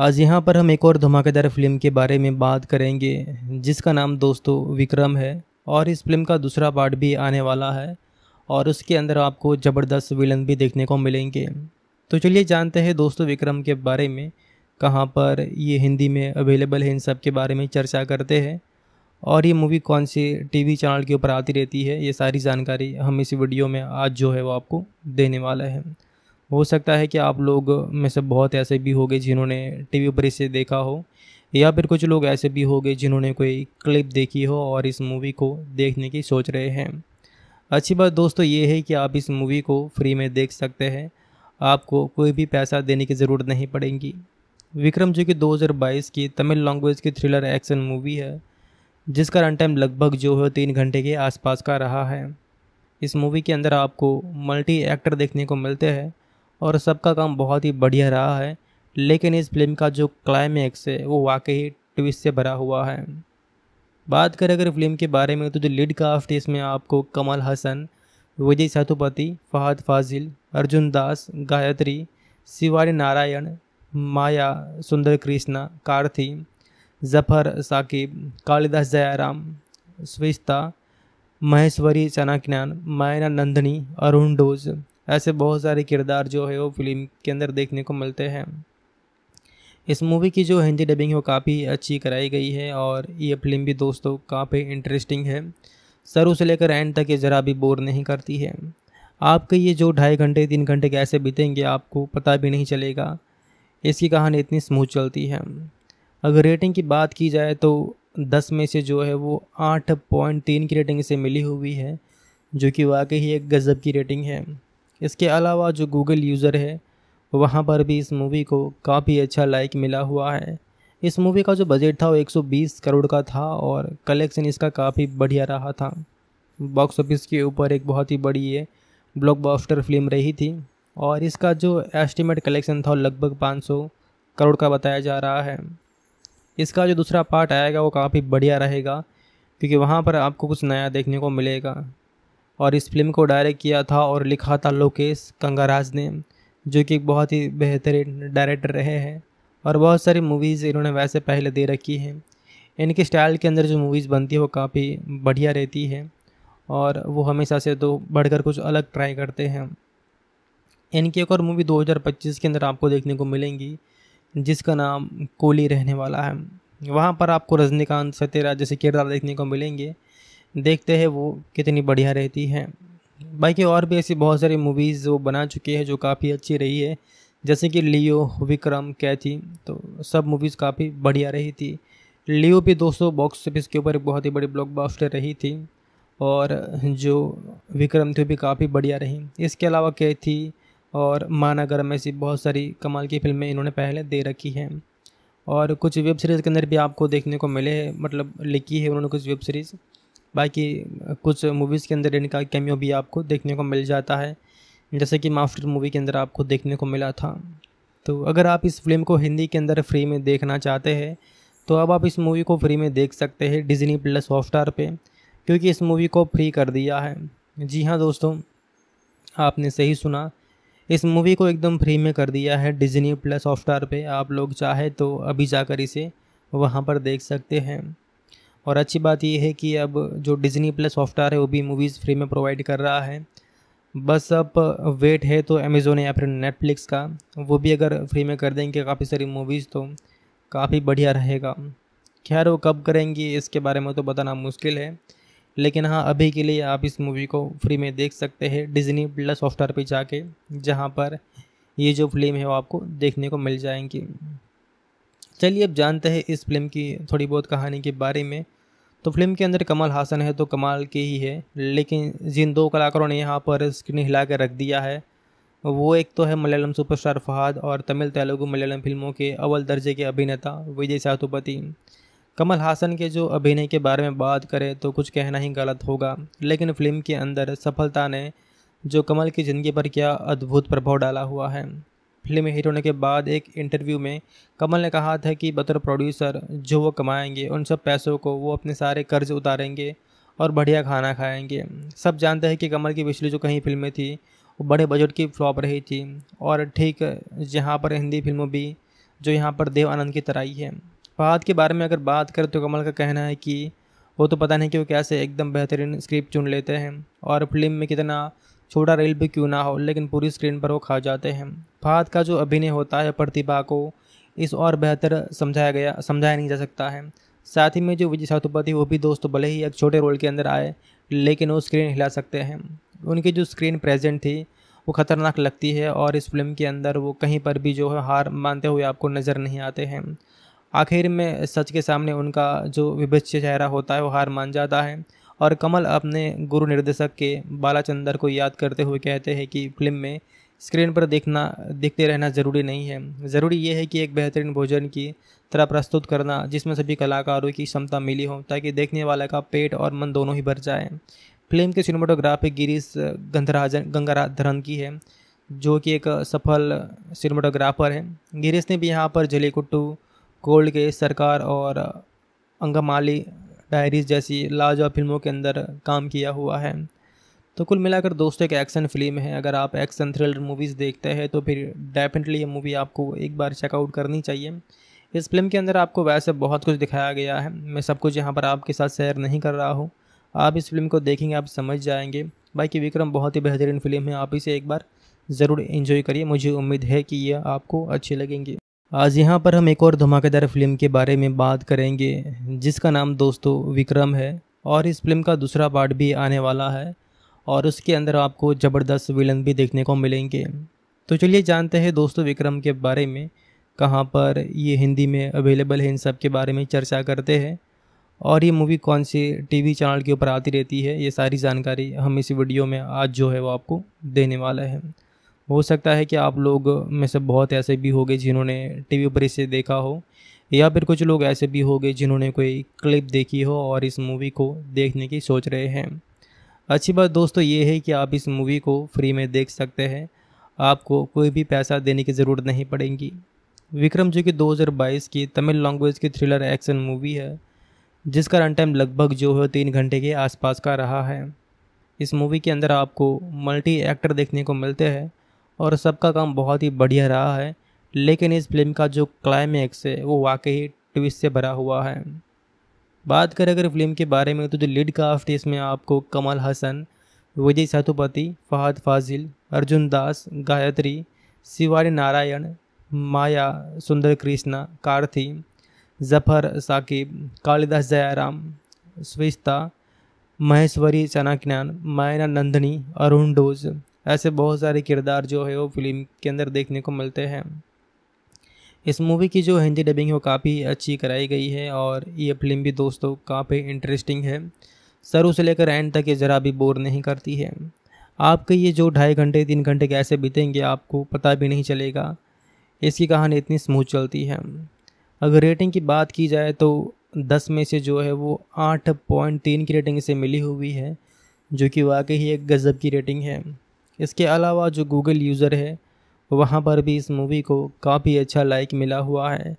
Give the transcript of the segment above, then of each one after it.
आज यहाँ पर हम एक और धमाकेदार फिल्म के बारे में बात करेंगे जिसका नाम दोस्तों विक्रम है और इस फिल्म का दूसरा पार्ट भी आने वाला है और उसके अंदर आपको ज़बरदस्त विलन भी देखने को मिलेंगे तो चलिए जानते हैं दोस्तों विक्रम के बारे में कहाँ पर ये हिंदी में अवेलेबल है इन सब के बारे में चर्चा करते हैं और ये मूवी कौन सी टीवी चैनल के ऊपर आती रहती है ये सारी जानकारी हम इस वीडियो में आज जो है वो आपको देने वाला है हो सकता है कि आप लोग में से बहुत ऐसे भी होंगे जिन्होंने वी पर इसे देखा हो या फिर कुछ लोग ऐसे भी होंगे जिन्होंने कोई क्लिप देखी हो और इस मूवी को देखने की सोच रहे हैं अच्छी बात दोस्तों ये है कि आप इस मूवी को फ्री में देख सकते हैं आपको कोई भी पैसा देने की ज़रूरत नहीं पड़ेगी विक्रम जो कि 2022 की तमिल लैंग्वेज की थ्रिलर एक्शन मूवी है जिसका रन टाइम लगभग जो है तीन घंटे के आसपास का रहा है इस मूवी के अंदर आपको मल्टी एक्टर देखने को मिलते हैं और सबका काम बहुत ही बढ़िया रहा है लेकिन इस फिल्म का जो क्लाइमैक्स है वो वाकई ट्विस्ट से भरा हुआ है बात करें अगर फिल्म के बारे में तो जो लीड कास्ट है इसमें आपको कमल हसन विजय सेतुपति फहद फाजिल अर्जुन दास गायत्री शिवानी नारायण माया सुंदर कृष्णा कार्थी जफर साकिब कालिदास जयाराम स्विस्ता महेश्वरी चनाकिनान मायना नंदनी अरुण डोज ऐसे बहुत सारे किरदार जो है वो फिल्म के अंदर देखने को मिलते हैं इस मूवी की जो हिंदी डबिंग है वो काफ़ी अच्छी कराई गई है और ये फिल्म भी दोस्तों काफ़ी इंटरेस्टिंग है शुरू से लेकर एंड तक ये ज़रा भी बोर नहीं करती है आपके ये जो ढाई घंटे तीन घंटे कैसे बीतेंगे आपको पता भी नहीं चलेगा इसकी कहानी इतनी स्मूथ चलती है अगर रेटिंग की बात की जाए तो दस में से जो है वो आठ पॉइंट तीन की रेटिंग से मिली हुई है जो कि वाकई ही एक गज़ब की रेटिंग है इसके अलावा जो गूगल यूज़र है वहाँ पर भी इस मूवी को काफ़ी अच्छा लाइक मिला हुआ है इस मूवी का जो बजट था वो 120 करोड़ का था और कलेक्शन इसका काफ़ी बढ़िया रहा था बॉक्स ऑफिस के ऊपर एक बहुत ही बड़ी ये ब्लॉकबस्टर फिल्म रही थी और इसका जो एस्टिमेट कलेक्शन था लगभग 500 करोड़ का बताया जा रहा है इसका जो दूसरा पार्ट आएगा वो काफ़ी बढ़िया रहेगा क्योंकि वहाँ पर आपको कुछ नया देखने को मिलेगा और इस फिल्म को डायरेक्ट किया था और लिखा था लोकेश कंगाराज ने जो कि बहुत ही बेहतरीन डायरेक्टर रहे हैं और बहुत सारी मूवीज़ इन्होंने वैसे पहले दे रखी हैं इनके स्टाइल के अंदर जो मूवीज़ बनती है वो काफ़ी बढ़िया रहती है और वो हमेशा से तो बढ़कर कुछ अलग ट्राई करते हैं इनकी एक और मूवी 2025 के अंदर आपको देखने को मिलेंगी जिसका नाम कोली रहने वाला है वहाँ पर आपको रजनीकांत सत्यराज जैसे किरदार देखने को मिलेंगे देखते हैं वो कितनी बढ़िया रहती है बाकी और भी ऐसी बहुत सारी मूवीज़ वो बना चुकी हैं जो काफ़ी अच्छी रही है जैसे कि लियो विक्रम कैथी तो सब मूवीज़ काफ़ी बढ़िया रही थी लियो भी दोस्तों बॉक्स ऑफिस के ऊपर बहुत ही बड़ी ब्लॉकबस्टर रही थी और जो विक्रम थी भी काफ़ी बढ़िया रही इसके अलावा कैथी और मानागरम ऐसी बहुत सारी कमाल की फिल्में इन्होंने पहले दे रखी हैं और कुछ वेब सीरीज़ के अंदर भी आपको देखने को मिले हैं मतलब लिखी है उन्होंने कुछ वेब सीरीज़ बाकी कुछ मूवीज़ के अंदर इनका कैमियो भी आपको देखने को मिल जाता है जैसे कि मास्टर मूवी के अंदर आपको देखने को मिला था तो अगर आप इस फिल्म को हिंदी के अंदर फ्री में देखना चाहते हैं तो अब आप इस मूवी को फ्री में देख सकते हैं डिजनी प्लस हॉटस्टार पर क्योंकि इस मूवी को फ्री कर दिया है जी हाँ दोस्तों आपने सही सुना इस मूवी को एकदम फ्री में कर दिया है डिजनी प्लस हॉटस्टार पे आप लोग चाहे तो अभी जाकर इसे वहाँ पर देख सकते हैं और अच्छी बात यह है कि अब जो डिज़नी प्लस सॉफ्टवेयर है वो भी मूवीज़ फ्री में प्रोवाइड कर रहा है बस अब वेट है तो अमेज़ोन या फिर नेटफ्लिक्स का वो भी अगर फ्री में कर देंगे काफ़ी सारी मूवीज़ तो काफ़ी बढ़िया रहेगा खैर वो कब करेंगी इसके बारे में तो बताना मुश्किल है लेकिन हाँ अभी के लिए आप इस मूवी को फ्री में देख सकते हैं डिज़नी प्लस सॉफ्टवेयर पर जाके जहाँ पर ये जो फिल्म है वो आपको देखने को मिल जाएंगी चलिए अब जानते हैं इस फिल्म की थोड़ी बहुत कहानी के बारे में तो फिल्म के अंदर कमल हासन है तो कमाल के ही है लेकिन जिन दो कलाकारों ने यहाँ पर स्क्रीन हिला कर रख दिया है वो एक तो है मलयालम सुपरस्टार फहाद और तमिल तेलुगु मलयालम फिल्मों के अव्वल दर्जे के अभिनेता विजय सातुपति कमल हासन के जो अभिनय के बारे में बात करें तो कुछ कहना ही गलत होगा लेकिन फिल्म के अंदर सफलता ने जो कमल की ज़िंदगी पर क्या अद्भुत प्रभाव डाला हुआ है फिल्म हिट होने के बाद एक इंटरव्यू में कमल ने कहा था कि बतौर प्रोड्यूसर जो वो कमाएंगे उन सब पैसों को वो अपने सारे कर्ज उतारेंगे और बढ़िया खाना खाएंगे सब जानते हैं कि कमल की पिछली जो कहीं फिल्में थी वो बड़े बजट की फ्लॉप रही थी और ठीक जहाँ पर हिंदी फिल्मों भी जो यहाँ पर देव आनंद की तराई है फहाद के बारे में अगर बात करें तो कमल का कहना है कि वो तो पता नहीं कि वो कैसे एकदम बेहतरीन स्क्रिप्ट चुन लेते हैं और फिल्म में कितना छोटा रेल भी क्यों ना हो लेकिन पूरी स्क्रीन पर वो खा जाते हैं फहद का जो अभिनय होता है प्रतिभा को इस और बेहतर समझाया गया समझाया नहीं जा सकता है साथ ही में जो विजय सातुपति वो भी दोस्त भले ही एक छोटे रोल के अंदर आए लेकिन वो स्क्रीन हिला सकते हैं उनकी जो स्क्रीन प्रेजेंट थी वो ख़तरनाक लगती है और इस फिल्म के अंदर वो कहीं पर भी जो है हार मानते हुए आपको नज़र नहीं आते हैं आखिर में सच के सामने उनका जो विभिष्य चेहरा होता है वो हार मान जाता है और कमल अपने गुरु निर्देशक के बालाचंदर को याद करते हुए कहते हैं कि फिल्म में स्क्रीन पर देखना देखते रहना ज़रूरी नहीं है ज़रूरी यह है कि एक बेहतरीन भोजन की तरह प्रस्तुत करना जिसमें सभी कलाकारों की क्षमता मिली हो ताकि देखने वाले का पेट और मन दोनों ही भर जाए फिल्म के सिनेमाटोग्राफी गिरीश गंधराजन गंगाधरन की है जो कि एक सफल सिनेमाटोग्राफर है गिरीश ने भी यहाँ पर जलीकुट्टू गोल्ड के सरकार और अंगमाली डायरीज जैसी लाजवाब फिल्मों के अंदर काम किया हुआ है तो कुल मिलाकर दोस्तों एक एक्शन फिल्म है अगर आप एक्शन थ्रिलर मूवीज़ देखते हैं तो फिर डेफिनेटली ये मूवी आपको एक बार चेकआउट करनी चाहिए इस फिल्म के अंदर आपको वैसे बहुत कुछ दिखाया गया है मैं सब कुछ यहाँ पर आपके साथ शेयर नहीं कर रहा हूँ आप इस फिल्म को देखेंगे आप समझ जाएंगे बाकी विक्रम बहुत ही बेहतरीन फिल्म है आप इसे एक बार ज़रूर इन्जॉय करिए मुझे उम्मीद है कि यह आपको अच्छी लगेंगी आज यहाँ पर हम एक और धमाकेदार फिल्म के बारे में बात करेंगे जिसका नाम दोस्तों विक्रम है और इस फिल्म का दूसरा पार्ट भी आने वाला है और उसके अंदर आपको ज़बरदस्त विलन भी देखने को मिलेंगे तो चलिए जानते हैं दोस्तों विक्रम के बारे में कहाँ पर ये हिंदी में अवेलेबल है इन सब के बारे में चर्चा करते हैं और ये मूवी कौन से टीवी चैनल के ऊपर आती रहती है ये सारी जानकारी हम इस वीडियो में आज जो है वो आपको देने वाला है हो सकता है कि आप लोग में से बहुत ऐसे भी होंगे जिन्होंने टीवी पर इसे देखा हो या फिर कुछ लोग ऐसे भी होंगे जिन्होंने कोई क्लिप देखी हो और इस मूवी को देखने की सोच रहे हैं अच्छी बात दोस्तों ये है कि आप इस मूवी को फ्री में देख सकते हैं आपको कोई भी पैसा देने की ज़रूरत नहीं पड़ेगी विक्रम जो कि 2022 की तमिल लैंग्वेज की थ्रिलर एक्शन मूवी है जिसका रन टाइम लगभग जो है तीन घंटे के आसपास का रहा है इस मूवी के अंदर आपको मल्टी एक्टर देखने को मिलते हैं और सबका काम बहुत ही बढ़िया रहा है लेकिन इस फिल्म का जो क्लाइमैक्स है वो वाकई ट्विस्ट से भरा हुआ है बात करें अगर फिल्म के बारे में तो जो लीड कास्ट है इसमें आपको कमल हसन विजय सेतुपति फहद फाजिल अर्जुन दास गायत्री शिवानी नारायण माया सुंदर कृष्णा कार्थी जफर साकिब कालिदास जयाराम स्विस्ता महेश्वरी चनाक्यान मायना नंदनी अरुण डोज ऐसे बहुत सारे किरदार जो है वो फिल्म के अंदर देखने को मिलते हैं इस मूवी की जो हिंदी डबिंग है वो काफ़ी अच्छी कराई गई है और ये फिल्म भी दोस्तों काफ़ी इंटरेस्टिंग है शुरू से लेकर एंड तक ये ज़रा भी बोर नहीं करती है आपके ये जो ढाई घंटे तीन घंटे कैसे बीतेंगे आपको पता भी नहीं चलेगा इसकी कहानी इतनी स्मूथ चलती है अगर रेटिंग की बात की जाए तो दस में से जो है वो आठ पॉइंट तीन की रेटिंग इसे मिली हुई है जो कि वाकई ही एक गज़ब की रेटिंग है इसके अलावा जो गूगल यूज़र है वहाँ पर भी इस मूवी को काफ़ी अच्छा लाइक मिला हुआ है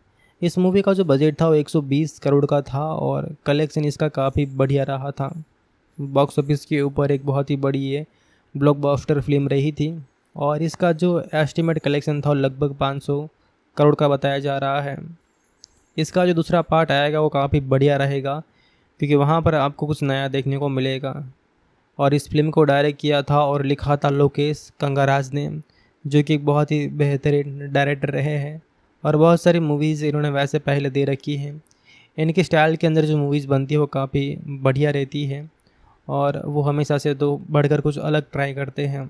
इस मूवी का जो बजट था वो 120 करोड़ का था और कलेक्शन इसका काफ़ी बढ़िया रहा था बॉक्स ऑफिस के ऊपर एक बहुत ही बड़ी ये ब्लॉकबस्टर फिल्म रही थी और इसका जो एस्टिमेट कलेक्शन था लगभग 500 करोड़ का बताया जा रहा है इसका जो दूसरा पार्ट आएगा वो काफ़ी बढ़िया रहेगा क्योंकि वहाँ पर आपको कुछ नया देखने को मिलेगा और इस फिल्म को डायरेक्ट किया था और लिखा था लोकेश कंगाराज ने जो कि बहुत ही बेहतरीन डायरेक्टर रहे हैं और बहुत सारी मूवीज़ इन्होंने वैसे पहले दे रखी हैं इनके स्टाइल के अंदर जो मूवीज़ बनती है वो काफ़ी बढ़िया रहती है और वो हमेशा से तो बढ़कर कुछ अलग ट्राई करते हैं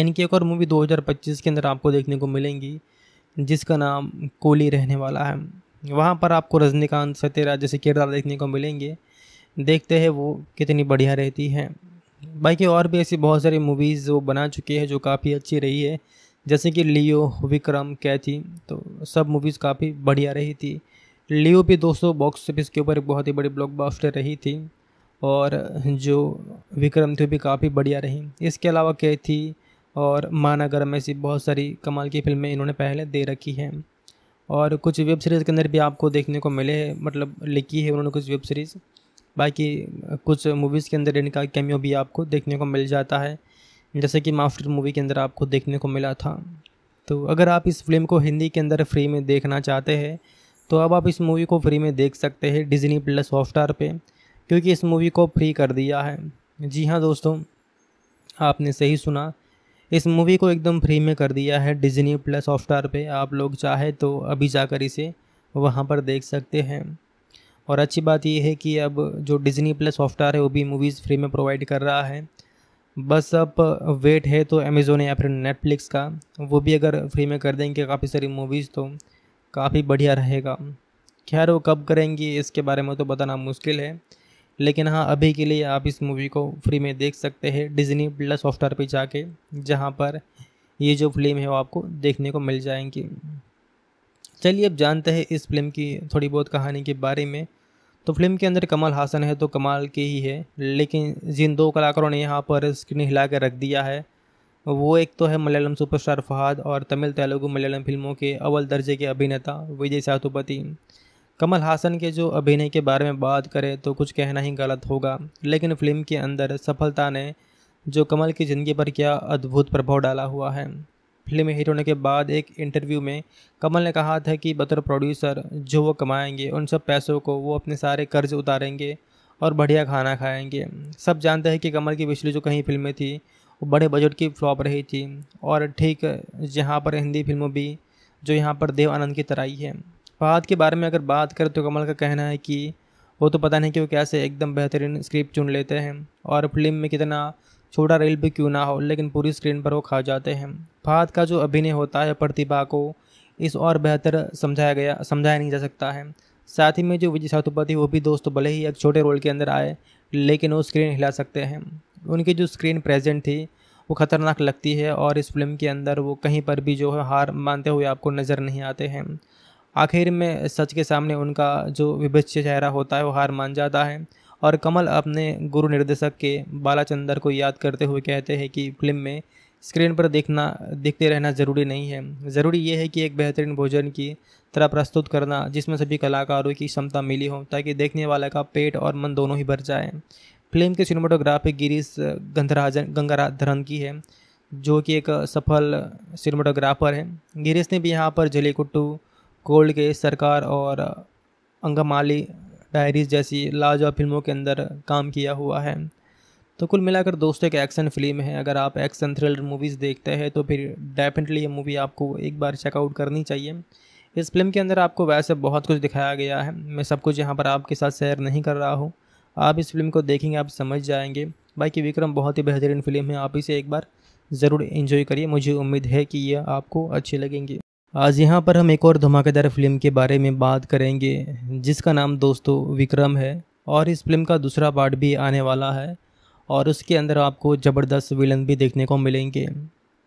इनकी एक और मूवी 2025 के अंदर आपको देखने को मिलेंगी जिसका नाम कोली रहने वाला है वहाँ पर आपको रजनीकांत सत्यराज जैसे किरदार देखने को मिलेंगे देखते हैं वो कितनी बढ़िया रहती है बाकी और भी ऐसी बहुत सारी मूवीज़ वो बना चुकी हैं जो काफ़ी अच्छी रही है जैसे कि लियो विक्रम कैथी तो सब मूवीज़ काफ़ी बढ़िया रही थी लियो भी दोस्तों बॉक्स ऑफिस के ऊपर बहुत ही बड़ी बास्टर रही थी और जो विक्रम थी भी काफ़ी बढ़िया रही इसके अलावा कैथी और मानागरम ऐसी बहुत सारी कमाल की फिल्में इन्होंने पहले दे रखी हैं और कुछ वेब सीरीज़ के अंदर भी आपको देखने को मिले हैं मतलब लिखी है उन्होंने कुछ वेब सीरीज़ बाकी कुछ मूवीज़ के अंदर इनका कैमियो भी आपको देखने को मिल जाता है जैसे कि मास्टर मूवी के अंदर आपको देखने को मिला था तो अगर आप इस फिल्म को हिंदी के अंदर फ्री में देखना चाहते हैं तो अब आप इस मूवी को फ्री में देख सकते हैं डिज़नी प्लस हॉटस्टार पे क्योंकि इस मूवी को फ्री कर दिया है जी हाँ दोस्तों आपने सही सुना इस मूवी को एकदम फ्री में कर दिया है डिज़नी प्लस हॉटस्टार पे आप लोग चाहे तो अभी जाकर इसे वहाँ पर देख सकते हैं और अच्छी बात यह है कि अब जो डिज़नी प्लस सॉफ्टवेयर है वो भी मूवीज़ फ्री में प्रोवाइड कर रहा है बस अब वेट है तो अमेज़ोन या फिर नेटफ्लिक्स का वो भी अगर फ्री में कर देंगे काफ़ी सारी मूवीज़ तो काफ़ी बढ़िया रहेगा खैर वो कब करेंगी इसके बारे में तो बताना मुश्किल है लेकिन हाँ अभी के लिए आप इस मूवी को फ्री में देख सकते हैं डिज़नी प्लस सॉफ्टवेयर पे जाके जहाँ पर ये जो फिल्म है वो आपको देखने को मिल जाएंगी चलिए अब जानते हैं इस फिल्म की थोड़ी बहुत कहानी के बारे में तो फिल्म के अंदर कमल हासन है तो कमाल के ही है लेकिन जिन दो कलाकारों ने यहाँ पर स्क्रीन हिला कर रख दिया है वो एक तो है मलयालम सुपरस्टार फहाद और तमिल तेलुगु मलयालम फिल्मों के अव्वल दर्जे के अभिनेता विजय सातुपति कमल हासन के जो अभिनय के बारे में बात करें तो कुछ कहना ही गलत होगा लेकिन फिल्म के अंदर सफलता ने जो कमल की ज़िंदगी पर क्या अद्भुत प्रभाव डाला हुआ है फिल्म हिट होने के बाद एक इंटरव्यू में कमल ने कहा था कि बतौर प्रोड्यूसर जो वो कमाएंगे उन सब पैसों को वो अपने सारे कर्ज उतारेंगे और बढ़िया खाना खाएंगे सब जानते हैं कि कमल की पिछली जो कहीं फिल्में थी वो बड़े बजट की फ्लॉप रही थी और ठीक यहाँ पर हिंदी फिल्मों भी जो यहाँ पर देव आनंद की तरह ही है फहाद के बारे में अगर बात करें तो कमल का कहना है कि वो तो पता नहीं कि वो कैसे एकदम बेहतरीन स्क्रिप्ट चुन लेते हैं और फिल्म में कितना छोटा रेल भी क्यों ना हो लेकिन पूरी स्क्रीन पर वो खा जाते हैं भारत का जो अभिनय होता है प्रतिभा को इस और बेहतर समझाया गया समझाया नहीं जा सकता है साथ ही में जो विजय सातुपति वो भी दोस्त भले ही एक छोटे रोल के अंदर आए लेकिन वो स्क्रीन हिला सकते हैं उनकी जो स्क्रीन प्रेजेंट थी वो ख़तरनाक लगती है और इस फिल्म के अंदर वो कहीं पर भी जो है हार मानते हुए आपको नज़र नहीं आते हैं आखिर में सच के सामने उनका जो विभिष्य चेहरा होता है वो हार मान जाता है और कमल अपने गुरु निर्देशक के बालाचंदर को याद करते हुए कहते हैं कि फिल्म में स्क्रीन पर देखना देखते रहना ज़रूरी नहीं है ज़रूरी यह है कि एक बेहतरीन भोजन की तरह प्रस्तुत करना जिसमें सभी कलाकारों की क्षमता मिली हो ताकि देखने वाले का पेट और मन दोनों ही भर जाए फिल्म के सिनेमाटोग्राफी गिरीश गंधराजन गंगाधरन की है जो कि एक सफल सिनेमाटोग्राफर है गिरीश ने भी यहाँ पर जलीकुट्टू गोल्ड के सरकार और अंगमाली डायरीज जैसी लाजवाब फिल्मों के अंदर काम किया हुआ है तो कुल मिलाकर दोस्तों एक एक्शन फिल्म है अगर आप एक्शन थ्रिलर मूवीज़ देखते हैं तो फिर डेफिनेटली ये मूवी आपको एक बार चेकआउट करनी चाहिए इस फिल्म के अंदर आपको वैसे बहुत कुछ दिखाया गया है मैं सब कुछ यहाँ पर आपके साथ शेयर नहीं कर रहा हूँ आप इस फिल्म को देखेंगे आप समझ जाएंगे बाकी विक्रम बहुत ही बेहतरीन फिल्म है आप इसे एक बार ज़रूर इन्जॉय करिए मुझे उम्मीद है कि यह आपको अच्छी लगेंगी आज यहाँ पर हम एक और धमाकेदार फिल्म के बारे में बात करेंगे जिसका नाम दोस्तों विक्रम है और इस फिल्म का दूसरा पार्ट भी आने वाला है और उसके अंदर आपको ज़बरदस्त विलन भी देखने को मिलेंगे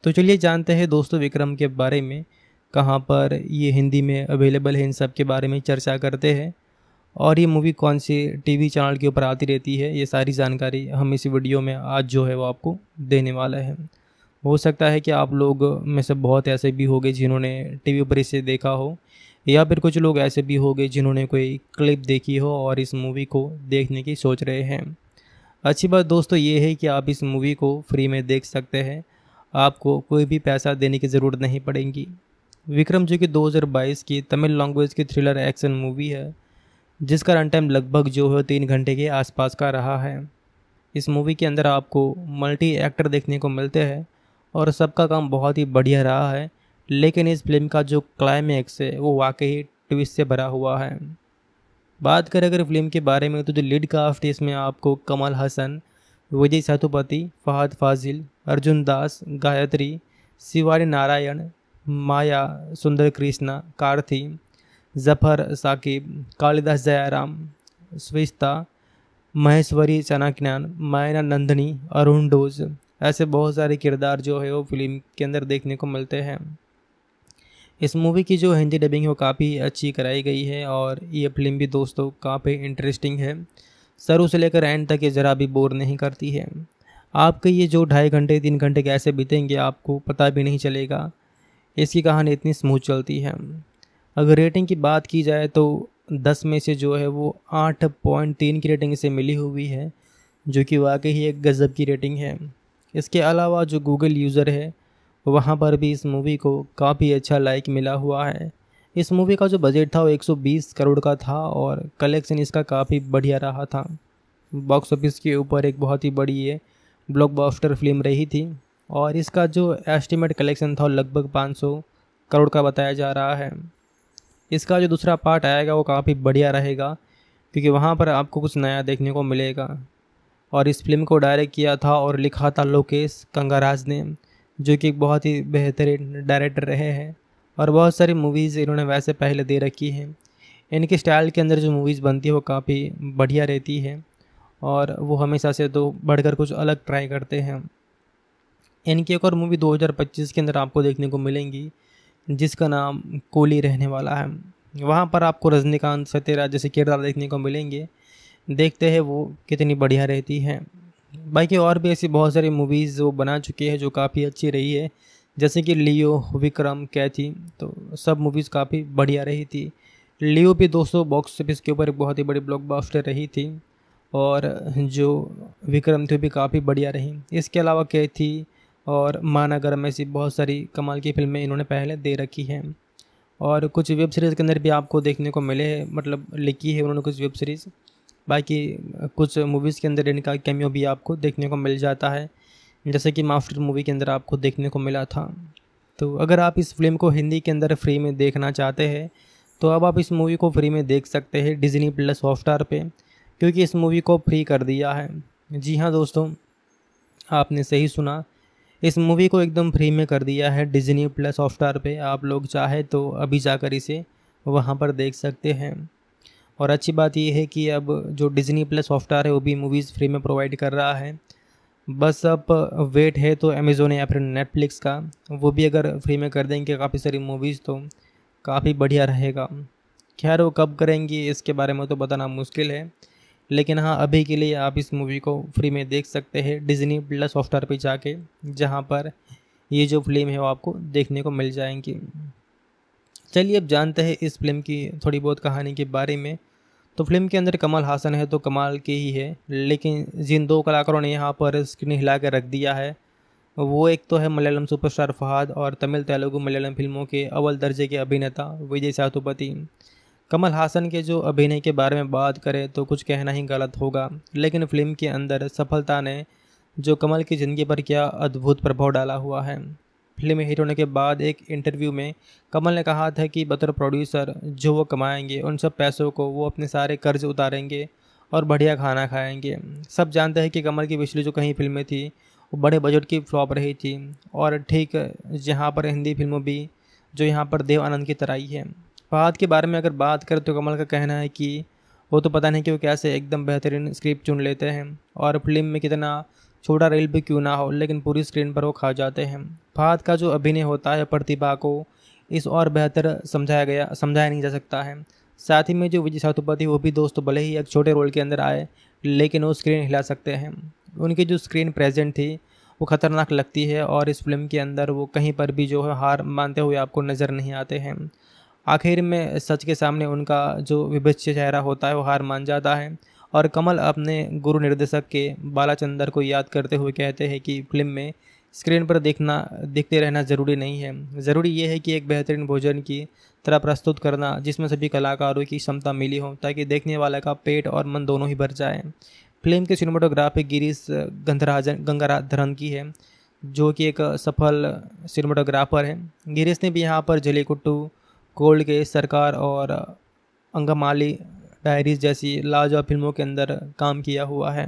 तो चलिए जानते हैं दोस्तों विक्रम के बारे में कहाँ पर ये हिंदी में अवेलेबल है इन सब के बारे में चर्चा करते हैं और ये मूवी कौन से टीवी चैनल के ऊपर आती रहती है ये सारी जानकारी हम इस वीडियो में आज जो है वो आपको देने वाला है हो सकता है कि आप लोग में से बहुत ऐसे भी हो गए जिन्होंने टी वी पर इसे देखा हो या फिर कुछ लोग ऐसे भी हो गए जिन्होंने कोई क्लिप देखी हो और इस मूवी को देखने की सोच रहे हैं अच्छी बात दोस्तों ये है कि आप इस मूवी को फ्री में देख सकते हैं आपको कोई भी पैसा देने की ज़रूरत नहीं पड़ेगी विक्रम जो कि 2022 की तमिल लैंग्वेज की थ्रिलर एक्शन मूवी है जिसका रन टाइम लगभग जो है तीन घंटे के आसपास का रहा है इस मूवी के अंदर आपको मल्टी एक्टर देखने को मिलते हैं और सबका काम बहुत ही बढ़िया रहा है लेकिन इस फिल्म का जो क्लाइमैक्स है वो वाकई ट्विस्ट से भरा हुआ है बात करें अगर फिल्म के बारे में तो जो लीड कास्ट इसमें आपको कमल हसन विजय सेतुपति फहद फाजिल अर्जुन दास गायत्री शिवानी नारायण माया सुंदर कृष्णा कार्थी जफर साकिब कालिदास जयाराम स्विस्ता महेश्वरी चनाक्यान मायना नंदनी अरुण डोज ऐसे बहुत सारे किरदार जो है वो फिल्म के अंदर देखने को मिलते हैं इस मूवी की जो हिंदी डबिंग है वो काफ़ी अच्छी कराई गई है और ये फिल्म भी दोस्तों काफ़ी इंटरेस्टिंग है शुरू से लेकर एंड तक ये ज़रा भी बोर नहीं करती है आपके ये जो ढाई घंटे तीन घंटे कैसे बीतेंगे आपको पता भी नहीं चलेगा इसकी कहानी इतनी स्मूथ चलती है अगर रेटिंग की बात की जाए तो दस में से जो है वो आठ पॉइंट तीन की रेटिंग इसे मिली हुई है जो कि वाकई ही एक गज़ब की रेटिंग है इसके अलावा जो गूगल यूज़र है वहाँ पर भी इस मूवी को काफ़ी अच्छा लाइक मिला हुआ है इस मूवी का जो बजट था वो 120 करोड़ का था और कलेक्शन इसका काफ़ी बढ़िया रहा था बॉक्स ऑफिस के ऊपर एक बहुत ही बड़ी ये ब्लॉकबस्टर फिल्म रही थी और इसका जो एस्टिमेट कलेक्शन था लगभग 500 करोड़ का बताया जा रहा है इसका जो दूसरा पार्ट आएगा वो काफ़ी बढ़िया रहेगा क्योंकि वहाँ पर आपको कुछ नया देखने को मिलेगा और इस फिल्म को डायरेक्ट किया था और लिखा था लोकेश कंगाराज ने जो कि बहुत ही बेहतरीन डायरेक्टर रहे हैं और बहुत सारी मूवीज़ इन्होंने वैसे पहले दे रखी हैं इनके स्टाइल के अंदर जो मूवीज़ बनती है वो काफ़ी बढ़िया रहती है और वो हमेशा से तो बढ़कर कुछ अलग ट्राई करते हैं इनकी एक और मूवी 2025 के अंदर आपको देखने को मिलेंगी जिसका नाम कोली रहने वाला है वहाँ पर आपको रजनीकांत सत्यराज जैसे किरदार देखने को मिलेंगे देखते हैं वो कितनी बढ़िया रहती है बाकी और भी ऐसी बहुत सारी मूवीज़ वो बना चुकी हैं जो काफ़ी अच्छी रही है जैसे कि लियो विक्रम कैथी तो सब मूवीज़ काफ़ी बढ़िया रही थी लियो भी दोस्तों बॉक्स ऑफिस के ऊपर बहुत ही बड़ी ब्लॉकबस्टर रही थी और जो विक्रम थी भी काफ़ी बढ़िया रही इसके अलावा कैथी और मानागरम ऐसी बहुत सारी कमाल की फिल्में इन्होंने पहले दे रखी हैं और कुछ वेब सीरीज़ के अंदर भी आपको देखने को मिले मतलब लिखी है उन्होंने कुछ वेब सीरीज़ बाकी कुछ मूवीज़ के अंदर इनका कैमियो भी आपको देखने को मिल जाता है जैसे कि मास्टर मूवी के अंदर आपको देखने को मिला था तो अगर आप इस फिल्म को हिंदी के अंदर फ्री में देखना चाहते हैं तो अब आप इस मूवी को फ्री में देख सकते हैं डिजनी प्लस हॉटस्टार पर क्योंकि इस मूवी को फ्री कर दिया है जी हाँ दोस्तों आपने सही सुना इस मूवी को एकदम फ्री में कर दिया है डिजनी प्लस हॉटस्टार पे आप लोग चाहे तो अभी जाकर इसे वहाँ पर देख सकते हैं और अच्छी बात यह है कि अब जो डिज़नी प्लस सॉफ्टवेयर है वो भी मूवीज़ फ्री में प्रोवाइड कर रहा है बस अब वेट है तो अमेज़ोन या फिर नेटफ्लिक्स का वो भी अगर फ्री में कर देंगे काफ़ी सारी मूवीज़ तो काफ़ी बढ़िया रहेगा खैर वो कब करेंगे इसके बारे में तो बताना मुश्किल है लेकिन हाँ अभी के लिए आप इस मूवी को फ्री में देख सकते हैं डिज़नी प्लस सॉफ्टवेयर पर जाके जहाँ पर ये जो फिल्म है वो आपको देखने को मिल जाएंगी चलिए अब जानते हैं इस फिल्म की थोड़ी बहुत कहानी के बारे में तो फिल्म के अंदर कमल हासन है तो कमाल के ही है लेकिन जिन दो कलाकारों ने यहाँ पर स्क्रीन हिला कर रख दिया है वो एक तो है मलयालम सुपरस्टार फहाद और तमिल तेलुगु मलयालम फिल्मों के अव्वल दर्जे के अभिनेता विजय सातुपति कमल हासन के जो अभिनय के बारे में बात करें तो कुछ कहना ही गलत होगा लेकिन फिल्म के अंदर सफलता ने जो कमल की ज़िंदगी पर क्या अद्भुत प्रभाव डाला हुआ है फिल्म में हिट होने के बाद एक इंटरव्यू में कमल ने कहा था कि बतौर प्रोड्यूसर जो वो कमाएंगे उन सब पैसों को वो अपने सारे कर्ज उतारेंगे और बढ़िया खाना खाएंगे सब जानते हैं कि कमल की पिछली जो कहीं फिल्में थी वो बड़े बजट की फ्लॉप रही थी और ठीक जहाँ पर हिंदी फिल्मों भी जो यहाँ पर देव आनंद की तरह ही है फहाद के बारे में अगर बात करें तो कमल का कहना है कि वो तो पता नहीं कि वो कैसे एकदम बेहतरीन स्क्रिप्ट चुन लेते हैं और फिल्म में कितना छोटा रेल भी क्यों ना हो लेकिन पूरी स्क्रीन पर वो खा जाते हैं भारत का जो अभिनय होता है प्रतिभा को इस और बेहतर समझाया गया समझाया नहीं जा सकता है साथ ही में जो विजय सातुपति वो भी दोस्त भले ही एक छोटे रोल के अंदर आए लेकिन वो स्क्रीन हिला सकते हैं उनकी जो स्क्रीन प्रेजेंट थी वो ख़तरनाक लगती है और इस फिल्म के अंदर वो कहीं पर भी जो है हार मानते हुए आपको नज़र नहीं आते हैं आखिर में सच के सामने उनका जो विभिष्य चेहरा होता है वो हार मान जाता है और कमल अपने गुरु निर्देशक के बालाचंदर को याद करते हुए कहते हैं कि फिल्म में स्क्रीन पर देखना देखते रहना ज़रूरी नहीं है ज़रूरी यह है कि एक बेहतरीन भोजन की तरह प्रस्तुत करना जिसमें सभी कलाकारों की क्षमता मिली हो ताकि देखने वाले का पेट और मन दोनों ही भर जाए फिल्म के सिनेमाटोग्राफी गिरीश गंधराजन गंगाधरन की है जो कि एक सफल सिनेमाटोग्राफर है गिरीश ने भी यहाँ पर जलीकुट्टू गोल्ड के सरकार और अंगमाली डायरीज जैसी लाजवाब फिल्मों के अंदर काम किया हुआ है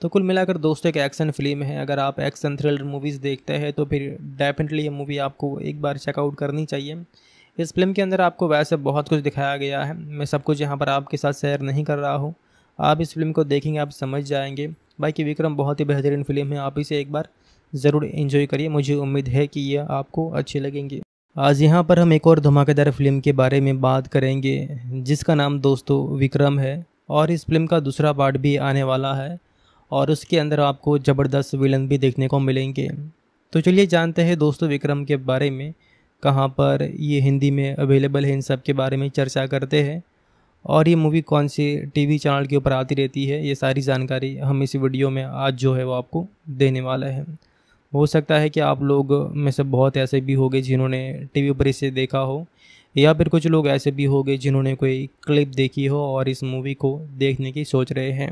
तो कुल मिलाकर दोस्तों एक एक्शन फिल्म है अगर आप एक्शन थ्रिलर मूवीज़ देखते हैं तो फिर डेफिनेटली ये मूवी आपको एक बार चेकआउट करनी चाहिए इस फिल्म के अंदर आपको वैसे बहुत कुछ दिखाया गया है मैं सब कुछ यहाँ पर आपके साथ शेयर नहीं कर रहा हूँ आप इस फिल्म को देखेंगे आप समझ जाएंगे बाकी विक्रम बहुत ही बेहतरीन फिल्म है आप इसे एक बार ज़रूर इंजॉय करिए मुझे उम्मीद है कि यह आपको अच्छी लगेंगी आज यहाँ पर हम एक और धमाकेदार फिल्म के बारे में बात करेंगे जिसका नाम दोस्तों विक्रम है और इस फिल्म का दूसरा पार्ट भी आने वाला है और उसके अंदर आपको ज़बरदस्त विलन भी देखने को मिलेंगे तो चलिए जानते हैं दोस्तों विक्रम के बारे में कहाँ पर ये हिंदी में अवेलेबल है इन सब के बारे में चर्चा करते हैं और ये मूवी कौन से टी चैनल के ऊपर आती रहती है ये सारी जानकारी हम इस वीडियो में आज जो है वो आपको देने वाला है हो सकता है कि आप लोग में से बहुत ऐसे भी होंगे जिन्होंने टीवी पर इसे देखा हो या फिर कुछ लोग ऐसे भी होंगे जिन्होंने कोई क्लिप देखी हो और इस मूवी को देखने की सोच रहे हैं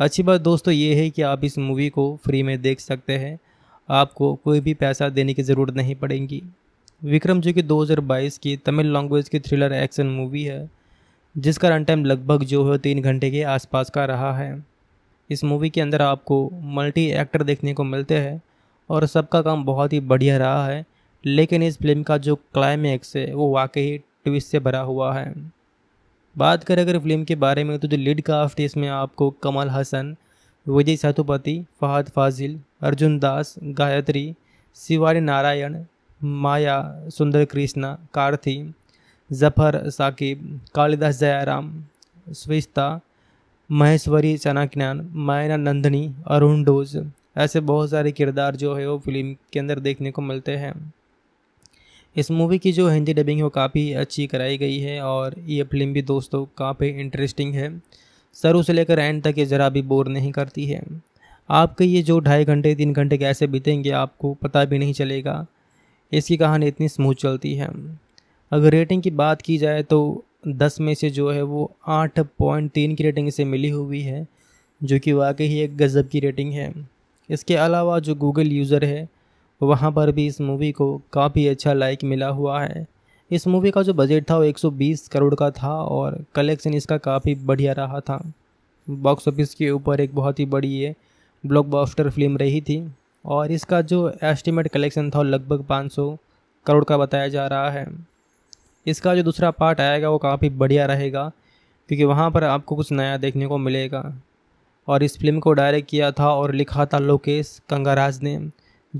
अच्छी बात दोस्तों ये है कि आप इस मूवी को फ्री में देख सकते हैं आपको कोई भी पैसा देने की ज़रूरत नहीं पड़ेगी विक्रम जो कि 2022 की तमिल लैंग्वेज की थ्रिलर एक्शन मूवी है जिसका रन टाइम लगभग जो है तीन घंटे के आसपास का रहा है इस मूवी के अंदर आपको मल्टी एक्टर देखने को मिलते हैं और सबका काम बहुत ही बढ़िया रहा है लेकिन इस फिल्म का जो क्लाइमैक्स है वो वाकई ट्विस्ट से भरा हुआ है बात करें अगर फिल्म के बारे में तो जो लीड कास्ट इसमें आपको कमल हसन विजय सेतुपति फहद फाजिल अर्जुन दास गायत्री शिवानी नारायण माया सुंदर कृष्णा कार्थी जफर साकिब कालिदास जयाराम स्विस्ता महेश्वरी चनाकिनान मायना नंदनी अरुण डोज ऐसे बहुत सारे किरदार जो है वो फिल्म के अंदर देखने को मिलते हैं इस मूवी की जो हिंदी डबिंग है वो काफ़ी अच्छी कराई गई है और ये फिल्म भी दोस्तों काफ़ी इंटरेस्टिंग है शुरू से लेकर एंड तक ये ज़रा भी बोर नहीं करती है आपके ये जो ढाई घंटे तीन घंटे कैसे बीतेंगे आपको पता भी नहीं चलेगा इसकी कहानी इतनी स्मूथ चलती है अगर रेटिंग की बात की जाए तो दस में से जो है वो आठ पॉइंट तीन की रेटिंग इसे मिली हुई है जो कि वाकई ही एक गज़ब की रेटिंग है इसके अलावा जो गूगल यूज़र है वहाँ पर भी इस मूवी को काफ़ी अच्छा लाइक मिला हुआ है इस मूवी का जो बजट था वो 120 करोड़ का था और कलेक्शन इसका काफ़ी बढ़िया रहा था बॉक्स ऑफिस के ऊपर एक बहुत ही बड़ी ये ब्लॉकबस्टर फिल्म रही थी और इसका जो एस्टिमेट कलेक्शन था लगभग 500 करोड़ का बताया जा रहा है इसका जो दूसरा पार्ट आएगा वो काफ़ी बढ़िया रहेगा क्योंकि वहाँ पर आपको कुछ नया देखने को मिलेगा और इस फिल्म को डायरेक्ट किया था और लिखा था लोकेश कंगाराज ने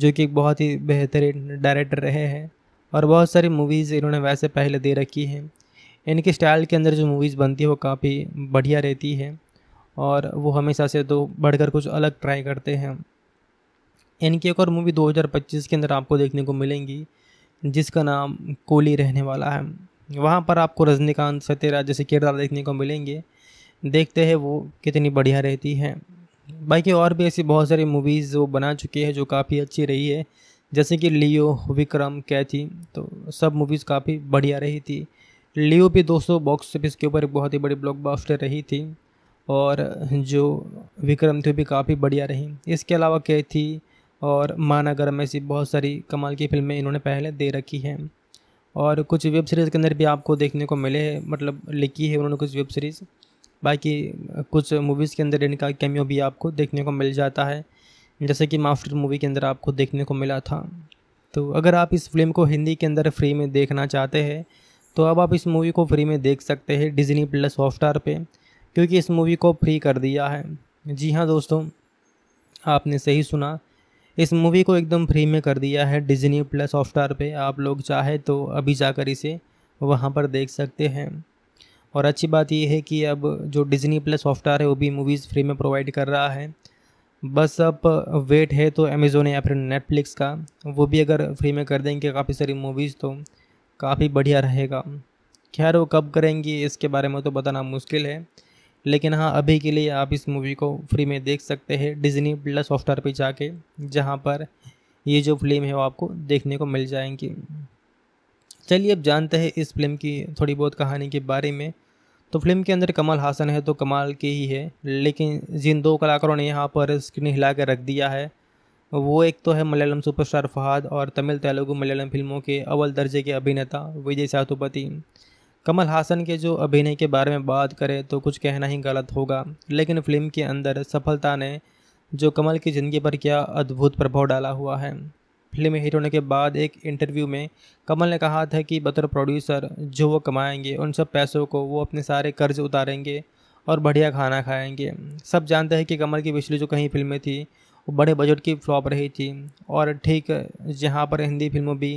जो कि बहुत ही बेहतरीन डायरेक्टर रहे हैं और बहुत सारी मूवीज़ इन्होंने वैसे पहले दे रखी हैं इनके स्टाइल के अंदर जो मूवीज़ बनती है वो काफ़ी बढ़िया रहती है और वो हमेशा से तो बढ़कर कुछ अलग ट्राई करते हैं इनकी एक और मूवी 2025 के अंदर आपको देखने को मिलेंगी जिसका नाम कोली रहने वाला है वहाँ पर आपको रजनीकांत सत्यराज जैसे किरदार देखने को मिलेंगे देखते हैं वो कितनी बढ़िया रहती है बाकी और भी ऐसी बहुत सारी मूवीज़ वो बना चुकी है जो काफ़ी अच्छी रही है जैसे कि लियो विक्रम कैथी तो सब मूवीज़ काफ़ी बढ़िया रही थी लियो भी दोस्तों बॉक्स ऑफिस के ऊपर एक बहुत ही बड़ी ब्लॉकबस्टर रही थी और जो विक्रम थी भी काफ़ी बढ़िया रही इसके अलावा कैथी और मानागरम ऐसी बहुत सारी कमाल की फिल्में इन्होंने पहले दे रखी हैं और कुछ वेब सीरीज़ के अंदर भी आपको देखने को मिले मतलब लिखी है उन्होंने कुछ वेब सीरीज़ बाकी कुछ मूवीज़ के अंदर इनका कैमियो भी आपको देखने को मिल जाता है जैसे कि मास्टर मूवी के अंदर आपको देखने को मिला था तो अगर आप इस फिल्म को हिंदी के अंदर फ्री में देखना चाहते हैं तो अब आप इस मूवी को फ्री में देख सकते हैं डिजनी प्लस हॉटस्टार पर क्योंकि इस मूवी को फ्री कर दिया है जी हाँ दोस्तों आपने सही सुना इस मूवी को एकदम फ्री में कर दिया है डिजनी प्लस हॉटस्टार पे आप लोग चाहे तो अभी जाकर इसे वहाँ पर देख सकते हैं और अच्छी बात यह है कि अब जो डिज़नी प्लस सॉफ्टवेयर है वो भी मूवीज़ फ्री में प्रोवाइड कर रहा है बस अब वेट है तो अमेज़ोन या फिर नेटफ्लिक्स का वो भी अगर फ्री में कर देंगे काफ़ी सारी मूवीज़ तो काफ़ी बढ़िया रहेगा खैर वो कब करेंगे इसके बारे में तो बताना मुश्किल है लेकिन हाँ अभी के लिए आप इस मूवी को फ्री में देख सकते हैं डिज़नी प्लस सॉफ्टवेयर पर जाके जहाँ पर ये जो फिल्म है वो आपको देखने को मिल जाएंगी चलिए अब जानते हैं इस फिल्म की थोड़ी बहुत कहानी के बारे में तो फिल्म के अंदर कमल हासन है तो कमाल के ही है लेकिन जिन दो कलाकारों ने यहाँ पर स्क्रीन हिला कर रख दिया है वो एक तो है मलयालम सुपरस्टार फहाद और तमिल तेलुगु मलयालम फिल्मों के अव्वल दर्जे के अभिनेता विजय सातुपति कमल हासन के जो अभिनय के बारे में बात करें तो कुछ कहना ही गलत होगा लेकिन फिल्म के अंदर सफलता ने जो कमल की ज़िंदगी पर क्या अद्भुत प्रभाव डाला हुआ है फिल्म हिट होने के बाद एक इंटरव्यू में कमल ने कहा था कि बतौर प्रोड्यूसर जो वो कमाएंगे उन सब पैसों को वो अपने सारे कर्ज उतारेंगे और बढ़िया खाना खाएंगे सब जानते हैं कि कमल की पिछली जो कहीं फिल्में थी वो बड़े बजट की फ्लॉप रही थी और ठीक जहाँ पर हिंदी फिल्मों भी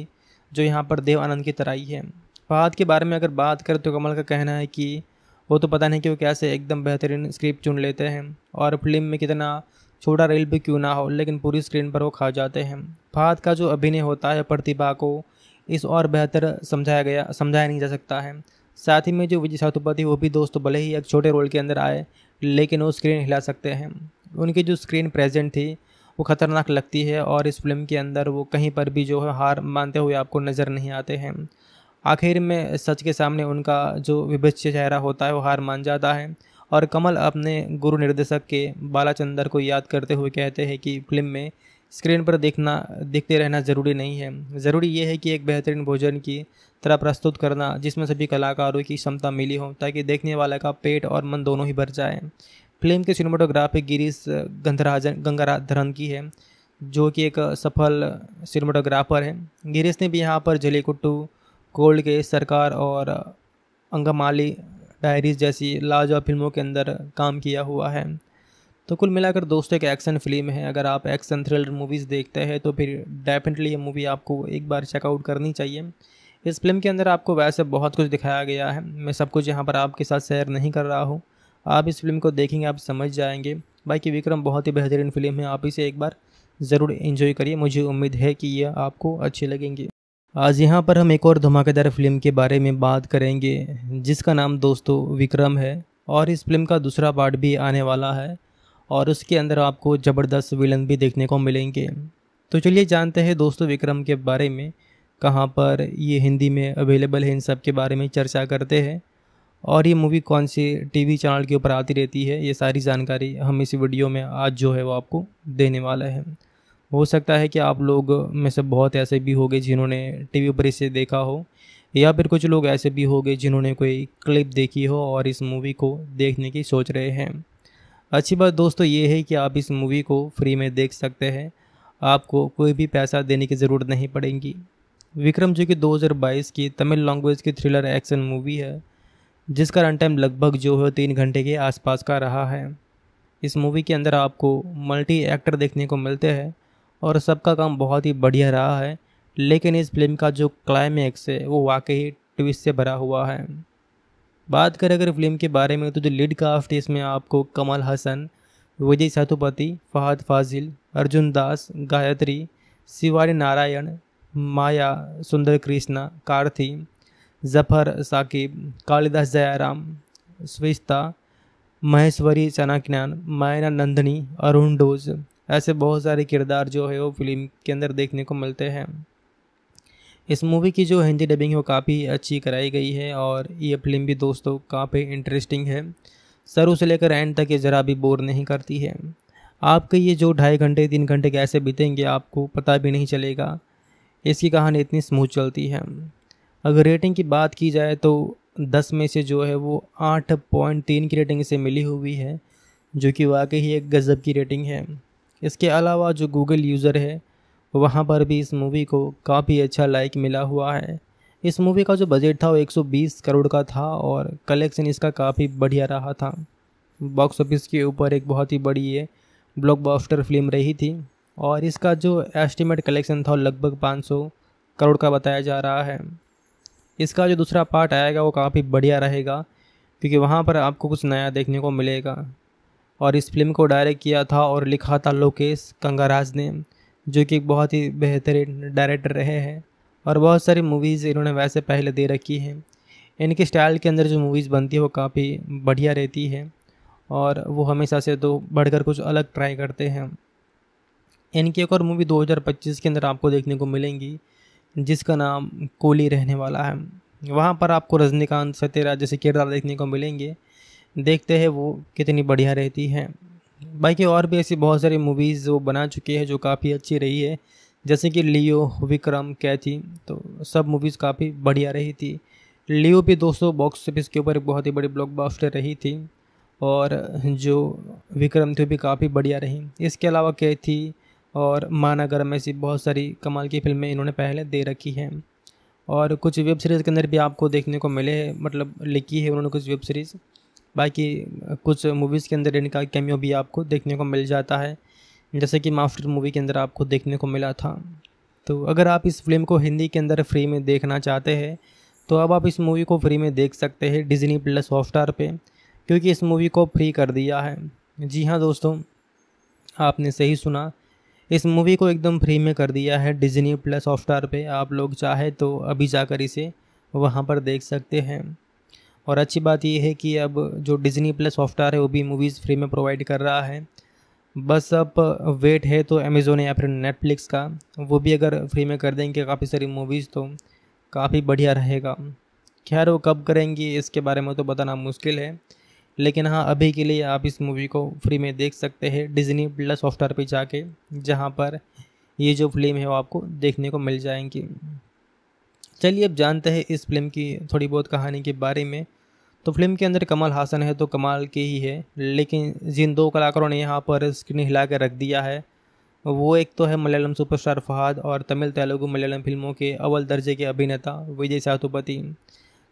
जो यहाँ पर देव आनंद की तरह ही है फहाद के बारे में अगर बात करें तो कमल का कहना है कि वो तो पता नहीं कि वो कैसे एकदम बेहतरीन स्क्रिप्ट चुन लेते हैं और फिल्म में कितना छोटा रेल भी क्यों ना हो लेकिन पूरी स्क्रीन पर वो खा जाते हैं फाहद का जो अभिनय होता है प्रतिभा को इस और बेहतर समझाया गया समझाया नहीं जा सकता है साथ ही में जो विजय सातुपति वो भी दोस्त भले ही एक छोटे रोल के अंदर आए लेकिन वो स्क्रीन हिला सकते हैं उनकी जो स्क्रीन प्रेजेंट थी वो ख़तरनाक लगती है और इस फिल्म के अंदर वो कहीं पर भी जो है हार मानते हुए आपको नज़र नहीं आते हैं आखिर में सच के सामने उनका जो विभिष्य चेहरा होता है वो हार मान जाता है और कमल अपने गुरु निर्देशक के बालाचंदर को याद करते हुए कहते हैं कि फिल्म में स्क्रीन पर देखना देखते रहना ज़रूरी नहीं है ज़रूरी यह है कि एक बेहतरीन भोजन की तरह प्रस्तुत करना जिसमें सभी कलाकारों की क्षमता मिली हो ताकि देखने वाले का पेट और मन दोनों ही भर जाए फिल्म के सिनेमाटोग्राफी गिरीश गंधराजन गंगाधरन की है जो कि एक सफल सिनेमाटोग्राफर है गिरीश ने भी यहाँ पर जलीकुट्टू कोल्ड के सरकार और अंगमाली डायरीज जैसी लाजवाब फिल्मों के अंदर काम किया हुआ है तो कुल मिलाकर दोस्तों एक एक्शन फिल्म है अगर आप एक्शन थ्रिलर मूवीज़ देखते हैं तो फिर डेफिनेटली ये मूवी आपको एक बार चेकआउट करनी चाहिए इस फिल्म के अंदर आपको वैसे बहुत कुछ दिखाया गया है मैं सब कुछ यहाँ पर आपके साथ शेयर नहीं कर रहा हूँ आप इस फिल्म को देखेंगे आप समझ जाएंगे बाकी विक्रम बहुत ही बेहतरीन फिल्म है आप इसे एक बार ज़रूर इंजॉय करिए मुझे उम्मीद है कि यह आपको अच्छी लगेंगी आज यहाँ पर हम एक और धमाकेदार फिल्म के बारे में बात करेंगे जिसका नाम दोस्तों विक्रम है और इस फिल्म का दूसरा पार्ट भी आने वाला है और उसके अंदर आपको ज़बरदस्त विलन भी देखने को मिलेंगे तो चलिए जानते हैं दोस्तों विक्रम के बारे में कहाँ पर ये हिंदी में अवेलेबल है इन सब के बारे में चर्चा करते हैं और ये मूवी कौन सी टीवी चैनल के ऊपर आती रहती है ये सारी जानकारी हम इस वीडियो में आज जो है वो आपको देने वाला है हो सकता है कि आप लोग में से बहुत ऐसे भी होंगे जिन्होंने टीवी पर इसे देखा हो या फिर कुछ लोग ऐसे भी होंगे जिन्होंने कोई क्लिप देखी हो और इस मूवी को देखने की सोच रहे हैं अच्छी बात दोस्तों ये है कि आप इस मूवी को फ्री में देख सकते हैं आपको कोई भी पैसा देने की ज़रूरत नहीं पड़ेगी विक्रम जो कि 2022 की तमिल लैंग्वेज की थ्रिलर एक्शन मूवी है जिसका रन टाइम लगभग जो है तीन घंटे के आसपास का रहा है इस मूवी के अंदर आपको मल्टी एक्टर देखने को मिलते हैं और सबका काम बहुत ही बढ़िया रहा है लेकिन इस फिल्म का जो क्लाइमैक्स है वो वाकई ट्विस्ट से भरा हुआ है बात करें अगर फिल्म के बारे में तो जो लीड कास्ट इसमें आपको कमल हसन विजय सेतुपति फहद फाजिल अर्जुन दास गायत्री शिवानी नारायण माया सुंदर कृष्णा कार्थी जफर साकिब कालिदास जयाराम स्विस्ता महेश्वरी चनाकिनान मायना नंदनी अरुण डोज ऐसे बहुत सारे किरदार जो है वो फिल्म के अंदर देखने को मिलते हैं इस मूवी की जो हिंदी डबिंग है वो काफ़ी अच्छी कराई गई है और ये फिल्म भी दोस्तों काफ़ी इंटरेस्टिंग है शुरू से लेकर एंड तक ये ज़रा भी बोर नहीं करती है आपके ये जो ढाई घंटे तीन घंटे कैसे बीतेंगे आपको पता भी नहीं चलेगा इसकी कहानी इतनी स्मूथ चलती है अगर रेटिंग की बात की जाए तो दस में से जो है वो आठ पॉइंट तीन की रेटिंग इसे मिली हुई है जो कि वाकई ही एक गज़ब की रेटिंग है इसके अलावा जो गूगल यूज़र है वहाँ पर भी इस मूवी को काफ़ी अच्छा लाइक मिला हुआ है इस मूवी का जो बजट था वो 120 करोड़ का था और कलेक्शन इसका काफ़ी बढ़िया रहा था बॉक्स ऑफिस के ऊपर एक बहुत ही बड़ी ये ब्लॉकबस्टर फिल्म रही थी और इसका जो एस्टिमेट कलेक्शन था लगभग 500 करोड़ का बताया जा रहा है इसका जो दूसरा पार्ट आएगा वो काफ़ी बढ़िया रहेगा क्योंकि वहाँ पर आपको कुछ नया देखने को मिलेगा और इस फिल्म को डायरेक्ट किया था और लिखा था लोकेश कंगाराज ने जो कि बहुत ही बेहतरीन डायरेक्टर रहे हैं और बहुत सारी मूवीज़ इन्होंने वैसे पहले दे रखी हैं इनके स्टाइल के अंदर जो मूवीज़ बनती है वो काफ़ी बढ़िया रहती है और वो हमेशा से तो बढ़कर कुछ अलग ट्राई करते हैं इनकी एक और मूवी 2025 के अंदर आपको देखने को मिलेंगी जिसका नाम कोली रहने वाला है वहाँ पर आपको रजनीकांत सत्यराज जैसे किरदार देखने को मिलेंगे देखते हैं वो कितनी बढ़िया रहती है बाकी और भी ऐसी बहुत सारी मूवीज़ वो बना चुकी है जो काफ़ी अच्छी रही है जैसे कि लियो विक्रम कैथी तो सब मूवीज़ काफ़ी बढ़िया रही थी लियो भी दोस्तों बॉक्स ऑफिस के ऊपर एक बहुत ही बड़ी ब्लॉकबस्टर रही थी और जो विक्रम थी भी काफ़ी बढ़िया रही इसके अलावा कैथी और मानागरम ऐसी बहुत सारी कमाल की फिल्में इन्होंने पहले दे रखी हैं और कुछ वेब सीरीज़ के अंदर भी आपको देखने को मिले मतलब लिखी है उन्होंने कुछ वेब सीरीज़ बाकी कुछ मूवीज़ के अंदर इनका कैमियो भी आपको देखने को मिल जाता है जैसे कि मास्टर मूवी के अंदर आपको देखने को मिला था तो अगर आप इस फिल्म को हिंदी के अंदर फ्री में देखना चाहते हैं तो अब आप इस मूवी को फ्री में देख सकते हैं डिजनी प्लस हॉटस्टार पर क्योंकि इस मूवी को फ्री कर दिया है जी हाँ दोस्तों आपने सही सुना इस मूवी को एकदम फ्री में कर दिया है डिजनी प्लस हॉटस्टार पे आप लोग चाहे तो अभी जाकर इसे वहाँ पर देख सकते हैं और अच्छी बात यह है कि अब जो डिज़नी प्लस सॉफ्टवेयर है वो भी मूवीज़ फ्री में प्रोवाइड कर रहा है बस अब वेट है तो अमेज़ोन या फिर नेटफ्लिक्स का वो भी अगर फ्री में कर देंगे काफ़ी सारी मूवीज़ तो काफ़ी बढ़िया रहेगा खैर वो कब करेंगे इसके बारे में तो बताना मुश्किल है लेकिन हाँ अभी के लिए आप इस मूवी को फ्री में देख सकते हैं डिज़नी प्लस सॉफ्टवेयर पर जाके जहाँ पर ये जो फिल्म है वो आपको देखने को मिल जाएंगी चलिए अब जानते हैं इस फिल्म की थोड़ी बहुत कहानी के बारे में तो फिल्म के अंदर कमल हासन है तो कमाल के ही है लेकिन जिन दो कलाकारों ने यहाँ पर स्क्रीन हिला कर रख दिया है वो एक तो है मलयालम सुपरस्टार फहाद और तमिल तेलुगु मलयालम फिल्मों के अव्वल दर्जे के अभिनेता विजय सातुपति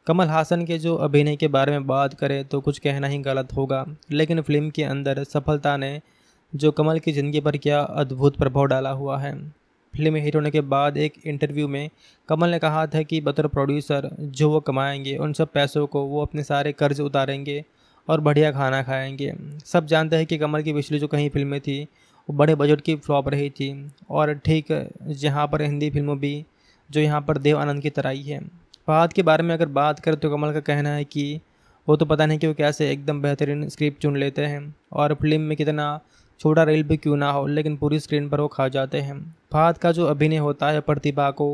कमल हासन के जो अभिनय के बारे में बात करें तो कुछ कहना ही गलत होगा लेकिन फिल्म के अंदर सफलता ने जो कमल की ज़िंदगी पर क्या अद्भुत प्रभाव डाला हुआ है फिल्म हिट होने के बाद एक इंटरव्यू में कमल ने कहा था कि बतौर प्रोड्यूसर जो वो कमाएंगे उन सब पैसों को वो अपने सारे कर्ज उतारेंगे और बढ़िया खाना खाएंगे सब जानते हैं कि कमल की पिछली जो कहीं फिल्में थी वो बड़े बजट की फ्लॉप रही थी और ठीक जहाँ पर हिंदी फिल्मों भी जो यहाँ पर देव आनंद की तरह ही है फहाद के बारे में अगर बात करें तो कमल का कहना है कि वो तो पता नहीं कि वो कैसे एकदम बेहतरीन स्क्रिप्ट चुन लेते हैं और फिल्म में कितना छोटा रेल भी क्यों ना हो लेकिन पूरी स्क्रीन पर वो खा जाते हैं फहद का जो अभिनय होता है प्रतिभा को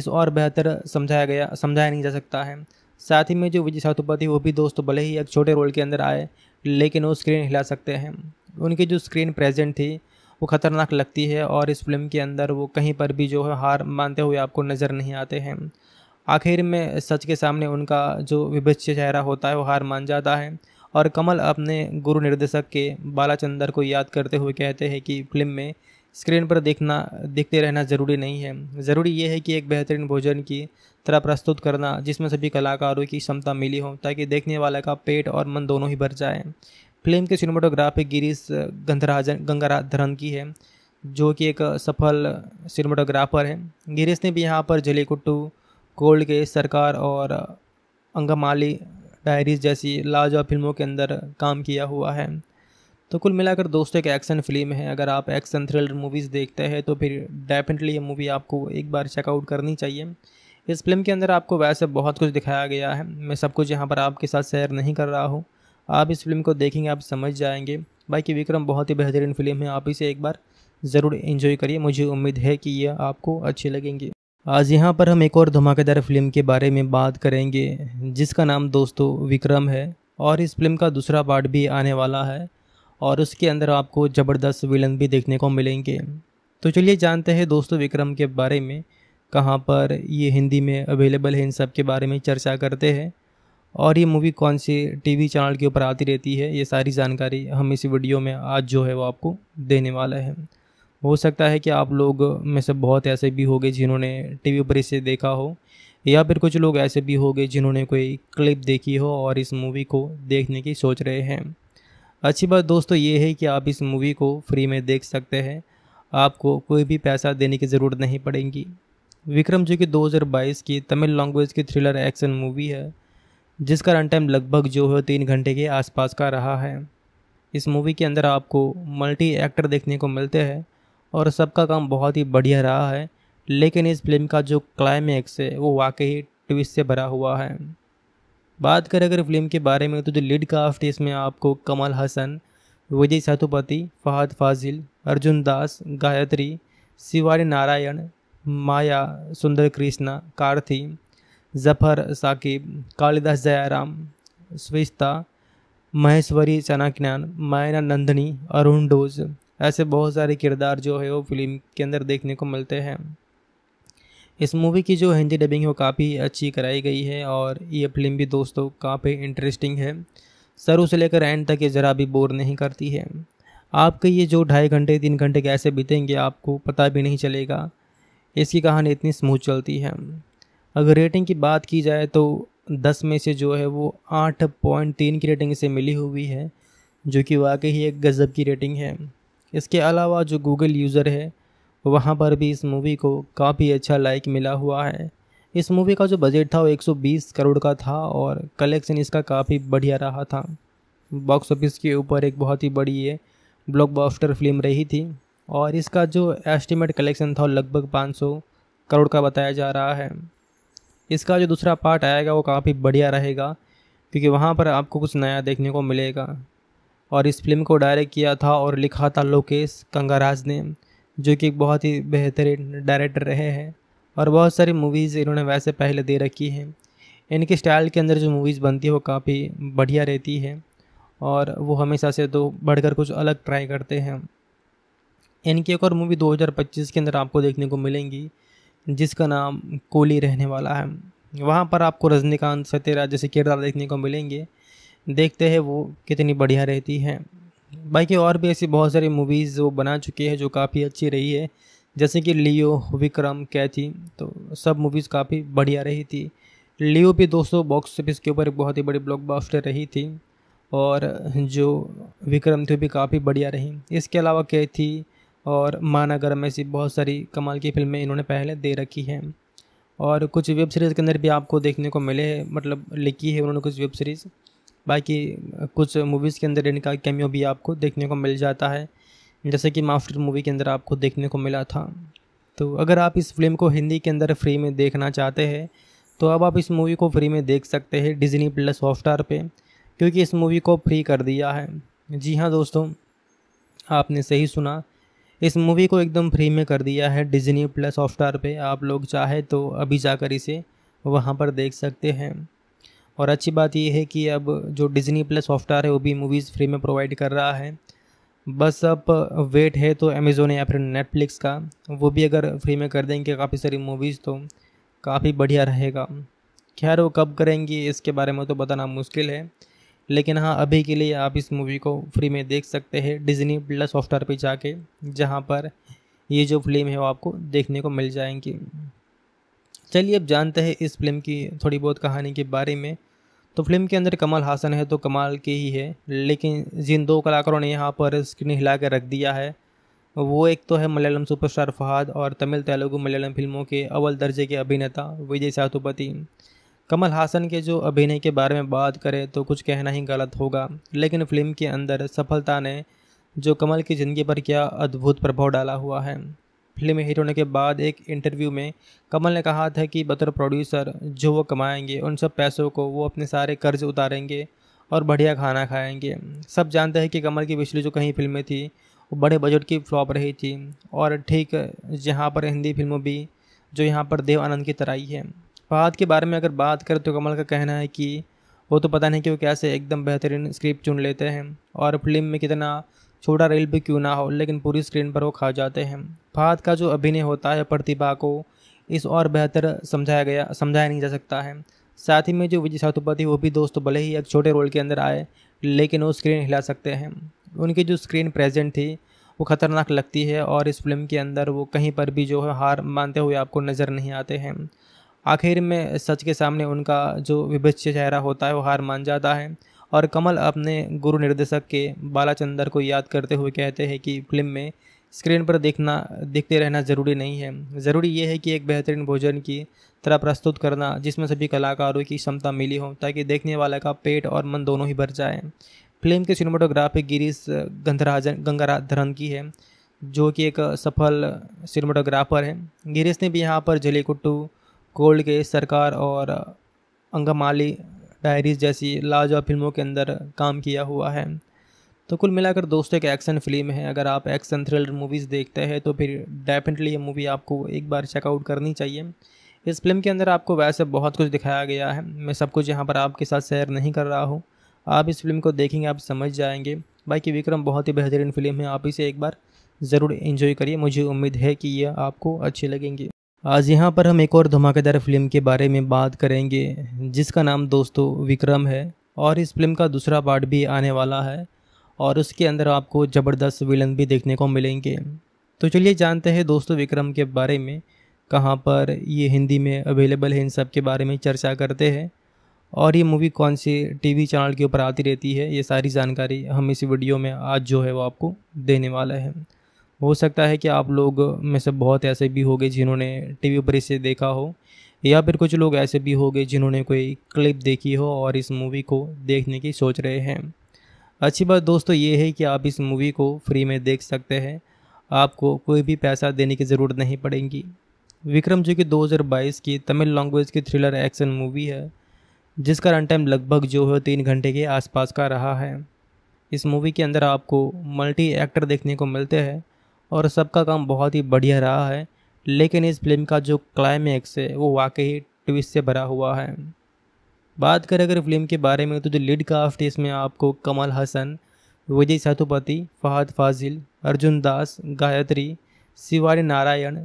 इस और बेहतर समझाया गया समझाया नहीं जा सकता है साथ ही में जो विजय सातुपति वो भी दोस्त भले ही एक छोटे रोल के अंदर आए लेकिन वो स्क्रीन हिला सकते हैं उनकी जो स्क्रीन प्रेजेंट थी वो ख़तरनाक लगती है और इस फिल्म के अंदर वो कहीं पर भी जो है हार मानते हुए आपको नज़र नहीं आते हैं आखिर में सच के सामने उनका जो विभिष्य चेहरा होता है वो हार मान जाता है और कमल अपने गुरु निर्देशक के बालाचंदर को याद करते हुए कहते हैं कि फिल्म में स्क्रीन पर देखना देखते रहना ज़रूरी नहीं है ज़रूरी यह है कि एक बेहतरीन भोजन की तरह प्रस्तुत करना जिसमें सभी कलाकारों की क्षमता मिली हो ताकि देखने वाले का पेट और मन दोनों ही भर जाए फिल्म के सिनेमाटोग्राफी गिरीश गंधराजन गंगाधरन की है जो कि एक सफल सिनेमाटोग्राफर है गिरीश ने भी यहाँ पर जलीकुट्टू कोल्ड के सरकार और अंगमाली डायरीज जैसी लाजवाब फिल्मों के अंदर काम किया हुआ है तो कुल मिलाकर दोस्तों एक एक्शन फिल्म है अगर आप एक्शन थ्रिलर मूवीज़ देखते हैं तो फिर डेफिनेटली ये मूवी आपको एक बार चेकआउट करनी चाहिए इस फिल्म के अंदर आपको वैसे बहुत कुछ दिखाया गया है मैं सब कुछ यहाँ पर आपके साथ शेयर नहीं कर रहा हूँ आप इस फिल्म को देखेंगे आप समझ जाएंगे बाकी विक्रम बहुत ही बेहतरीन फिल्म है आप इसे एक बार ज़रूर इन्जॉय करिए मुझे उम्मीद है कि यह आपको अच्छी लगेंगी आज यहाँ पर हम एक और धमाकेदार फिल्म के बारे में बात करेंगे जिसका नाम दोस्तों विक्रम है और इस फिल्म का दूसरा पार्ट भी आने वाला है और उसके अंदर आपको ज़बरदस्त विलन भी देखने को मिलेंगे तो चलिए जानते हैं दोस्तों विक्रम के बारे में कहाँ पर ये हिंदी में अवेलेबल है इन सब के बारे में चर्चा करते हैं और ये मूवी कौन सी टीवी चैनल के ऊपर आती रहती है ये सारी जानकारी हम इस वीडियो में आज जो है वो आपको देने वाला है हो सकता है कि आप लोग में से बहुत ऐसे भी होंगे जिन्होंने वी पर इसे देखा हो या फिर कुछ लोग ऐसे भी होंगे जिन्होंने कोई क्लिप देखी हो और इस मूवी को देखने की सोच रहे हैं अच्छी बात दोस्तों ये है कि आप इस मूवी को फ्री में देख सकते हैं आपको कोई भी पैसा देने की ज़रूरत नहीं पड़ेगी विक्रम जो कि 2022 की तमिल लैंग्वेज की थ्रिलर एक्शन मूवी है जिसका रन टाइम लगभग जो है तीन घंटे के आसपास का रहा है इस मूवी के अंदर आपको मल्टी एक्टर देखने को मिलते हैं और सबका काम बहुत ही बढ़िया रहा है लेकिन इस फिल्म का जो क्लाइमैक्स है वो वाकई ट्विस्ट से भरा हुआ है बात करें अगर फिल्म के बारे में तो जो लीड कास्ट इसमें आपको कमल हसन विजय सेतुपति फहद फाजिल अर्जुन दास गायत्री शिवानी नारायण माया सुंदर कृष्णा कार्थी जफर साकिब कालिदास जयाराम स्विस्ता महेश्वरी चनाकिनान मायना नंदनी अरुण डोज ऐसे बहुत सारे किरदार जो है वो फिल्म के अंदर देखने को मिलते हैं इस मूवी की जो हिंदी डबिंग है वो काफ़ी अच्छी कराई गई है और ये फिल्म भी दोस्तों काफ़ी इंटरेस्टिंग है शुरू से लेकर एंड तक ये ज़रा भी बोर नहीं करती है आपके ये जो ढाई घंटे तीन घंटे कैसे बीतेंगे आपको पता भी नहीं चलेगा इसकी कहानी इतनी स्मूथ चलती है अगर रेटिंग की बात की जाए तो दस में से जो है वो आठ पॉइंट तीन की रेटिंग इसे मिली हुई है जो कि वाकई ही एक गज़ब की रेटिंग है इसके अलावा जो गूगल यूज़र है वहाँ पर भी इस मूवी को काफ़ी अच्छा लाइक मिला हुआ है इस मूवी का जो बजट था वो 120 करोड़ का था और कलेक्शन इसका काफ़ी बढ़िया रहा था बॉक्स ऑफिस के ऊपर एक बहुत ही बड़ी ये ब्लॉकबस्टर फिल्म रही थी और इसका जो एस्टिमेट कलेक्शन था लगभग 500 करोड़ का बताया जा रहा है इसका जो दूसरा पार्ट आएगा वो काफ़ी बढ़िया रहेगा क्योंकि वहाँ पर आपको कुछ नया देखने को मिलेगा और इस फिल्म को डायरेक्ट किया था और लिखा था लोकेश कंगाराज ने जो कि एक बहुत ही बेहतरीन डायरेक्टर रहे हैं और बहुत सारी मूवीज़ इन्होंने वैसे पहले दे रखी हैं इनके स्टाइल के अंदर जो मूवीज़ बनती है वो काफ़ी बढ़िया रहती है और वो हमेशा से तो बढ़कर कुछ अलग ट्राई करते हैं इनकी एक और मूवी 2025 के अंदर आपको देखने को मिलेंगी जिसका नाम कोली रहने वाला है वहाँ पर आपको रजनीकांत सत्यराज जैसे किरदार देखने को मिलेंगे देखते हैं वो कितनी बढ़िया रहती है बाकी और भी ऐसी बहुत सारी मूवीज़ वो बना चुकी है जो काफ़ी अच्छी रही है जैसे कि लियो विक्रम कैथी तो सब मूवीज़ काफ़ी बढ़िया रही थी लियो भी दोस्तों बॉक्स ऑफिस के ऊपर एक बहुत ही बड़ी ब्लॉकबस्टर रही थी और जो विक्रम थी भी काफ़ी बढ़िया रही इसके अलावा कैथी और मानागरम ऐसी बहुत सारी कमाल की फिल्में इन्होंने पहले दे रखी हैं और कुछ वेब सीरीज़ के अंदर भी आपको देखने को मिले मतलब लिखी है उन्होंने कुछ वेब सीरीज़ बाकी कुछ मूवीज़ के अंदर इनका कैमियो भी आपको देखने को मिल जाता है जैसे कि माफिर मूवी के अंदर आपको देखने को मिला था तो अगर आप इस फिल्म को हिंदी के अंदर फ्री में देखना चाहते हैं तो अब आप इस मूवी को फ्री में देख सकते हैं डिजनी प्लस हॉटस्टार पर क्योंकि इस मूवी को फ्री कर दिया है जी हाँ दोस्तों आपने सही सुना इस मूवी को एकदम फ्री में कर दिया है डिजनी प्लस हॉटस्टार पे आप लोग चाहे तो अभी जाकर इसे वहाँ पर देख सकते हैं और अच्छी बात यह है कि अब जो डिज़नी प्लस सॉफ्टवेयर है वो भी मूवीज़ फ्री में प्रोवाइड कर रहा है बस अब वेट है तो अमेज़ोन या फिर नेटफ्लिक्स का वो भी अगर फ्री में कर देंगे काफ़ी सारी मूवीज़ तो काफ़ी बढ़िया रहेगा खैर वो कब करेंगी इसके बारे में तो बताना मुश्किल है लेकिन हाँ अभी के लिए आप इस मूवी को फ्री में देख सकते हैं डिज़नी प्लस सॉफ्टवेयर पर जाके जहाँ पर ये जो फिल्म है वो आपको देखने को मिल जाएंगी चलिए अब जानते हैं इस फिल्म की थोड़ी बहुत कहानी के बारे में तो फिल्म के अंदर कमल हासन है तो कमाल के ही है लेकिन जिन दो कलाकारों ने यहाँ पर स्क्रीन हिला कर रख दिया है वो एक तो है मलयालम सुपरस्टार फहाद और तमिल तेलुगु मलयालम फिल्मों के अव्वल दर्जे के अभिनेता विजय सातुपति कमल हासन के जो अभिनय के बारे में बात करें तो कुछ कहना ही गलत होगा लेकिन फिल्म के अंदर सफलता ने जो कमल की ज़िंदगी पर क्या अद्भुत प्रभाव डाला हुआ है फिल्म हिट होने के बाद एक इंटरव्यू में कमल ने कहा था कि बतौर प्रोड्यूसर जो वो कमाएंगे उन सब पैसों को वो अपने सारे कर्ज उतारेंगे और बढ़िया खाना खाएंगे सब जानते हैं कि कमल की पिछली जो कहीं फिल्में थी वो बड़े बजट की फ्लॉप रही थी और ठीक जहाँ पर हिंदी फिल्मों भी जो यहाँ पर देव आनंद की तरह ही है फहाद के बारे में अगर बात करें तो कमल का कहना है कि वो तो पता नहीं कि वो कैसे एकदम बेहतरीन स्क्रिप्ट चुन लेते हैं और फिल्म में कितना छोटा रेल भी क्यों ना हो लेकिन पूरी स्क्रीन पर वो खा जाते हैं फहद का जो अभिनय होता है प्रतिभा को इस और बेहतर समझाया गया समझाया नहीं जा सकता है साथ ही में जो विजय सातुपति वो भी दोस्त भले ही एक छोटे रोल के अंदर आए लेकिन वो स्क्रीन हिला सकते हैं उनकी जो स्क्रीन प्रेजेंट थी वो ख़तरनाक लगती है और इस फिल्म के अंदर वो कहीं पर भी जो है हार मानते हुए आपको नज़र नहीं आते हैं आखिर में सच के सामने उनका जो विभिष्य चेहरा होता है वो हार मान जाता है और कमल अपने गुरु निर्देशक के बालाचंदर को याद करते हुए कहते हैं कि फिल्म में स्क्रीन पर देखना देखते रहना ज़रूरी नहीं है ज़रूरी यह है कि एक बेहतरीन भोजन की तरह प्रस्तुत करना जिसमें सभी कलाकारों की क्षमता मिली हो ताकि देखने वाला का पेट और मन दोनों ही भर जाए फिल्म के सिनेमाटोग्राफी गिरीश गंधराजन गंगाधरन की है जो कि एक सफल सिनेमाटोग्राफर है गिरीश ने भी यहाँ पर जलीकुट्टू कोल्ड के सरकार और अंगमाली डायरीज जैसी लाजवाब फिल्मों के अंदर काम किया हुआ है तो कुल मिलाकर दोस्तों एक एक्शन फिल्म है अगर आप एक्शन थ्रिलर मूवीज़ देखते हैं तो फिर डेफिनेटली ये मूवी आपको एक बार चेकआउट करनी चाहिए इस फिल्म के अंदर आपको वैसे बहुत कुछ दिखाया गया है मैं सब कुछ यहाँ पर आपके साथ शेयर नहीं कर रहा हूँ आप इस फिल्म को देखेंगे आप समझ जाएंगे बाकी विक्रम बहुत ही बेहतरीन फिल्म है आप इसे एक बार ज़रूर इन्जॉय करिए मुझे उम्मीद है कि यह आपको अच्छी लगेंगी आज यहाँ पर हम एक और धमाकेदार फिल्म के बारे में बात करेंगे जिसका नाम दोस्तों विक्रम है और इस फिल्म का दूसरा पार्ट भी आने वाला है और उसके अंदर आपको ज़बरदस्त विलन भी देखने को मिलेंगे तो चलिए जानते हैं दोस्तों विक्रम के बारे में कहाँ पर ये हिंदी में अवेलेबल है इन सब के बारे में चर्चा करते हैं और ये मूवी कौन सी टीवी चैनल के ऊपर आती रहती है ये सारी जानकारी हम इस वीडियो में आज जो है वो आपको देने वाला है हो सकता है कि आप लोग में से बहुत ऐसे भी होंगे जिन्होंने वी पर इसे देखा हो या फिर कुछ लोग ऐसे भी होंगे जिन्होंने कोई क्लिप देखी हो और इस मूवी को देखने की सोच रहे हैं अच्छी बात दोस्तों ये है कि आप इस मूवी को फ्री में देख सकते हैं आपको कोई भी पैसा देने की ज़रूरत नहीं पड़ेगी विक्रम जो कि 2022 की तमिल लैंग्वेज की थ्रिलर एक्शन मूवी है जिसका रन टाइम लगभग जो है तीन घंटे के आसपास का रहा है इस मूवी के अंदर आपको मल्टी एक्टर देखने को मिलते हैं और सबका काम बहुत ही बढ़िया रहा है लेकिन इस फिल्म का जो क्लाइमैक्स है वो वाकई ट्विस्ट से भरा हुआ है बात करें अगर फिल्म के बारे में तो जो लीड कास्ट इसमें आपको कमल हसन विजय सेतुपति फहद फाजिल अर्जुन दास गायत्री शिवानी नारायण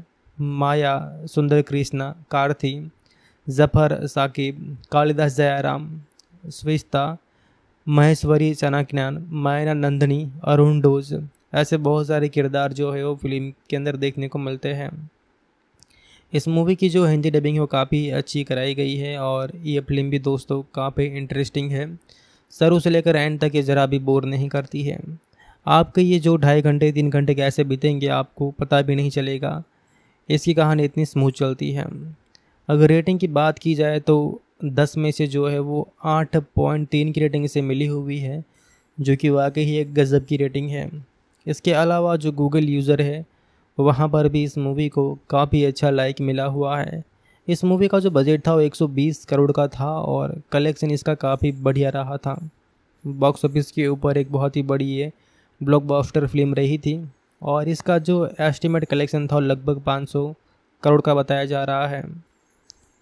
माया सुंदर कृष्णा कार्थी जफर साकिब कालिदास जयाराम स्विस्ता महेश्वरी चनाकिनान मायना नंदनी अरुण डोज ऐसे बहुत सारे किरदार जो है वो फिल्म के अंदर देखने को मिलते हैं इस मूवी की जो हिंदी डबिंग है वो काफ़ी अच्छी कराई गई है और ये फिल्म भी दोस्तों काफ़ी इंटरेस्टिंग है शुरू से लेकर एंड तक ये ज़रा भी बोर नहीं करती है आपके ये जो ढाई घंटे तीन घंटे कैसे बीतेंगे आपको पता भी नहीं चलेगा इसकी कहानी इतनी स्मूथ चलती है अगर रेटिंग की बात की जाए तो दस में से जो है वो आठ पॉइंट तीन की रेटिंग से मिली हुई है जो कि वाकई ही एक गज़ब की रेटिंग है इसके अलावा जो गूगल यूज़र है वहाँ पर भी इस मूवी को काफ़ी अच्छा लाइक मिला हुआ है इस मूवी का जो बजट था वो 120 करोड़ का था और कलेक्शन इसका काफ़ी बढ़िया रहा था बॉक्स ऑफिस के ऊपर एक बहुत ही बड़ी ये ब्लॉकबस्टर फिल्म रही थी और इसका जो एस्टिमेट कलेक्शन था लगभग 500 करोड़ का बताया जा रहा है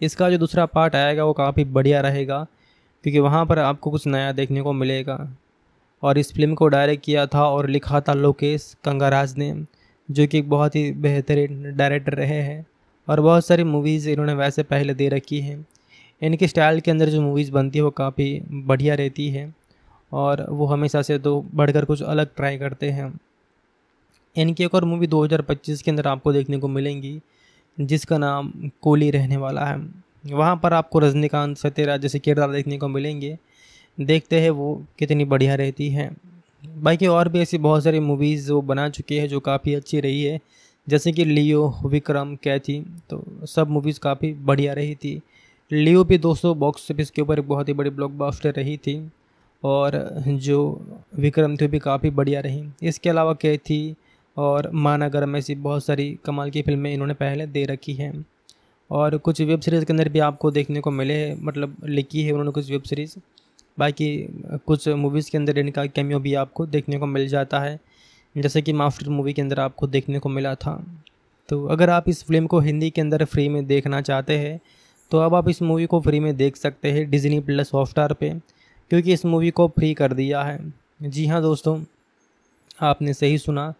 इसका जो दूसरा पार्ट आएगा वो काफ़ी बढ़िया रहेगा क्योंकि वहाँ पर आपको कुछ नया देखने को मिलेगा और इस फिल्म को डायरेक्ट किया था और लिखा था लोकेश कंगाराज ने जो कि बहुत ही बेहतरीन डायरेक्टर रहे हैं और बहुत सारी मूवीज़ इन्होंने वैसे पहले दे रखी हैं इनके स्टाइल के अंदर जो मूवीज़ बनती है वो काफ़ी बढ़िया रहती है और वो हमेशा से तो बढ़कर कुछ अलग ट्राई करते हैं इनकी एक और मूवी 2025 के अंदर आपको देखने को मिलेंगी जिसका नाम कोली रहने वाला है वहाँ पर आपको रजनीकांत सत्यराज जैसे किरदार देखने को मिलेंगे देखते हैं वो कितनी बढ़िया रहती है बाकी और भी ऐसी बहुत सारी मूवीज़ वो बना चुकी हैं जो काफ़ी अच्छी रही है जैसे कि लियो विक्रम कैथी तो सब मूवीज़ काफ़ी बढ़िया रही थी लियो भी दोस्तों बॉक्स ऑफिस के ऊपर बहुत ही बड़ी ब्लॉकबस्टर रही थी और जो विक्रम थी भी काफ़ी बढ़िया रही इसके अलावा कैथी और मानागरम ऐसी बहुत सारी कमाल की फिल्में इन्होंने पहले दे रखी हैं और कुछ वेब सीरीज़ के अंदर भी आपको देखने को मिले हैं मतलब लिखी है उन्होंने कुछ वेब सीरीज़ बाकी कुछ मूवीज़ के अंदर इनका कैमियो भी आपको देखने को मिल जाता है जैसे कि माफ्टर मूवी के अंदर आपको देखने को मिला था तो अगर आप इस फिल्म को हिंदी के अंदर फ्री में देखना चाहते हैं तो अब आप इस मूवी को फ्री में देख सकते हैं डिजनी प्लस हॉटस्टार पर क्योंकि इस मूवी को फ्री कर दिया है जी हाँ दोस्तों आपने सही सुना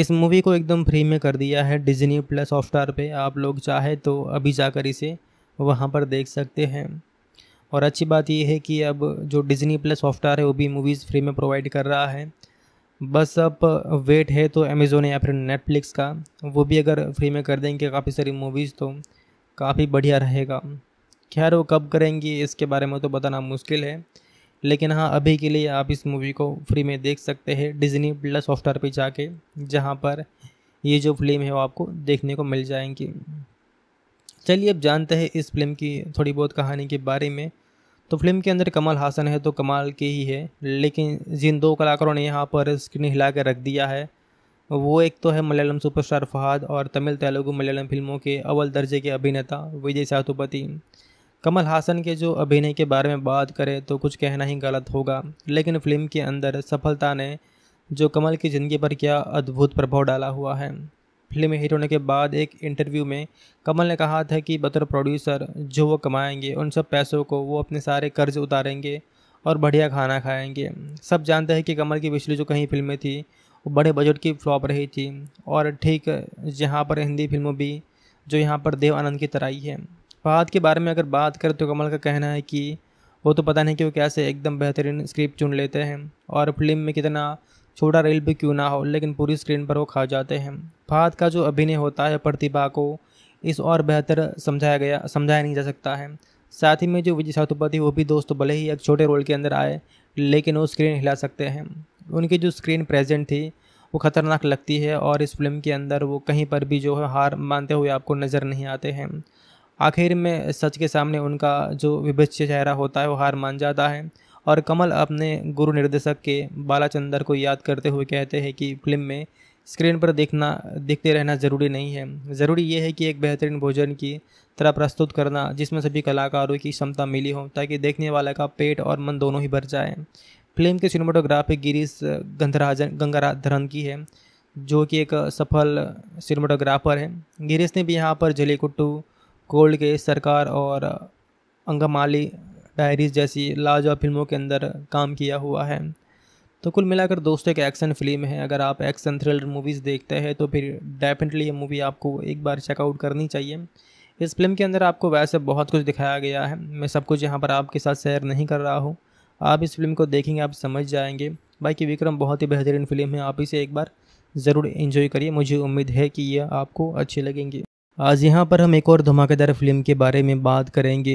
इस मूवी को एकदम फ्री में कर दिया है डिजनी प्लस हॉटस्टार पे आप लोग चाहे तो अभी जाकर इसे वहाँ पर देख सकते हैं और अच्छी बात यह है कि अब जो डिज़नी प्लस सॉफ्टवेयर है वो भी मूवीज़ फ्री में प्रोवाइड कर रहा है बस अब वेट है तो अमेज़ोन या फिर नेटफ्लिक्स का वो भी अगर फ्री में कर देंगे काफ़ी सारी मूवीज़ तो काफ़ी बढ़िया रहेगा खैर वो कब करेंगी इसके बारे में तो बताना मुश्किल है लेकिन हाँ अभी के लिए आप इस मूवी को फ्री में देख सकते हैं डिज़नी प्लस सॉफ्टवेयर पर जाके जहाँ पर ये जो फिल्म है वो आपको देखने को मिल जाएंगी चलिए अब जानते हैं इस फिल्म की थोड़ी बहुत कहानी के बारे में तो फिल्म के अंदर कमल हासन है तो कमाल के ही है लेकिन जिन दो कलाकारों ने यहाँ पर स्क्रीन हिला कर रख दिया है वो एक तो है मलयालम सुपरस्टार फहाद और तमिल तेलुगु मलयालम फिल्मों के अव्वल दर्जे के अभिनेता विजय सातुपति कमल हासन के जो अभिनय के बारे में बात करें तो कुछ कहना ही गलत होगा लेकिन फिल्म के अंदर सफलता ने जो कमल की ज़िंदगी पर क्या अद्भुत प्रभाव डाला हुआ है फिल्म हिट होने के बाद एक इंटरव्यू में कमल ने कहा था कि बतौर प्रोड्यूसर जो वो कमाएंगे उन सब पैसों को वो अपने सारे कर्ज उतारेंगे और बढ़िया खाना खाएंगे सब जानते हैं कि कमल की पिछली जो कहीं फिल्में थी वो बड़े बजट की फ्लॉप रही थी और ठीक जहाँ पर हिंदी फिल्मों भी जो यहाँ पर देव आनंद की तराई है फहाद के बारे में अगर बात करें तो कमल का कहना है कि वो तो पता नहीं कि वो कैसे एकदम बेहतरीन स्क्रिप्ट चुन लेते हैं और फिल्म में कितना छोटा रेल भी क्यों ना हो लेकिन पूरी स्क्रीन पर वो खा जाते हैं फहद का जो अभिनय होता है प्रतिभा को इस और बेहतर समझाया गया समझाया नहीं जा सकता है साथ ही में जो विजय सातुपति वो भी दोस्त भले ही एक छोटे रोल के अंदर आए लेकिन वो स्क्रीन हिला सकते हैं उनकी जो स्क्रीन प्रेजेंट थी वो ख़तरनाक लगती है और इस फिल्म के अंदर वो कहीं पर भी जो है हार मानते हुए आपको नज़र नहीं आते हैं आखिर में सच के सामने उनका जो विभिष्य चेहरा होता है वो हार मान जाता है और कमल अपने गुरु निर्देशक के बालाचंदर को याद करते हुए कहते हैं कि फिल्म में स्क्रीन पर देखना देखते रहना ज़रूरी नहीं है ज़रूरी यह है कि एक बेहतरीन भोजन की तरह प्रस्तुत करना जिसमें सभी कलाकारों की क्षमता मिली हो ताकि देखने वाला का पेट और मन दोनों ही भर जाए फिल्म के सिनेमाटोग्राफी गिरीश गंधराजन गंगाधरन की है जो कि एक सफल सिनेमाटोग्राफर है गिरीश ने भी यहाँ पर जलीकुट्टू गोल्ड के सरकार और अंगमाली डायरीज जैसी लाजवाब फिल्मों के अंदर काम किया हुआ है तो कुल मिलाकर दोस्तों एक एक्शन फिल्म है अगर आप एक्शन थ्रिलर मूवीज़ देखते हैं तो फिर डेफिनेटली ये मूवी आपको एक बार चेकआउट करनी चाहिए इस फिल्म के अंदर आपको वैसे बहुत कुछ दिखाया गया है मैं सब कुछ यहाँ पर आपके साथ शेयर नहीं कर रहा हूँ आप इस फिल्म को देखेंगे आप समझ जाएंगे बाकी विक्रम बहुत ही बेहतरीन फिल्म है आप इसे एक बार ज़रूर इन्जॉय करिए मुझे उम्मीद है कि यह आपको अच्छी लगेंगी आज यहाँ पर हम एक और धमाकेदार फिल्म के बारे में बात करेंगे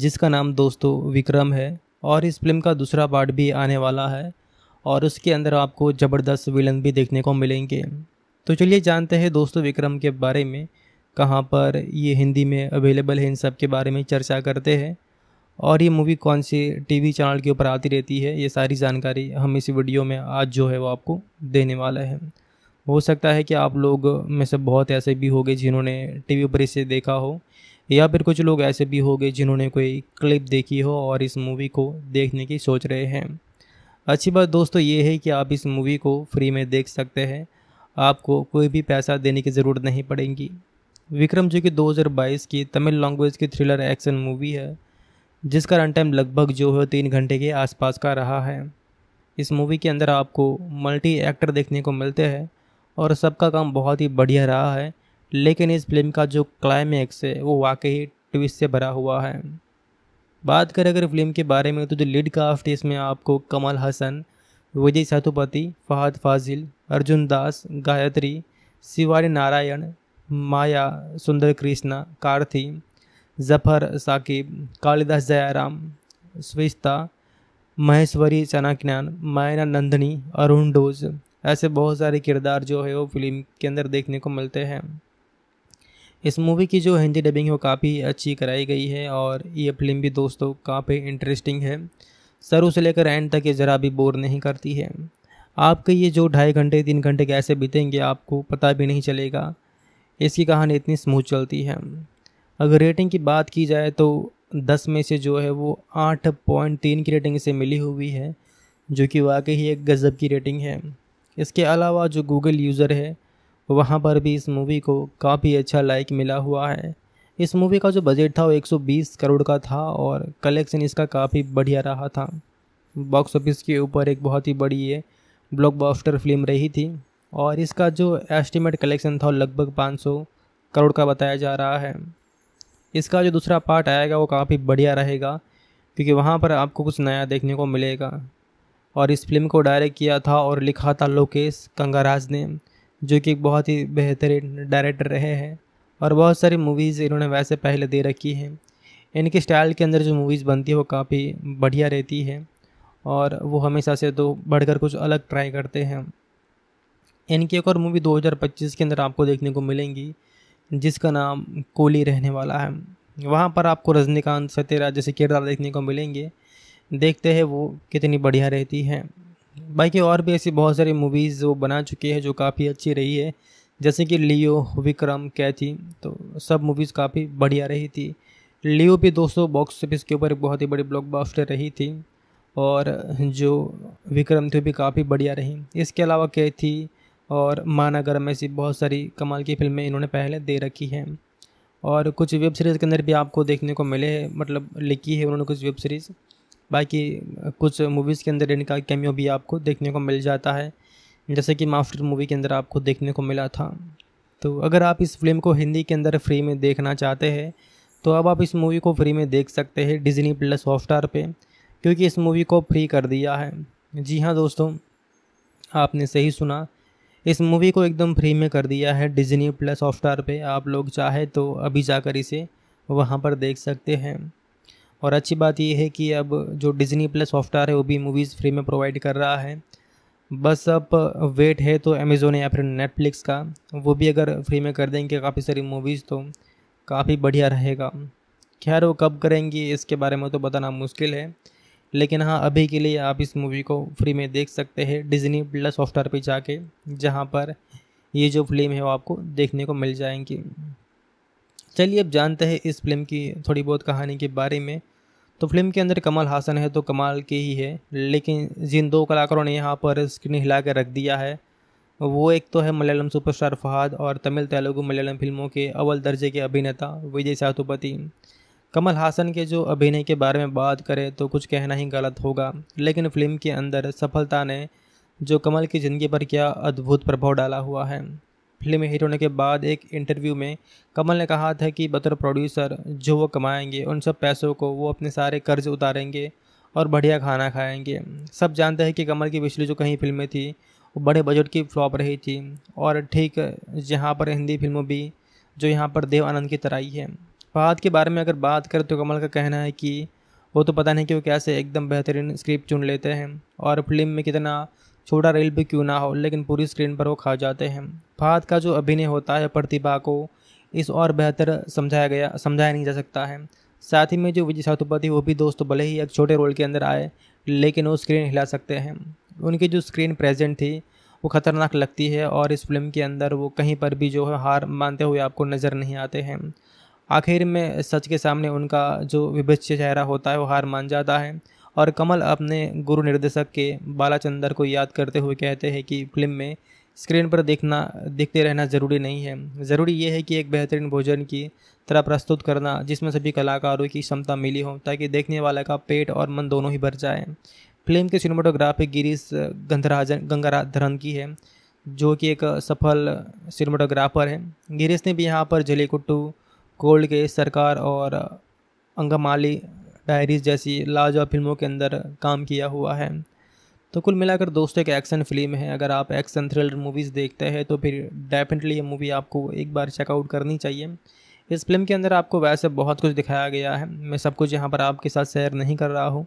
जिसका नाम दोस्तों विक्रम है और इस फिल्म का दूसरा पार्ट भी आने वाला है और उसके अंदर आपको ज़बरदस्त विलन भी देखने को मिलेंगे तो चलिए जानते हैं दोस्तों विक्रम के बारे में कहाँ पर ये हिंदी में अवेलेबल है इन सब के बारे में चर्चा करते हैं और ये मूवी कौन से टीवी चैनल के ऊपर आती रहती है ये सारी जानकारी हम इस वीडियो में आज जो है वो आपको देने वाला है हो सकता है कि आप लोग में से बहुत ऐसे भी होंगे जिन्होंने टीवी पर इसे देखा हो या फिर कुछ लोग ऐसे भी होंगे जिन्होंने कोई क्लिप देखी हो और इस मूवी को देखने की सोच रहे हैं अच्छी बात दोस्तों ये है कि आप इस मूवी को फ्री में देख सकते हैं आपको कोई भी पैसा देने की ज़रूरत नहीं पड़ेगी विक्रम जो कि 2022 की तमिल लैंग्वेज की थ्रिलर एक्शन मूवी है जिसका रन टाइम लगभग जो है तीन घंटे के आसपास का रहा है इस मूवी के अंदर आपको मल्टी एक्टर देखने को मिलते हैं और सबका काम बहुत ही बढ़िया रहा है लेकिन इस फिल्म का जो क्लाइमैक्स है वो वाकई ट्विस्ट से भरा हुआ है बात करें अगर फिल्म के बारे में तो जो लीड कास्ट है इसमें आपको कमल हसन विजय सेतुपति फहद फाजिल अर्जुन दास गायत्री शिवानी नारायण माया सुंदर कृष्णा कार्थी जफर साकिब कालिदास जयाराम स्विस्ता महेश्वरी चनाक्यान मायना नंदनी अरुण डोज ऐसे बहुत सारे किरदार जो है वो फिल्म के अंदर देखने को मिलते हैं इस मूवी की जो हिंदी डबिंग है वो काफ़ी अच्छी कराई गई है और ये फिल्म भी दोस्तों काफ़ी इंटरेस्टिंग है शुरू से लेकर एंड तक ये ज़रा भी बोर नहीं करती है आपके ये जो ढाई घंटे तीन घंटे कैसे बीतेंगे आपको पता भी नहीं चलेगा इसकी कहानी इतनी स्मूथ चलती है अगर रेटिंग की बात की जाए तो दस में से जो है वो आठ पॉइंट तीन की रेटिंग इसे मिली हुई है जो कि वाकई ही एक गज़ब की रेटिंग है इसके अलावा जो गूगल यूज़र है वहाँ पर भी इस मूवी को काफ़ी अच्छा लाइक मिला हुआ है इस मूवी का जो बजट था वो 120 करोड़ का था और कलेक्शन इसका काफ़ी बढ़िया रहा था बॉक्स ऑफिस के ऊपर एक बहुत ही बड़ी ये ब्लॉकबस्टर फिल्म रही थी और इसका जो एस्टिमेट कलेक्शन था लगभग 500 करोड़ का बताया जा रहा है इसका जो दूसरा पार्ट आएगा वो काफ़ी बढ़िया रहेगा क्योंकि वहाँ पर आपको कुछ नया देखने को मिलेगा और इस फिल्म को डायरेक्ट किया था और लिखा था लोकेश कंगाराज ने जो कि बहुत ही बेहतरीन डायरेक्टर रहे हैं और बहुत सारी मूवीज़ इन्होंने वैसे पहले दे रखी हैं इनके स्टाइल के अंदर जो मूवीज़ बनती है वो काफ़ी बढ़िया रहती है और वो हमेशा से तो बढ़कर कुछ अलग ट्राई करते हैं इनकी एक और मूवी 2025 के अंदर आपको देखने को मिलेंगी जिसका नाम कोली रहने वाला है वहाँ पर आपको रजनीकांत सत्यराज जैसे किरदार देखने को मिलेंगे देखते हैं वो कितनी बढ़िया रहती है बाकी और भी ऐसी बहुत सारी मूवीज़ वो बना चुकी हैं जो काफ़ी अच्छी रही है जैसे कि लियो विक्रम कैथी तो सब मूवीज़ काफ़ी बढ़िया रही थी लियो भी दोस्तों बॉक्स ऑफिस के ऊपर बहुत ही बड़ी ब्लॉकबस्टर रही थी और जो विक्रम थी भी काफ़ी बढ़िया रही इसके अलावा कैथी और मानागरम ऐसी बहुत सारी कमाल की फिल्में इन्होंने पहले दे रखी हैं और कुछ वेब सीरीज़ के अंदर भी आपको देखने को मिले मतलब लिखी है उन्होंने कुछ वेब सीरीज़ बाकी कुछ मूवीज़ के अंदर इनका कैमियो भी आपको देखने को मिल जाता है जैसे कि मास्टर मूवी के अंदर आपको देखने को मिला था तो अगर आप इस फिल्म को हिंदी के अंदर फ्री में देखना चाहते हैं तो अब आप इस मूवी को फ्री में देख सकते हैं डिज़नी प्लस हॉटस्टार पे क्योंकि इस मूवी को फ्री कर दिया है जी हाँ दोस्तों आपने सही सुना इस मूवी को एकदम फ्री में कर दिया है डिज़नी प्लस हॉटस्टार पे आप लोग चाहे तो अभी जाकर इसे वहाँ पर देख सकते हैं और अच्छी बात यह है कि अब जो डिज़नी प्लस सॉफ्टवेयर है वो भी मूवीज़ फ्री में प्रोवाइड कर रहा है बस अब वेट है तो अमेज़ोन या फिर नेटफ्लिक्स का वो भी अगर फ्री में कर देंगे काफ़ी सारी मूवीज़ तो काफ़ी बढ़िया रहेगा खैर वो कब करेंगे इसके बारे में तो बताना मुश्किल है लेकिन हाँ अभी के लिए आप इस मूवी को फ्री में देख सकते हैं डिज़नी प्लस सॉफ्टवेयर पर जाके जहाँ पर ये जो फिल्म है वो आपको देखने को मिल जाएंगी चलिए अब जानते हैं इस फिल्म की थोड़ी बहुत कहानी के बारे में तो फिल्म के अंदर कमल हासन है तो कमाल के ही है लेकिन जिन दो कलाकारों ने यहाँ पर स्क्रीन हिला कर रख दिया है वो एक तो है मलयालम सुपरस्टार फहाद और तमिल तेलुगु मलयालम फिल्मों के अव्वल दर्जे के अभिनेता विजय सातुपति कमल हासन के जो अभिनय के बारे में बात करें तो कुछ कहना ही गलत होगा लेकिन फिल्म के अंदर सफलता ने जो कमल की ज़िंदगी पर क्या अद्भुत प्रभाव डाला हुआ है फिल्म हिट होने के बाद एक इंटरव्यू में कमल ने कहा था कि बतौर प्रोड्यूसर जो वो कमाएंगे उन सब पैसों को वो अपने सारे कर्ज उतारेंगे और बढ़िया खाना खाएंगे सब जानते हैं कि कमल की पिछली जो कहीं फिल्में थी वो बड़े बजट की फ्लॉप रही थी और ठीक यहाँ पर हिंदी फिल्मों भी जो यहाँ पर देव आनंद की तरह ही है फहाद के बारे में अगर बात करें तो कमल का कहना है कि वो तो पता नहीं कि वो कैसे एकदम बेहतरीन स्क्रिप्ट चुन लेते हैं और फिल्म में कितना छोटा रेल भी क्यों ना हो लेकिन पूरी स्क्रीन पर वो खा जाते हैं फहद का जो अभिनय होता है प्रतिभा को इस और बेहतर समझाया गया समझाया नहीं जा सकता है साथ ही में जो विजय सातुपति वो भी दोस्त भले ही एक छोटे रोल के अंदर आए लेकिन वो स्क्रीन हिला सकते हैं उनकी जो स्क्रीन प्रेजेंट थी वो ख़तरनाक लगती है और इस फिल्म के अंदर वो कहीं पर भी जो है हार मानते हुए आपको नज़र नहीं आते हैं आखिर में सच के सामने उनका जो विभिष्य चेहरा होता है वो हार मान जाता है और कमल अपने गुरु निर्देशक के बालाचंदर को याद करते हुए कहते हैं कि फिल्म में स्क्रीन पर देखना देखते रहना ज़रूरी नहीं है ज़रूरी यह है कि एक बेहतरीन भोजन की तरह प्रस्तुत करना जिसमें सभी कलाकारों की क्षमता मिली हो ताकि देखने वाला का पेट और मन दोनों ही भर जाए फिल्म के सिनेमाटोग्राफी गिरीश गंधराजन गंगाधरन की है जो कि एक सफल सिनेमाटोग्राफर है गिरीश ने भी यहाँ पर जलीकुट्टू गोल्ड के सरकार और अंगमाली डायरीज जैसी लाजवाब फिल्मों के अंदर काम किया हुआ है तो कुल मिलाकर दोस्तों एक एक्शन फिल्म है अगर आप एक्शन थ्रिलर मूवीज़ देखते हैं तो फिर डेफिनेटली ये मूवी आपको एक बार चेकआउट करनी चाहिए इस फिल्म के अंदर आपको वैसे बहुत कुछ दिखाया गया है मैं सब कुछ यहाँ पर आपके साथ शेयर नहीं कर रहा हूँ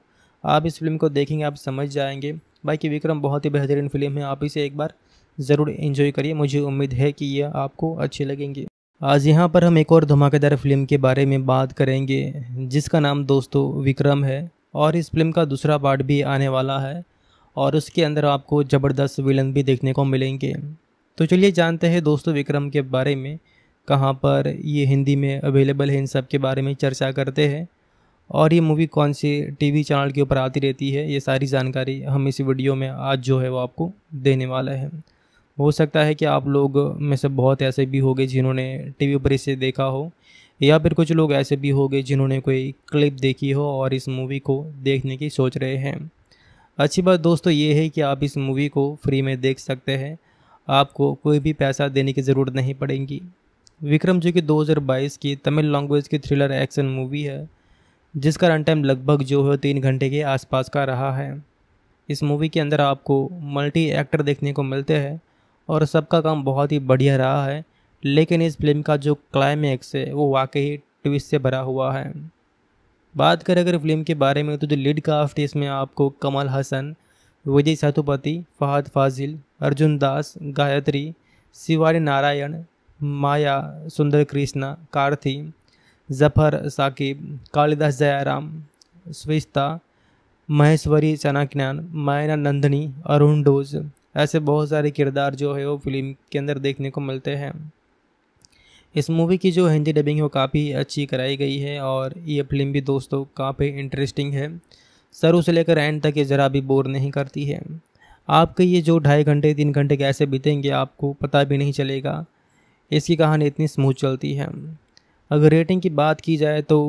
आप इस फिल्म को देखेंगे आप समझ जाएंगे बाकी विक्रम बहुत ही बेहतरीन फिल्म है आप इसे एक बार ज़रूर इन्जॉय करिए मुझे उम्मीद है कि यह आपको अच्छी लगेंगी आज यहाँ पर हम एक और धमाकेदार फिल्म के बारे में बात करेंगे जिसका नाम दोस्तों विक्रम है और इस फिल्म का दूसरा पार्ट भी आने वाला है और उसके अंदर आपको ज़बरदस्त विलन भी देखने को मिलेंगे तो चलिए जानते हैं दोस्तों विक्रम के बारे में कहाँ पर ये हिंदी में अवेलेबल है इन सब के बारे में चर्चा करते हैं और ये मूवी कौन से टीवी चैनल के ऊपर आती रहती है ये सारी जानकारी हम इस वीडियो में आज जो है वो आपको देने वाला है हो सकता है कि आप लोग में से बहुत ऐसे भी होंगे जिन्होंने टीवी पर इसे देखा हो या फिर कुछ लोग ऐसे भी होंगे जिन्होंने कोई क्लिप देखी हो और इस मूवी को देखने की सोच रहे हैं अच्छी बात दोस्तों ये है कि आप इस मूवी को फ्री में देख सकते हैं आपको कोई भी पैसा देने की ज़रूरत नहीं पड़ेगी विक्रम जो कि 2022 की तमिल लैंग्वेज की थ्रिलर एक्शन मूवी है जिसका रन टाइम लगभग जो है तीन घंटे के आसपास का रहा है इस मूवी के अंदर आपको मल्टी एक्टर देखने को मिलते हैं और सबका काम बहुत ही बढ़िया रहा है लेकिन इस फिल्म का जो क्लाइमैक्स है वो वाकई ट्विस्ट से भरा हुआ है बात करें अगर फिल्म के बारे में तो जो लीड कास्ट इसमें आपको कमल हसन विजय सेतुपति फहद फाजिल अर्जुन दास गायत्री शिवानी नारायण माया सुंदर कृष्णा कार्थी जफर साकिब कालिदास जयाराम स्विस्ता महेश्वरी चनाक्यान मायना नंदनी अरुण डोज ऐसे बहुत सारे किरदार जो है वो फिल्म के अंदर देखने को मिलते हैं इस मूवी की जो हिंदी डबिंग है वो काफ़ी अच्छी कराई गई है और ये फिल्म भी दोस्तों काफ़ी इंटरेस्टिंग है शुरू से लेकर एंड तक ये ज़रा भी बोर नहीं करती है आपके ये जो ढाई घंटे तीन घंटे कैसे बीतेंगे आपको पता भी नहीं चलेगा इसकी कहानी इतनी स्मूथ चलती है अगर रेटिंग की बात की जाए तो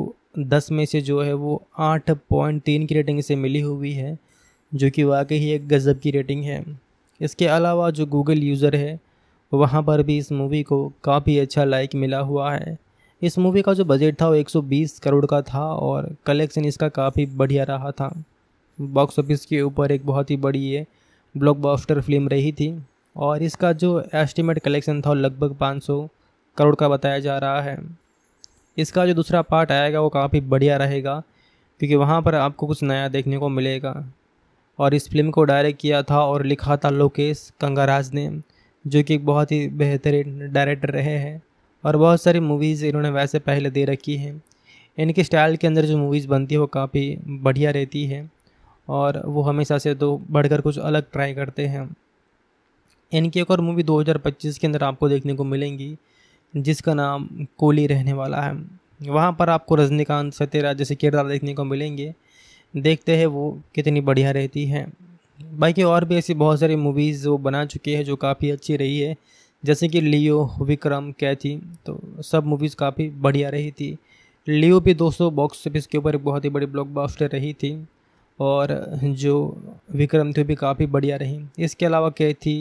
दस में से जो है वो आठ पॉइंट तीन की रेटिंग इसे मिली हुई है जो कि वाकई ही एक गज़ब की रेटिंग है इसके अलावा जो गूगल यूज़र है वहाँ पर भी इस मूवी को काफ़ी अच्छा लाइक मिला हुआ है इस मूवी का जो बजट था वो 120 करोड़ का था और कलेक्शन इसका काफ़ी बढ़िया रहा था बॉक्स ऑफिस के ऊपर एक बहुत ही बड़ी ये ब्लॉकबस्टर फिल्म रही थी और इसका जो एस्टिमेट कलेक्शन था लगभग 500 करोड़ का बताया जा रहा है इसका जो दूसरा पार्ट आएगा वो काफ़ी बढ़िया रहेगा क्योंकि वहाँ पर आपको कुछ नया देखने को मिलेगा और इस फिल्म को डायरेक्ट किया था और लिखा था लोकेश कंगाराज ने जो कि बहुत ही बेहतरीन डायरेक्टर रहे हैं और बहुत सारी मूवीज़ इन्होंने वैसे पहले दे रखी हैं इनके स्टाइल के अंदर जो मूवीज़ बनती है वो काफ़ी बढ़िया रहती है और वो हमेशा से तो बढ़कर कुछ अलग ट्राई करते हैं इनकी एक और मूवी 2025 के अंदर आपको देखने को मिलेंगी जिसका नाम कोली रहने वाला है वहाँ पर आपको रजनीकांत सत्यराज जैसे किरदार देखने को मिलेंगे देखते हैं वो कितनी बढ़िया रहती है बाकी और भी ऐसी बहुत सारी मूवीज़ वो बना चुकी हैं जो काफ़ी अच्छी रही है जैसे कि लियो विक्रम कैथी तो सब मूवीज़ काफ़ी बढ़िया रही थी लियो भी दोस्तों बॉक्स ऑफिस के ऊपर बहुत ही बड़ी ब्लॉकबस्टर रही थी और जो विक्रम थी भी काफ़ी बढ़िया रही इसके अलावा कैथी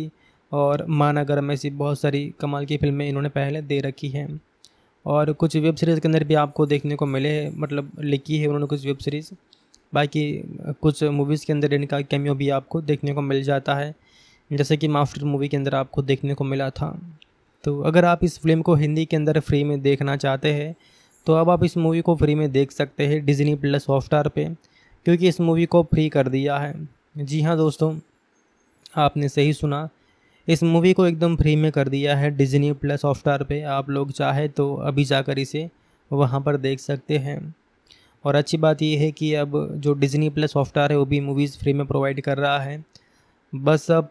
और मानागरम ऐसी बहुत सारी कमाल की फिल्में इन्होंने पहले दे रखी हैं और कुछ वेब सीरीज़ के अंदर भी आपको देखने को मिले मतलब लिखी है उन्होंने कुछ वेब सीरीज़ बाकी कुछ मूवीज़ के अंदर इनका कैमियो भी आपको देखने को मिल जाता है जैसे कि मास्टर मूवी के अंदर आपको देखने को मिला था तो अगर आप इस फिल्म को हिंदी के अंदर फ्री में देखना चाहते हैं तो अब आप इस मूवी को फ्री में देख सकते हैं डिजनी प्लस हॉटस्टार पर क्योंकि इस मूवी को फ्री कर दिया है जी हाँ दोस्तों आपने सही सुना इस मूवी को एकदम फ्री में कर दिया है डिजनी प्लस हॉटस्टार पे आप लोग चाहे तो अभी जाकर इसे वहाँ पर देख सकते हैं और अच्छी बात यह है कि अब जो डिज़नी प्लस सॉफ्टवेयर है वो भी मूवीज़ फ्री में प्रोवाइड कर रहा है बस अब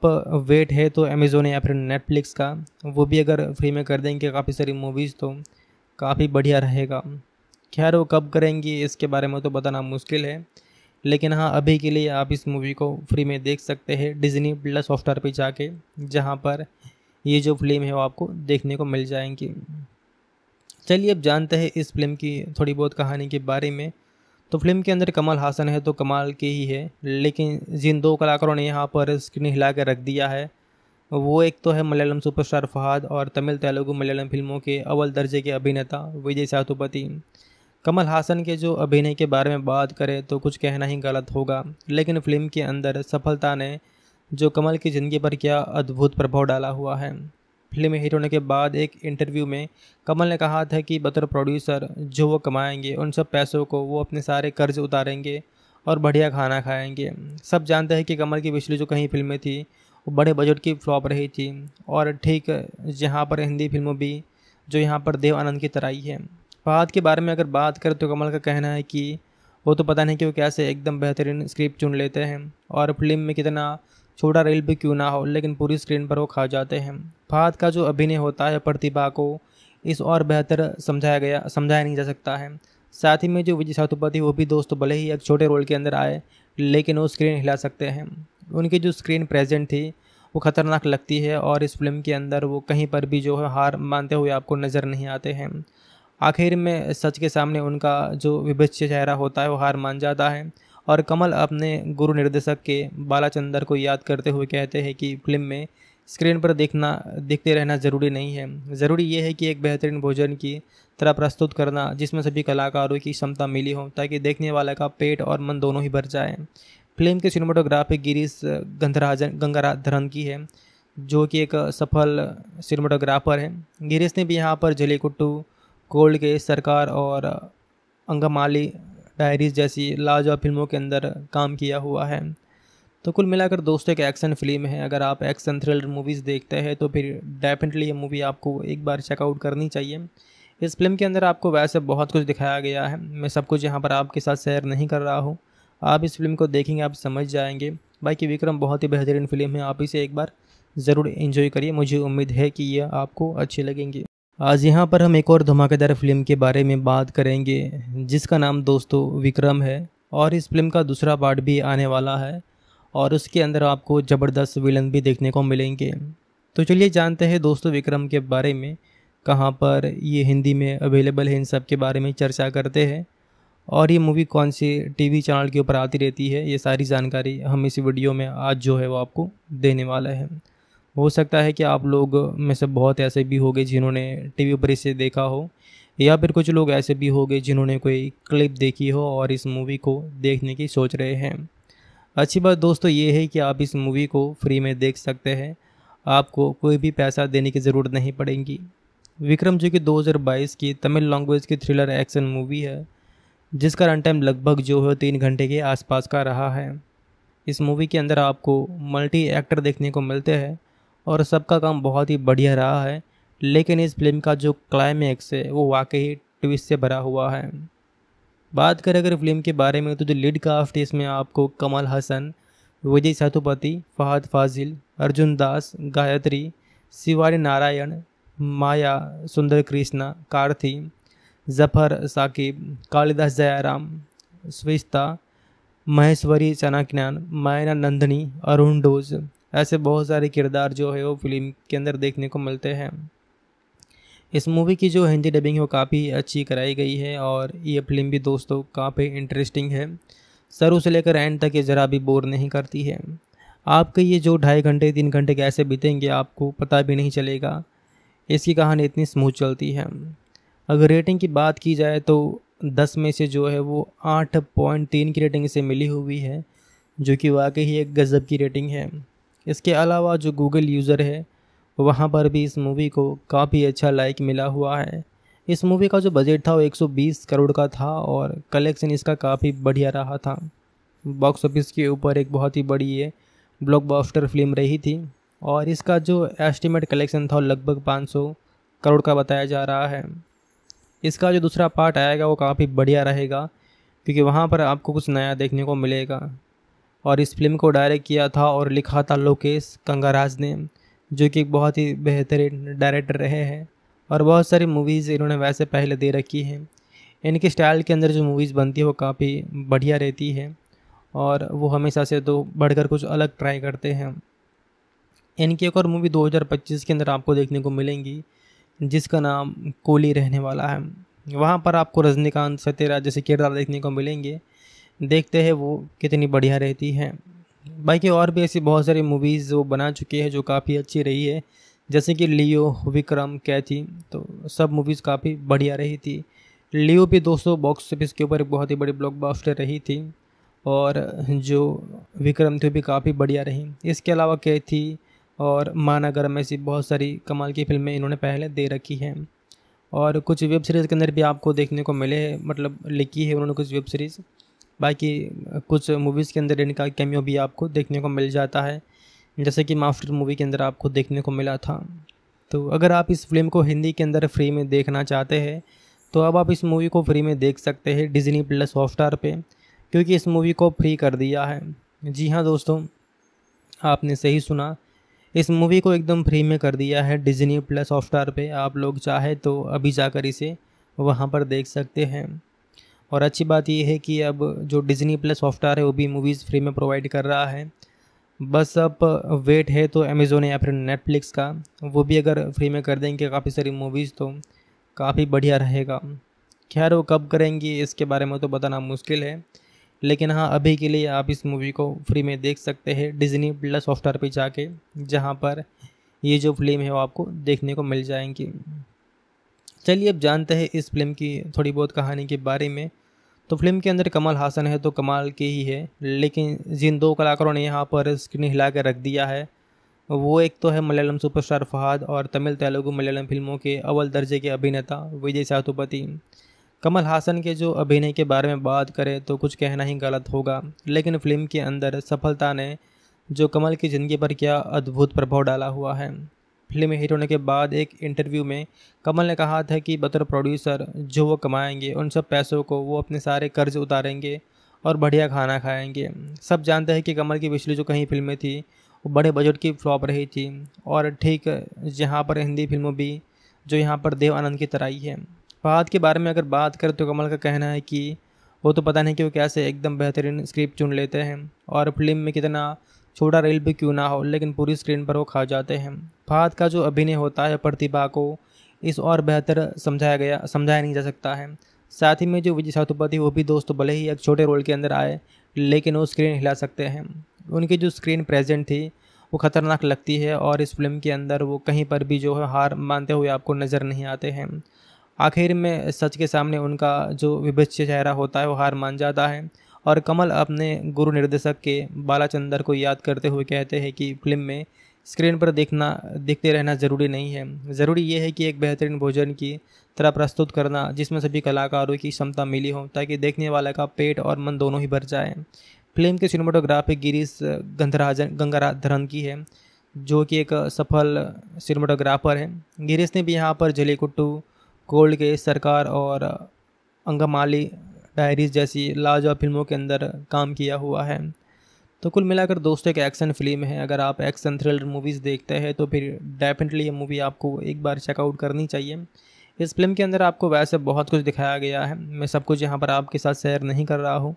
वेट है तो अमेज़ोन या फिर नेटफ्लिक्स का वो भी अगर फ्री में कर देंगे काफ़ी सारी मूवीज़ तो काफ़ी बढ़िया रहेगा खैर वो कब करेंगे इसके बारे में तो बताना मुश्किल है लेकिन हाँ अभी के लिए आप इस मूवी को फ्री में देख सकते हैं डिज़नी प्लस सॉफ्टवेयर पर जाके जहाँ पर ये जो फिल्म है वो आपको देखने को मिल जाएंगी चलिए अब जानते हैं इस फिल्म की थोड़ी बहुत कहानी के बारे में तो फिल्म के अंदर कमल हासन है तो कमाल के ही है लेकिन जिन दो कलाकारों ने यहाँ पर स्क्रीन हिला कर रख दिया है वो एक तो है मलयालम सुपरस्टार फहाद और तमिल तेलुगु मलयालम फिल्मों के अव्वल दर्जे के अभिनेता विजय सातुपति कमल हासन के जो अभिनय के बारे में बात करें तो कुछ कहना ही गलत होगा लेकिन फिल्म के अंदर सफलता ने जो कमल की ज़िंदगी पर क्या अद्भुत प्रभाव डाला हुआ है फिल्म में हिट होने के बाद एक इंटरव्यू में कमल ने कहा था कि बतौर प्रोड्यूसर जो वो कमाएंगे उन सब पैसों को वो अपने सारे कर्ज उतारेंगे और बढ़िया खाना खाएंगे सब जानते हैं कि कमल की पिछली जो कहीं फिल्में थी वो बड़े बजट की फ्लॉप रही थी और ठीक यहाँ पर हिंदी फिल्मों भी जो यहाँ पर देव आनंद की तरह ही है फहाद के बारे में अगर बात करें तो कमल का कहना है कि वो तो पता नहीं कि वो कैसे एकदम बेहतरीन स्क्रिप्ट चुन लेते हैं और फिल्म में कितना छोटा रेल भी क्यों ना हो लेकिन पूरी स्क्रीन पर वो खा जाते हैं फाहद का जो अभिनय होता है प्रतिभा को इस और बेहतर समझाया गया समझाया नहीं जा सकता है साथ ही में जो विजय सातुपति वो भी दोस्त भले ही एक छोटे रोल के अंदर आए लेकिन वो स्क्रीन हिला सकते हैं उनकी जो स्क्रीन प्रेजेंट थी वो ख़तरनाक लगती है और इस फिल्म के अंदर वो कहीं पर भी जो है हार मानते हुए आपको नज़र नहीं आते हैं आखिर में सच के सामने उनका जो विभिष्य चेहरा होता है वो हार मान जाता है और कमल अपने गुरु निर्देशक के बालाचंदर को याद करते हुए कहते हैं कि फिल्म में स्क्रीन पर देखना देखते रहना ज़रूरी नहीं है ज़रूरी यह है कि एक बेहतरीन भोजन की तरह प्रस्तुत करना जिसमें सभी कलाकारों की क्षमता मिली हो ताकि देखने वाला का पेट और मन दोनों ही भर जाए फिल्म के सिनेमाटोग्राफी गिरीश गंधराजन गंगाधरन की है जो कि एक सफल सिनेमाटोग्राफर है गिरीश ने भी यहाँ पर जलीकुट्टू गोल्ड के सरकार और अंगमाली डायरीज जैसी लाजवाब फिल्मों के अंदर काम किया हुआ है तो कुल मिलाकर दोस्तों एक एक्शन फिल्म है अगर आप एक्शन थ्रिलर मूवीज़ देखते हैं तो फिर डेफिनेटली ये मूवी आपको एक बार चेकआउट करनी चाहिए इस फिल्म के अंदर आपको वैसे बहुत कुछ दिखाया गया है मैं सब कुछ यहाँ पर आपके साथ शेयर नहीं कर रहा हूँ आप इस फिल्म को देखेंगे आप समझ जाएंगे बाकी विक्रम बहुत ही बेहतरीन फिल्म है आप इसे एक बार ज़रूर इंजॉय करिए मुझे उम्मीद है कि यह आपको अच्छी लगेंगी आज यहाँ पर हम एक और धमाकेदार फिल्म के बारे में बात करेंगे जिसका नाम दोस्तों विक्रम है और इस फिल्म का दूसरा पार्ट भी आने वाला है और उसके अंदर आपको ज़बरदस्त विलन भी देखने को मिलेंगे तो चलिए जानते हैं दोस्तों विक्रम के बारे में कहाँ पर ये हिंदी में अवेलेबल है इन सब के बारे में चर्चा करते हैं और ये मूवी कौन से टीवी चैनल के ऊपर आती रहती है ये सारी जानकारी हम इस वीडियो में आज जो है वो आपको देने वाला है हो सकता है कि आप लोग में से बहुत ऐसे भी होंगे जिन्होंने टीवी पर इसे देखा हो या फिर कुछ लोग ऐसे भी होंगे जिन्होंने कोई क्लिप देखी हो और इस मूवी को देखने की सोच रहे हैं अच्छी बात दोस्तों ये है कि आप इस मूवी को फ्री में देख सकते हैं आपको कोई भी पैसा देने की ज़रूरत नहीं पड़ेगी विक्रम जो कि 2022 की तमिल लैंग्वेज की थ्रिलर एक्शन मूवी है जिसका रन टाइम लगभग जो है तीन घंटे के आसपास का रहा है इस मूवी के अंदर आपको मल्टी एक्टर देखने को मिलते हैं और सबका काम बहुत ही बढ़िया रहा है लेकिन इस फिल्म का जो क्लाइमैक्स है वो वाकई ट्विस्ट से भरा हुआ है बात करें अगर फिल्म के बारे में तो जो लीड कास्ट इसमें आपको कमल हसन विजय सेतुपति फहद फाजिल अर्जुन दास गायत्री शिवानी नारायण माया सुंदर कृष्णा कार्थी जफर साकिब कालिदास जयाराम स्विस्ता महेश्वरी चनाक्यान मायना नंदनी अरुण डोज ऐसे बहुत सारे किरदार जो है वो फिल्म के अंदर देखने को मिलते हैं इस मूवी की जो हिंदी डबिंग है वो काफ़ी अच्छी कराई गई है और ये फिल्म भी दोस्तों काफ़ी इंटरेस्टिंग है शुरू से लेकर एंड तक ये ज़रा भी बोर नहीं करती है आपके ये जो ढाई घंटे तीन घंटे कैसे बीतेंगे आपको पता भी नहीं चलेगा इसकी कहानी इतनी स्मूथ चलती है अगर रेटिंग की बात की जाए तो दस में से जो है वो आठ पॉइंट तीन की रेटिंग इसे मिली हुई है जो कि वाकई ही एक गज़ब की रेटिंग है इसके अलावा जो गूगल यूज़र है वहाँ पर भी इस मूवी को काफ़ी अच्छा लाइक मिला हुआ है इस मूवी का जो बजट था वो 120 करोड़ का था और कलेक्शन इसका काफ़ी बढ़िया रहा था बॉक्स ऑफिस के ऊपर एक बहुत ही बड़ी ये ब्लॉकबस्टर फिल्म रही थी और इसका जो एस्टिमेट कलेक्शन था लगभग 500 करोड़ का बताया जा रहा है इसका जो दूसरा पार्ट आएगा वो काफ़ी बढ़िया रहेगा क्योंकि वहाँ पर आपको कुछ नया देखने को मिलेगा और इस फिल्म को डायरेक्ट किया था और लिखा था लोकेश कंगाराज ने जो कि बहुत ही बेहतरीन डायरेक्टर रहे हैं और बहुत सारी मूवीज़ इन्होंने वैसे पहले दे रखी हैं इनके स्टाइल के अंदर जो मूवीज़ बनती है वो काफ़ी बढ़िया रहती है और वो हमेशा से तो बढ़कर कुछ अलग ट्राई करते हैं इनकी एक और मूवी 2025 के अंदर आपको देखने को मिलेंगी जिसका नाम कोली रहने वाला है वहाँ पर आपको रजनीकांत सत्यराज जैसे किरदार देखने को मिलेंगे देखते हैं वो कितनी बढ़िया रहती है बाकी और भी ऐसी बहुत सारी मूवीज़ वो बना चुकी है जो काफ़ी अच्छी रही है जैसे कि लियो विक्रम कैथी तो सब मूवीज़ काफ़ी बढ़िया रही थी लियो भी दोस्तों बॉक्स ऑफिस के ऊपर एक बहुत ही बड़ी ब्लॉकबस्टर रही थी और जो विक्रम थी भी काफ़ी बढ़िया रही इसके अलावा कैथी और मानागरम ऐसी बहुत सारी कमाल की फिल्में इन्होंने पहले दे रखी हैं और कुछ वेब सीरीज़ के अंदर भी आपको देखने को मिले मतलब लिखी है उन्होंने कुछ वेब सीरीज़ बाकी कुछ मूवीज़ के अंदर इनका कैमियो भी आपको देखने को मिल जाता है जैसे कि मास्टर मूवी के अंदर आपको देखने को मिला था तो अगर आप इस फिल्म को हिंदी के अंदर फ्री में देखना चाहते हैं तो अब आप इस मूवी को फ्री में देख सकते हैं डिजनी प्लस हॉटस्टार पर क्योंकि इस मूवी को फ्री कर दिया है जी हाँ दोस्तों आपने सही सुना इस मूवी को एकदम फ्री में कर दिया है डिजनी प्लस हॉटस्टार पे आप लोग चाहे तो अभी जाकर इसे वहाँ पर देख सकते हैं और अच्छी बात यह है कि अब जो डिज़नी प्लस सॉफ्टवेयर है वो भी मूवीज़ फ्री में प्रोवाइड कर रहा है बस अब वेट है तो अमेज़ोन या फिर नेटफ्लिक्स का वो भी अगर फ्री में कर देंगे काफ़ी सारी मूवीज़ तो काफ़ी बढ़िया रहेगा खैर वो कब करेंगे इसके बारे में तो बताना मुश्किल है लेकिन हाँ अभी के लिए आप इस मूवी को फ्री में देख सकते हैं डिज़नी प्लस सॉफ्टवेयर पर जाके जहाँ पर ये जो फिल्म है वो आपको देखने को मिल जाएंगी चलिए अब जानते हैं इस फिल्म की थोड़ी बहुत कहानी के बारे में तो फिल्म के अंदर कमल हासन है तो कमाल के ही है लेकिन जिन दो कलाकारों ने यहाँ पर स्क्रीन हिला कर रख दिया है वो एक तो है मलयालम सुपरस्टार फहाद और तमिल तेलुगु मलयालम फिल्मों के अव्वल दर्जे के अभिनेता विजय सातुपति कमल हासन के जो अभिनय के बारे में बात करें तो कुछ कहना ही गलत होगा लेकिन फिल्म के अंदर सफलता ने जो कमल की ज़िंदगी पर क्या अद्भुत प्रभाव डाला हुआ है फिल्म हिट होने के बाद एक इंटरव्यू में कमल ने कहा था कि बतौर प्रोड्यूसर जो वो कमाएंगे उन सब पैसों को वो अपने सारे कर्ज उतारेंगे और बढ़िया खाना खाएंगे सब जानते हैं कि कमल की पिछली जो कहीं फिल्में थी वो बड़े बजट की फ्लॉप रही थी और ठीक जहाँ पर हिंदी फिल्मों भी जो यहाँ पर देव आनंद की तरह ही है फहाद के बारे में अगर बात करें तो कमल का कहना है कि वो तो पता नहीं कि वो कैसे एकदम बेहतरीन स्क्रिप्ट चुन लेते हैं और फिल्म में कितना छोटा रेल भी क्यों ना हो लेकिन पूरी स्क्रीन पर वो खा जाते हैं फाहद का जो अभिनय होता है प्रतिभा को इस और बेहतर समझाया गया समझाया नहीं जा सकता है साथ ही में जो विजय सातुपति वो भी दोस्त भले ही एक छोटे रोल के अंदर आए लेकिन वो स्क्रीन हिला सकते हैं उनकी जो स्क्रीन प्रेजेंट थी वो ख़तरनाक लगती है और इस फिल्म के अंदर वो कहीं पर भी जो है हार मानते हुए आपको नज़र नहीं आते हैं आखिर में सच के सामने उनका जो विभिष्य चेहरा होता है वो हार मान जाता है और कमल अपने गुरु निर्देशक के बालाचंदर को याद करते हुए कहते हैं कि फिल्म में स्क्रीन पर देखना देखते रहना ज़रूरी नहीं है ज़रूरी यह है कि एक बेहतरीन भोजन की तरह प्रस्तुत करना जिसमें सभी कलाकारों की क्षमता मिली हो ताकि देखने वाले का पेट और मन दोनों ही भर जाए फिल्म के सिनेमाटोग्राफी गिरीश गंधराजन गंगाधरन की है जो कि एक सफल सिनेमाटोग्राफर है गिरीश ने भी यहाँ पर जलीकुट्टू कोल्ड के सरकार और अंगमाली डायरीज जैसी लाजवाब फिल्मों के अंदर काम किया हुआ है तो कुल मिलाकर दोस्तों एक एक्शन फिल्म है अगर आप एक्शन थ्रिलर मूवीज़ देखते हैं तो फिर डेफिनेटली ये मूवी आपको एक बार चेकआउट करनी चाहिए इस फिल्म के अंदर आपको वैसे बहुत कुछ दिखाया गया है मैं सब कुछ यहाँ पर आपके साथ शेयर नहीं कर रहा हूँ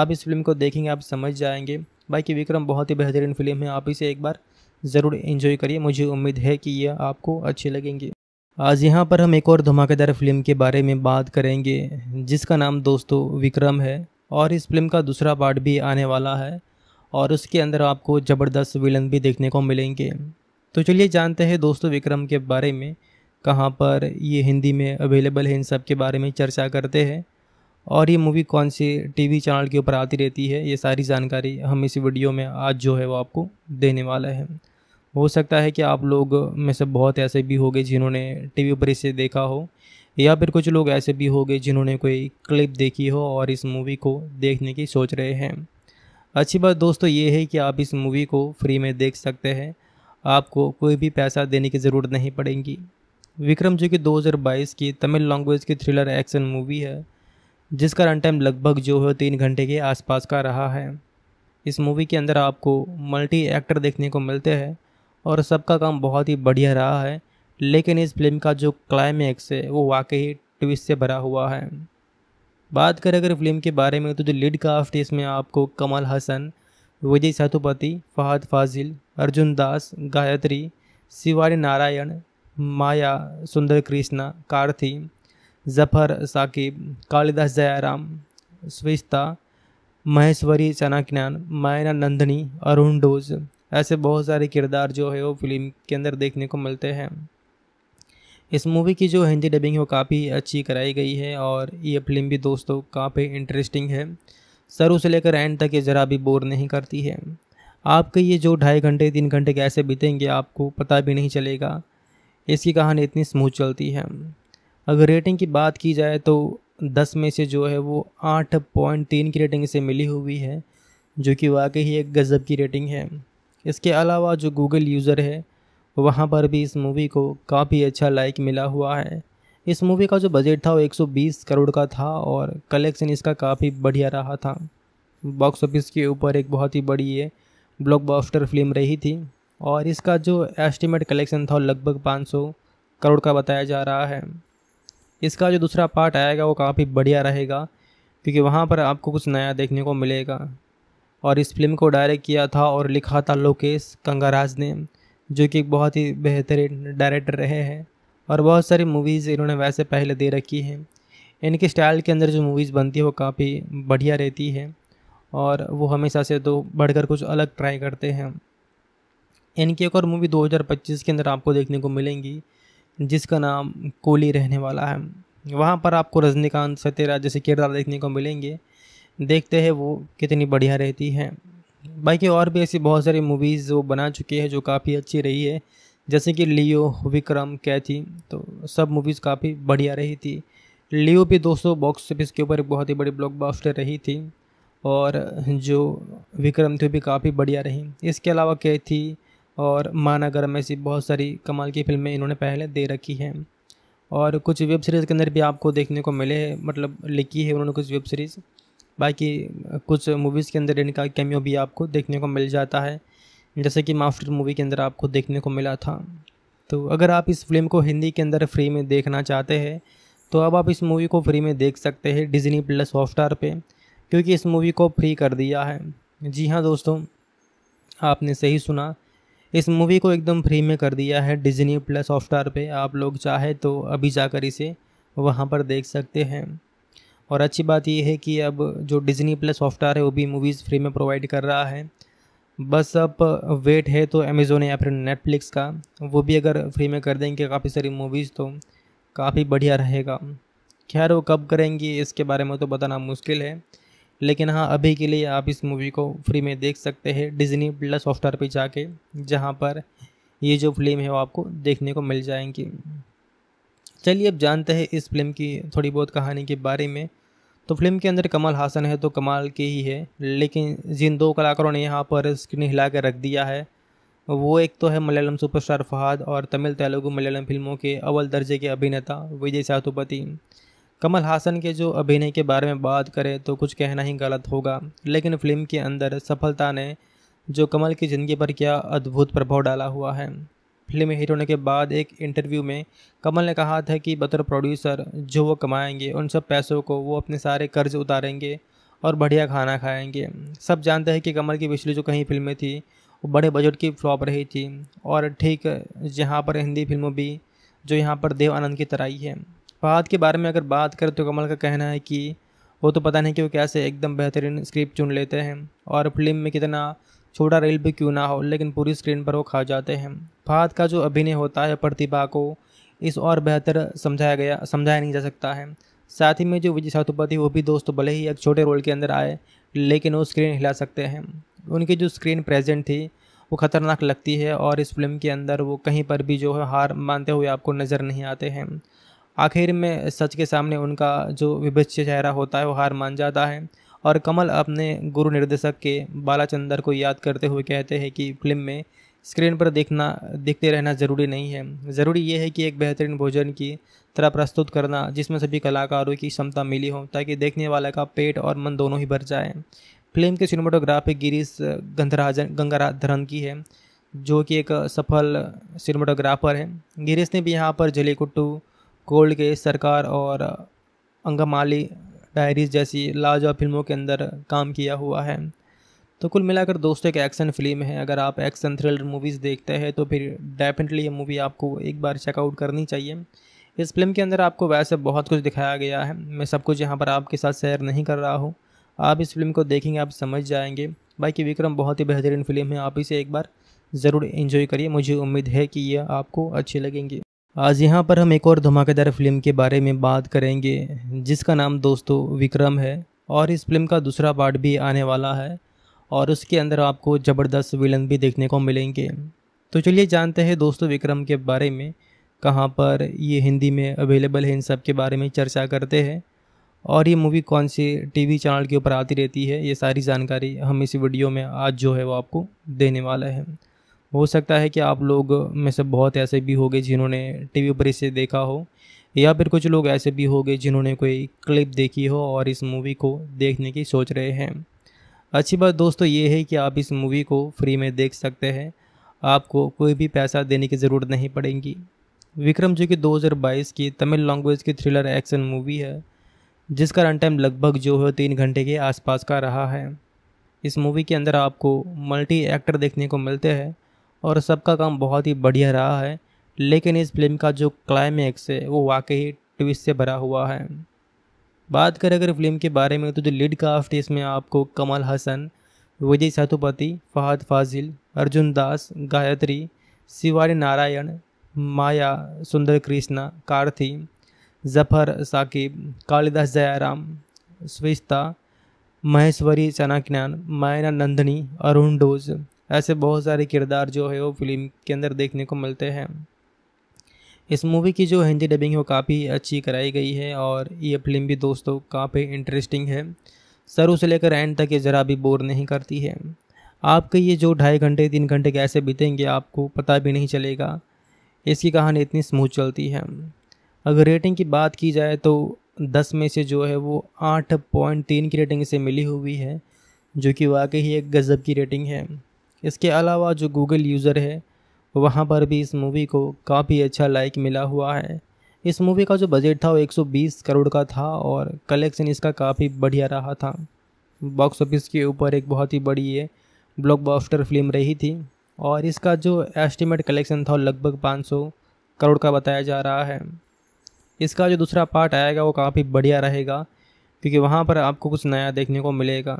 आप इस फिल्म को देखेंगे आप समझ जाएंगे बाकी विक्रम बहुत ही बेहतरीन फिल्म है आप इसे एक बार ज़रूर इन्जॉय करिए मुझे उम्मीद है कि यह आपको अच्छी लगेंगी आज यहाँ पर हम एक और धमाकेदार फिल्म के बारे में बात करेंगे जिसका नाम दोस्तों विक्रम है और इस फिल्म का दूसरा पार्ट भी आने वाला है और उसके अंदर आपको ज़बरदस्त विलन भी देखने को मिलेंगे तो चलिए जानते हैं दोस्तों विक्रम के बारे में कहाँ पर ये हिंदी में अवेलेबल है इन सब के बारे में चर्चा करते हैं और ये मूवी कौन सी टीवी चैनल के ऊपर आती रहती है ये सारी जानकारी हम इस वीडियो में आज जो है वो आपको देने वाला है हो सकता है कि आप लोग में से बहुत ऐसे भी होंगे जिन्होंने टीवी पर इसे देखा हो या फिर कुछ लोग ऐसे भी होंगे जिन्होंने कोई क्लिप देखी हो और इस मूवी को देखने की सोच रहे हैं अच्छी बात दोस्तों ये है कि आप इस मूवी को फ्री में देख सकते हैं आपको कोई भी पैसा देने की ज़रूरत नहीं पड़ेगी विक्रम जो कि 2022 की तमिल लैंग्वेज की थ्रिलर एक्शन मूवी है जिसका रन टाइम लगभग जो है तीन घंटे के आसपास का रहा है इस मूवी के अंदर आपको मल्टी एक्टर देखने को मिलते हैं और सबका काम बहुत ही बढ़िया रहा है लेकिन इस फिल्म का जो क्लाइमैक्स है वो वाकई ट्विस्ट से भरा हुआ है बात करें अगर फिल्म के बारे में तो जो लीड कास्ट इसमें आपको कमल हसन विजय सेतुपति फहद फाजिल अर्जुन दास गायत्री शिवानी नारायण माया सुंदर कृष्णा कार्थी जफर साकिब कालिदास जयाराम स्विस्ता महेश्वरी चनाकिनान मायना नंदनी अरुण डोज ऐसे बहुत सारे किरदार जो है वो फिल्म के अंदर देखने को मिलते हैं इस मूवी की जो हिंदी डबिंग है वो काफ़ी अच्छी कराई गई है और ये फिल्म भी दोस्तों काफ़ी इंटरेस्टिंग है शुरू से लेकर एंड तक ये ज़रा भी बोर नहीं करती है आपके ये जो ढाई घंटे तीन घंटे कैसे बीतेंगे आपको पता भी नहीं चलेगा इसकी कहानी इतनी स्मूथ चलती है अगर रेटिंग की बात की जाए तो दस में से जो है वो आठ पॉइंट तीन की रेटिंग इसे मिली हुई है जो कि वाकई ही एक गज़ब की रेटिंग है इसके अलावा जो गूगल यूज़र है वहाँ पर भी इस मूवी को काफ़ी अच्छा लाइक मिला हुआ है इस मूवी का जो बजट था वो 120 करोड़ का था और कलेक्शन इसका काफ़ी बढ़िया रहा था बॉक्स ऑफिस के ऊपर एक बहुत ही बड़ी ये ब्लॉकबस्टर फिल्म रही थी और इसका जो एस्टिमेट कलेक्शन था लगभग 500 करोड़ का बताया जा रहा है इसका जो दूसरा पार्ट आएगा वो काफ़ी बढ़िया रहेगा क्योंकि वहाँ पर आपको कुछ नया देखने को मिलेगा और इस फिल्म को डायरेक्ट किया था और लिखा था लोकेश कंगाराज ने जो कि बहुत ही बेहतरीन डायरेक्टर रहे हैं और बहुत सारी मूवीज़ इन्होंने वैसे पहले दे रखी हैं इनके स्टाइल के अंदर जो मूवीज़ बनती है वो काफ़ी बढ़िया रहती है और वो हमेशा से तो बढ़कर कुछ अलग ट्राई करते हैं इनकी एक और मूवी 2025 के अंदर आपको देखने को मिलेंगी जिसका नाम कोली रहने वाला है वहाँ पर आपको रजनीकांत सत्यराज जैसे किरदार देखने को मिलेंगे देखते हैं वो कितनी बढ़िया रहती है बाकी और भी ऐसी बहुत सारी मूवीज़ वो बना चुकी है जो काफ़ी अच्छी रही है जैसे कि लियो विक्रम कैथी तो सब मूवीज़ काफ़ी बढ़िया रही थी लियो भी दोस्तों बॉक्स ऑफिस के ऊपर एक बहुत ही बड़ी ब्लॉकबस्टर रही थी और जो विक्रम थी भी काफ़ी बढ़िया रही इसके अलावा कैथी और मानागरम ऐसी बहुत सारी कमाल की फिल्में इन्होंने पहले दे रखी हैं और कुछ वेब सीरीज़ के अंदर भी आपको देखने को मिले मतलब लिखी है उन्होंने कुछ वेब सीरीज़ बाकी कुछ मूवीज़ के अंदर इनका कैमियो भी आपको देखने को मिल जाता है जैसे कि मास्टर मूवी के अंदर आपको देखने को मिला था तो अगर आप इस फिल्म को हिंदी के अंदर फ्री में देखना चाहते हैं तो अब आप इस मूवी को फ्री में देख सकते हैं डिजनी प्लस हॉटस्टार पर क्योंकि इस मूवी को फ्री कर दिया है जी हाँ दोस्तों आपने सही सुना इस मूवी को एकदम फ्री में कर दिया है डिजनी प्लस हॉटस्टार पे आप लोग चाहे तो अभी जाकर इसे वहाँ पर देख सकते हैं और अच्छी बात यह है कि अब जो डिज़नी प्लस सॉफ्टवेयर है वो भी मूवीज़ फ्री में प्रोवाइड कर रहा है बस अब वेट है तो अमेज़ोन या फिर नेटफ्लिक्स का वो भी अगर फ्री में कर देंगे काफ़ी सारी मूवीज़ तो काफ़ी बढ़िया रहेगा खैर वो कब करेंगे इसके बारे में तो बताना मुश्किल है लेकिन हाँ अभी के लिए आप इस मूवी को फ्री में देख सकते हैं डिज़नी प्लस सॉफ्टवेयर पर जाके जहाँ पर ये जो फिल्म है वो आपको देखने को मिल जाएंगी चलिए अब जानते हैं इस फिल्म की थोड़ी बहुत कहानी के बारे में तो फिल्म के अंदर कमल हासन है तो कमाल के ही है लेकिन जिन दो कलाकारों ने यहाँ पर स्क्रीन हिला कर रख दिया है वो एक तो है मलयालम सुपरस्टार फहाद और तमिल तेलुगु मलयालम फिल्मों के अव्वल दर्जे के अभिनेता विजय सातुपति कमल हासन के जो अभिनय के बारे में बात करें तो कुछ कहना ही गलत होगा लेकिन फिल्म के अंदर सफलता ने जो कमल की ज़िंदगी पर क्या अद्भुत प्रभाव डाला हुआ है फिल्म हिट होने के बाद एक इंटरव्यू में कमल ने कहा था कि बतौर प्रोड्यूसर जो वो कमाएंगे उन सब पैसों को वो अपने सारे कर्ज उतारेंगे और बढ़िया खाना खाएंगे सब जानते हैं कि कमल की पिछली जो कहीं फिल्में थी वो बड़े बजट की फ्लॉप रही थी और ठीक जहाँ पर हिंदी फिल्मों भी जो यहाँ पर देव आनंद की तरह ही है फहाद के बारे में अगर बात करें तो कमल का कहना है कि वो तो पता नहीं कि वो कैसे एकदम बेहतरीन स्क्रिप्ट चुन लेते हैं और फिल्म में कितना छोटा रेल भी क्यों ना हो लेकिन पूरी स्क्रीन पर वो खा जाते हैं फहद का जो अभिनय होता है प्रतिभा को इस और बेहतर समझाया गया समझाया नहीं जा सकता है साथ ही में जो विजय सातुपति वो भी दोस्त भले ही एक छोटे रोल के अंदर आए लेकिन वो स्क्रीन हिला सकते हैं उनकी जो स्क्रीन प्रेजेंट थी वो ख़तरनाक लगती है और इस फिल्म के अंदर वो कहीं पर भी जो है हार मानते हुए आपको नज़र नहीं आते हैं आखिर में सच के सामने उनका जो विभिष्य चेहरा होता है वो हार मान जाता है और कमल अपने गुरु निर्देशक के बालाचंदर को याद करते हुए कहते हैं कि फिल्म में स्क्रीन पर देखना देखते रहना ज़रूरी नहीं है ज़रूरी यह है कि एक बेहतरीन भोजन की तरह प्रस्तुत करना जिसमें सभी कलाकारों की क्षमता मिली हो ताकि देखने वाले का पेट और मन दोनों ही भर जाए फिल्म के सिनेमाटोग्राफी गिरीश गंधराजन गंगाधरन की है जो कि एक सफल सिनेमाटोग्राफर है गिरीश ने भी यहाँ पर जलीकुट्टू कोल्ड के सरकार और अंगमाली डायरीज जैसी लाजवाब फिल्मों के अंदर काम किया हुआ है तो कुल मिलाकर दोस्तों एक एक्शन फिल्म है अगर आप एक्शन थ्रिलर मूवीज़ देखते हैं तो फिर डेफिनेटली ये मूवी आपको एक बार चेकआउट करनी चाहिए इस फिल्म के अंदर आपको वैसे बहुत कुछ दिखाया गया है मैं सब कुछ यहाँ पर आपके साथ शेयर नहीं कर रहा हूँ आप इस फिल्म को देखेंगे आप समझ जाएंगे बाकी विक्रम बहुत ही बेहतरीन फिल्म है आप इसे एक बार ज़रूर इंजॉय करिए मुझे उम्मीद है कि यह आपको अच्छी लगेंगी आज यहाँ पर हम एक और धमाकेदार फिल्म के बारे में बात करेंगे जिसका नाम दोस्तों विक्रम है और इस फिल्म का दूसरा पार्ट भी आने वाला है और उसके अंदर आपको ज़बरदस्त विलन भी देखने को मिलेंगे तो चलिए जानते हैं दोस्तों विक्रम के बारे में कहाँ पर ये हिंदी में अवेलेबल है इन सब के बारे में चर्चा करते हैं और ये मूवी कौन सी टीवी चैनल के ऊपर आती रहती है ये सारी जानकारी हम इस वीडियो में आज जो है वो आपको देने वाला है हो सकता है कि आप लोग में से बहुत ऐसे भी होंगे जिन्होंने वी पर इसे देखा हो या फिर कुछ लोग ऐसे भी होंगे जिन्होंने कोई क्लिप देखी हो और इस मूवी को देखने की सोच रहे हैं अच्छी बात दोस्तों ये है कि आप इस मूवी को फ्री में देख सकते हैं आपको कोई भी पैसा देने की ज़रूरत नहीं पड़ेगी विक्रम जो कि 2022 की तमिल लैंग्वेज की थ्रिलर एक्शन मूवी है जिसका रन टाइम लगभग जो है तीन घंटे के आसपास का रहा है इस मूवी के अंदर आपको मल्टी एक्टर देखने को मिलते हैं और सबका काम बहुत ही बढ़िया रहा है लेकिन इस फिल्म का जो क्लाइमैक्स है वो वाकई ट्विस्ट से भरा हुआ है बात करें अगर फिल्म के बारे में तो जो लीड कास्ट इसमें आपको कमल हसन विजय सेतुपति फहद फाजिल अर्जुन दास गायत्री शिवानी नारायण माया सुंदर कृष्णा कार्थी जफर साकिब कालिदास जयाराम स्विस्ता महेश्वरी चनाकिनान मायना नंदनी अरुण डोज ऐसे बहुत सारे किरदार जो है वो फिल्म के अंदर देखने को मिलते हैं इस मूवी की जो हिंदी डबिंग है वो काफ़ी अच्छी कराई गई है और ये फिल्म भी दोस्तों काफ़ी इंटरेस्टिंग है शुरू से लेकर एंड तक ये ज़रा भी बोर नहीं करती है आपके ये जो ढाई घंटे तीन घंटे कैसे बीतेंगे आपको पता भी नहीं चलेगा इसकी कहानी इतनी स्मूथ चलती है अगर रेटिंग की बात की जाए तो दस में से जो है वो आठ पॉइंट तीन की रेटिंग इसे मिली हुई है जो कि वाकई ही एक गज़ब की रेटिंग है इसके अलावा जो गूगल यूज़र है वहाँ पर भी इस मूवी को काफ़ी अच्छा लाइक मिला हुआ है इस मूवी का जो बजट था वो 120 करोड़ का था और कलेक्शन इसका काफ़ी बढ़िया रहा था बॉक्स ऑफिस के ऊपर एक बहुत ही बड़ी ये ब्लॉकबस्टर फिल्म रही थी और इसका जो एस्टिमेट कलेक्शन था लगभग 500 करोड़ का बताया जा रहा है इसका जो दूसरा पार्ट आएगा वो काफ़ी बढ़िया रहेगा क्योंकि वहाँ पर आपको कुछ नया देखने को मिलेगा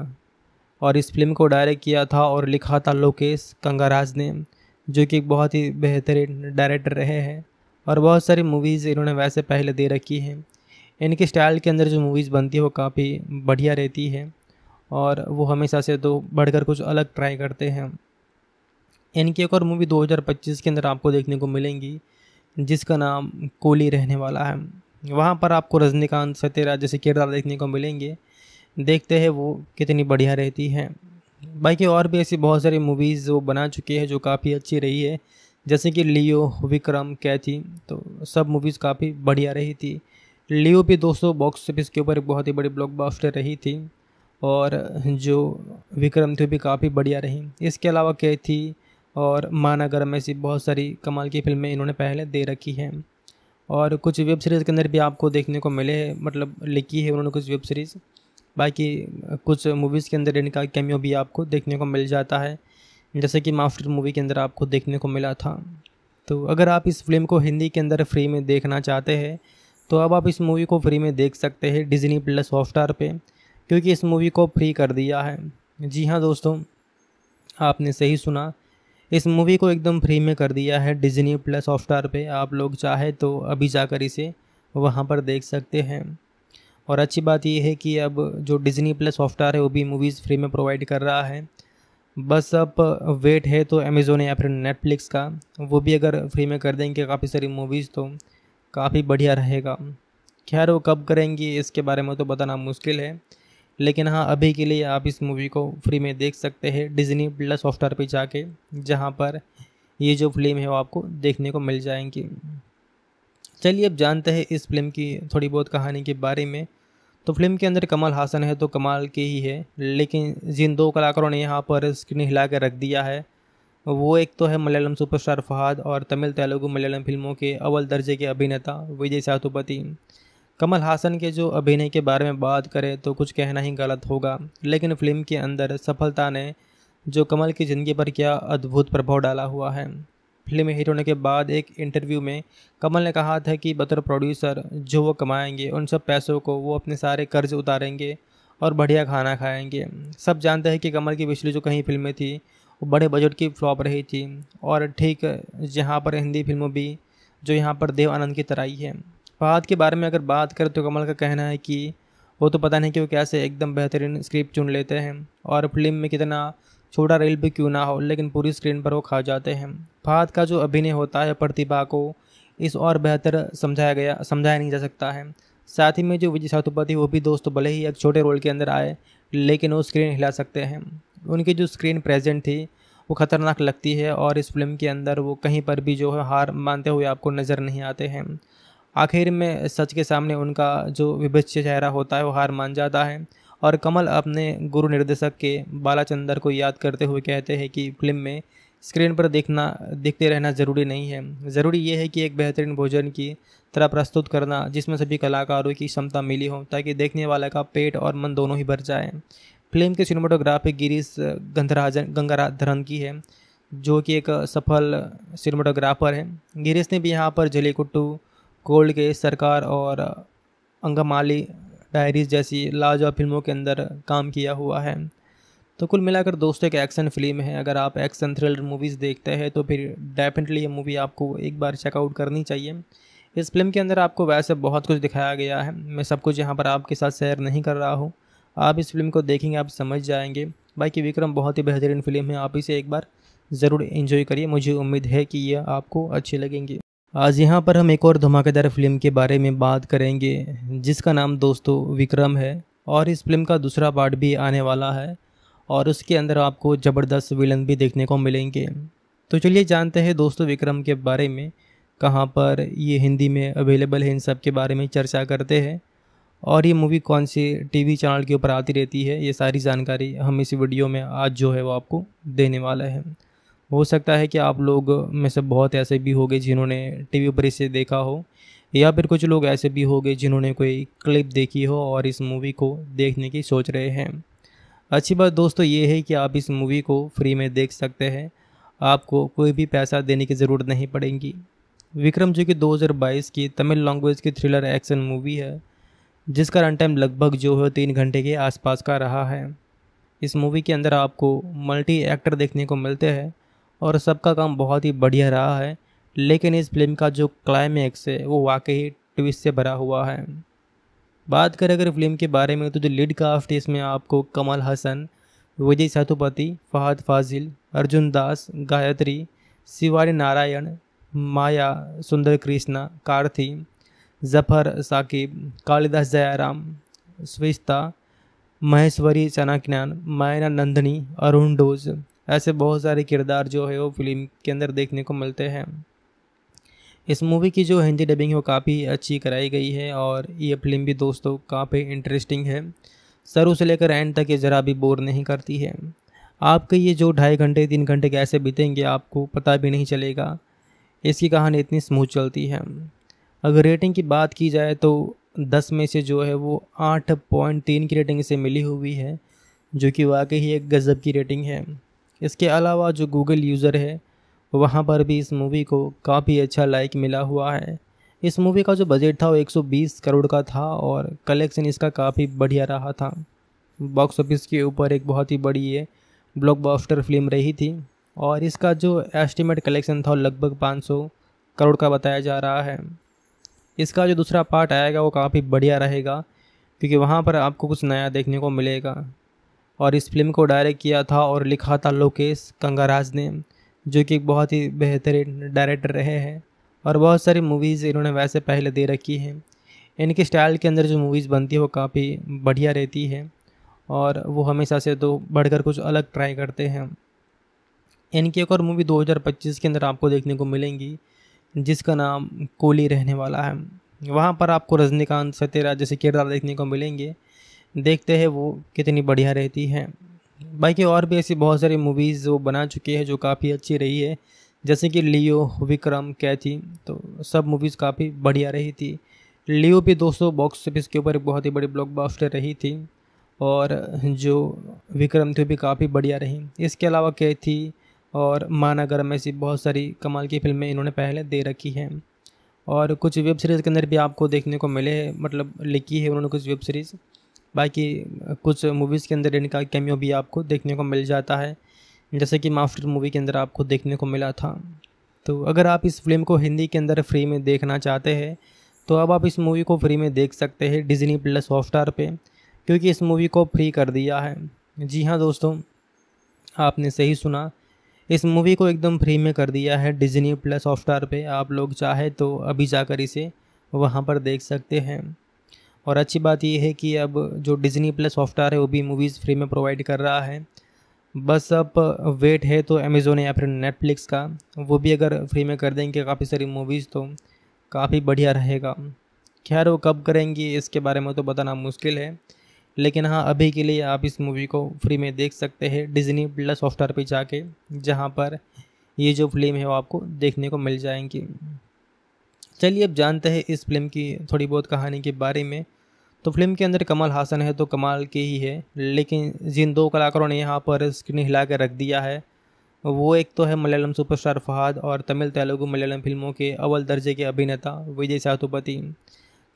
और इस फिल्म को डायरेक्ट किया था और लिखा था लोकेश कंगाराज ने जो कि एक बहुत ही बेहतरीन डायरेक्टर रहे हैं और बहुत सारी मूवीज़ इन्होंने वैसे पहले दे रखी हैं इनके स्टाइल के अंदर जो मूवीज़ बनती है वो काफ़ी बढ़िया रहती है और वो हमेशा से तो बढ़कर कुछ अलग ट्राई करते हैं इनकी एक और मूवी 2025 के अंदर आपको देखने को मिलेंगी जिसका नाम कोली रहने वाला है वहाँ पर आपको रजनीकांत सत्यराज जैसे किरदार देखने को मिलेंगे देखते हैं वो कितनी बढ़िया रहती है बाकी और भी ऐसी बहुत सारी मूवीज़ वो बना चुकी है जो काफ़ी अच्छी रही है जैसे कि लियो विक्रम कैथी तो सब मूवीज़ काफ़ी बढ़िया रही थी लियो भी दोस्तों बॉक्स ऑफिस के ऊपर एक बहुत ही बड़ी ब्लॉकबस्टर रही थी और जो विक्रम थी भी काफ़ी बढ़िया रही इसके अलावा कैथी और मानागरम ऐसी बहुत सारी कमाल की फिल्में इन्होंने पहले दे रखी हैं और कुछ वेब सीरीज़ के अंदर भी आपको देखने को मिले हैं मतलब लिखी है उन्होंने कुछ वेब सीरीज़ बाकी कुछ मूवीज़ के अंदर इनका कैमियो भी आपको देखने को मिल जाता है जैसे कि माफिर मूवी के अंदर आपको देखने को मिला था तो अगर आप इस फिल्म को हिंदी के अंदर फ्री में देखना चाहते हैं तो अब आप इस मूवी को फ्री में देख सकते हैं डिजनी प्लस हॉटस्टार पर क्योंकि इस मूवी को फ्री कर दिया है जी हाँ दोस्तों आपने सही सुना इस मूवी को एकदम फ्री में कर दिया है डिजनी प्लस हॉटस्टार पे आप लोग चाहे तो अभी जाकर इसे वहाँ पर देख सकते हैं और अच्छी बात यह है कि अब जो डिज़नी प्लस सॉफ्टवेयर है वो भी मूवीज़ फ्री में प्रोवाइड कर रहा है बस अब वेट है तो अमेज़ोन या फिर नेटफ्लिक्स का वो भी अगर फ्री में कर देंगे काफ़ी सारी मूवीज़ तो काफ़ी बढ़िया रहेगा खैर वो कब करेंगी इसके बारे में तो बताना मुश्किल है लेकिन हाँ अभी के लिए आप इस मूवी को फ्री में देख सकते हैं डिज़नी प्लस सॉफ्टवेयर पर जाके जहाँ पर ये जो फिल्म है वो आपको देखने को मिल जाएंगी चलिए अब जानते हैं इस फिल्म की थोड़ी बहुत कहानी के बारे में तो फिल्म के अंदर कमल हासन है तो कमाल के ही है लेकिन जिन दो कलाकारों ने यहाँ पर स्क्रीन हिला कर रख दिया है वो एक तो है मलयालम सुपरस्टार फहाद और तमिल तेलुगु मलयालम फिल्मों के अव्वल दर्जे के अभिनेता विजय सातुपति कमल हासन के जो अभिनय के बारे में बात करें तो कुछ कहना ही गलत होगा लेकिन फिल्म के अंदर सफलता ने जो कमल की ज़िंदगी पर क्या अद्भुत प्रभाव डाला हुआ है फिल्म हिट होने के बाद एक इंटरव्यू में कमल ने कहा था कि बतौर प्रोड्यूसर जो वो कमाएंगे उन सब पैसों को वो अपने सारे कर्ज उतारेंगे और बढ़िया खाना खाएंगे सब जानते हैं कि कमल की पिछली जो कहीं फिल्में थी वो बड़े बजट की फ्लॉप रही थी और ठीक जहाँ पर हिंदी फिल्मों भी जो यहाँ पर देव आनंद की तरह ही है फहाद के बारे में अगर बात करें तो कमल का कहना है कि वो तो पता नहीं कि वो कैसे एकदम बेहतरीन स्क्रिप्ट चुन लेते हैं और फिल्म में कितना छोटा रेल भी क्यों ना हो लेकिन पूरी स्क्रीन पर वो खा जाते हैं फहद का जो अभिनय होता है प्रतिभा को इस और बेहतर समझाया गया समझाया नहीं जा सकता है साथ ही में जो विजय सातुपति वो भी दोस्त भले ही एक छोटे रोल के अंदर आए लेकिन वो स्क्रीन हिला सकते हैं उनकी जो स्क्रीन प्रेजेंट थी वो ख़तरनाक लगती है और इस फिल्म के अंदर वो कहीं पर भी जो है हार मानते हुए आपको नज़र नहीं आते हैं आखिर में सच के सामने उनका जो विभिष्य चेहरा होता है वो हार मान जाता है और कमल अपने गुरु निर्देशक के बालाचंदर को याद करते हुए कहते हैं कि फिल्म में स्क्रीन पर देखना देखते रहना ज़रूरी नहीं है ज़रूरी यह है कि एक बेहतरीन भोजन की तरह प्रस्तुत करना जिसमें सभी कलाकारों की क्षमता मिली हो ताकि देखने वाले का पेट और मन दोनों ही भर जाए फिल्म के सिनेमाटोग्राफी गिरीश गंधराजन गंगाधरन की है जो कि एक सफल सिनेमाटोग्राफर है गिरीश ने भी यहाँ पर जलीकुट्टू कोल्ड के सरकार और अंगमाली डायरीज जैसी लाजवाब फिल्मों के अंदर काम किया हुआ है तो कुल मिलाकर दोस्तों एक एक्शन फिल्म है अगर आप एक्शन थ्रिलर मूवीज़ देखते हैं तो फिर डेफिनेटली ये मूवी आपको एक बार चेकआउट करनी चाहिए इस फिल्म के अंदर आपको वैसे बहुत कुछ दिखाया गया है मैं सब कुछ यहाँ पर आपके साथ शेयर नहीं कर रहा हूँ आप इस फिल्म को देखेंगे आप समझ जाएंगे बाकी विक्रम बहुत ही बेहतरीन फिल्म है आप इसे एक बार ज़रूर इन्जॉय करिए मुझे उम्मीद है कि यह आपको अच्छी लगेंगी आज यहाँ पर हम एक और धमाकेदार फिल्म के बारे में बात करेंगे जिसका नाम दोस्तों विक्रम है और इस फिल्म का दूसरा पार्ट भी आने वाला है और उसके अंदर आपको ज़बरदस्त विलन भी देखने को मिलेंगे तो चलिए जानते हैं दोस्तों विक्रम के बारे में कहाँ पर ये हिंदी में अवेलेबल है इन सब के बारे में चर्चा करते हैं और ये मूवी कौन सी टीवी चैनल के ऊपर आती रहती है ये सारी जानकारी हम इस वीडियो में आज जो है वो आपको देने वाला है हो सकता है कि आप लोग में से बहुत ऐसे भी होंगे जिन्होंने वी पर इसे देखा हो या फिर कुछ लोग ऐसे भी होंगे जिन्होंने कोई क्लिप देखी हो और इस मूवी को देखने की सोच रहे हैं अच्छी बात दोस्तों ये है कि आप इस मूवी को फ्री में देख सकते हैं आपको कोई भी पैसा देने की ज़रूरत नहीं पड़ेगी विक्रम जो कि 2022 की तमिल लैंग्वेज की थ्रिलर एक्शन मूवी है जिसका रन टाइम लगभग जो है तीन घंटे के आसपास का रहा है इस मूवी के अंदर आपको मल्टी एक्टर देखने को मिलते हैं और सबका काम बहुत ही बढ़िया रहा है लेकिन इस फिल्म का जो क्लाइमैक्स है वो वाकई ट्विस्ट से भरा हुआ है बात करें अगर फिल्म के बारे में तो जो लीड कास्ट इसमें आपको कमल हसन विजय सेतुपति फहद फाजिल अर्जुन दास गायत्री शिवानी नारायण माया सुंदर कृष्णा कार्थी जफर साकिब कालिदास जयाराम स्विस्ता महेश्वरी चनाकिनान मायना नंदनी अरुण डोज ऐसे बहुत सारे किरदार जो है वो फिल्म के अंदर देखने को मिलते हैं इस मूवी की जो हिंदी डबिंग है वो काफ़ी अच्छी कराई गई है और ये फिल्म भी दोस्तों काफ़ी इंटरेस्टिंग है शुरू से लेकर एंड तक ये ज़रा भी बोर नहीं करती है आपके ये जो ढाई घंटे तीन घंटे कैसे बीतेंगे आपको पता भी नहीं चलेगा इसकी कहानी इतनी स्मूथ चलती है अगर रेटिंग की बात की जाए तो दस में से जो है वो आठ पॉइंट तीन की रेटिंग से मिली हुई है जो कि वाकई ही एक गज़ब की रेटिंग है इसके अलावा जो गूगल यूज़र है वहाँ पर भी इस मूवी को काफ़ी अच्छा लाइक मिला हुआ है इस मूवी का जो बजट था वो 120 करोड़ का था और कलेक्शन इसका काफ़ी बढ़िया रहा था बॉक्स ऑफिस के ऊपर एक बहुत ही बड़ी ये ब्लॉकबस्टर फिल्म रही थी और इसका जो एस्टिमेट कलेक्शन था लगभग 500 करोड़ का बताया जा रहा है इसका जो दूसरा पार्ट आएगा वो काफ़ी बढ़िया रहेगा क्योंकि वहाँ पर आपको कुछ नया देखने को मिलेगा और इस फिल्म को डायरेक्ट किया था और लिखा था लोकेश कंगाराज ने जो कि बहुत ही बेहतरीन डायरेक्टर रहे हैं और बहुत सारी मूवीज़ इन्होंने वैसे पहले दे रखी हैं इनके स्टाइल के अंदर जो मूवीज़ बनती है वो काफ़ी बढ़िया रहती है और वो हमेशा से तो बढ़कर कुछ अलग ट्राई करते हैं इनकी एक और मूवी 2025 के अंदर आपको देखने को मिलेंगी जिसका नाम कोली रहने वाला है वहाँ पर आपको रजनीकांत सत्यराज जैसे किरदार देखने को मिलेंगे देखते हैं वो कितनी बढ़िया रहती है बाकी और भी ऐसी बहुत सारी मूवीज़ वो बना चुकी हैं जो काफ़ी अच्छी रही है जैसे कि लियो विक्रम कैथी तो सब मूवीज़ काफ़ी बढ़िया रही थी लियो भी दोस्तों बॉक्स ऑफिस के ऊपर बहुत ही बड़ी ब्लॉकबस्टर रही थी और जो विक्रम थी भी काफ़ी बढ़िया रही इसके अलावा कैथी और मानागरम ऐसी बहुत सारी कमाल की फिल्में इन्होंने पहले दे रखी हैं और कुछ वेब सीरीज़ के अंदर भी आपको देखने को मिले मतलब लिखी है उन्होंने कुछ वेब सीरीज़ बाकी कुछ मूवीज़ के अंदर इनका कैमियो भी आपको देखने को मिल जाता है जैसे कि मास्टर मूवी के अंदर आपको देखने को मिला था तो अगर आप इस फिल्म को हिंदी के अंदर फ्री में देखना चाहते हैं तो अब आप इस मूवी को फ्री में देख सकते हैं डिजनी प्लस हॉटस्टार पर क्योंकि इस मूवी को फ्री कर दिया है जी हाँ दोस्तों आपने सही सुना इस मूवी को एकदम फ्री में कर दिया है डिजनी प्लस हॉटस्टार पे आप लोग चाहे तो अभी जाकर इसे वहाँ पर देख सकते हैं और अच्छी बात यह है कि अब जो डिज़नी प्लस सॉफ्टवेयर है वो भी मूवीज़ फ्री में प्रोवाइड कर रहा है बस अब वेट है तो अमेज़ोन या फिर नेटफ्लिक्स का वो भी अगर फ्री में कर देंगे काफ़ी सारी मूवीज़ तो काफ़ी बढ़िया रहेगा खैर वो कब करेंगी इसके बारे में तो बताना मुश्किल है लेकिन हाँ अभी के लिए आप इस मूवी को फ्री में देख सकते हैं डिज़नी प्लस सॉफ्टवेयर पर जाके जहाँ पर ये जो फिल्म है वो आपको देखने को मिल जाएंगी चलिए अब जानते हैं इस फिल्म की थोड़ी बहुत कहानी के बारे में तो फिल्म के अंदर कमल हासन है तो कमाल के ही है लेकिन जिन दो कलाकारों ने यहाँ पर स्क्रीन हिला कर रख दिया है वो एक तो है मलयालम सुपरस्टार फहाद और तमिल तेलुगु मलयालम फिल्मों के अव्वल दर्जे के अभिनेता विजय सातुपति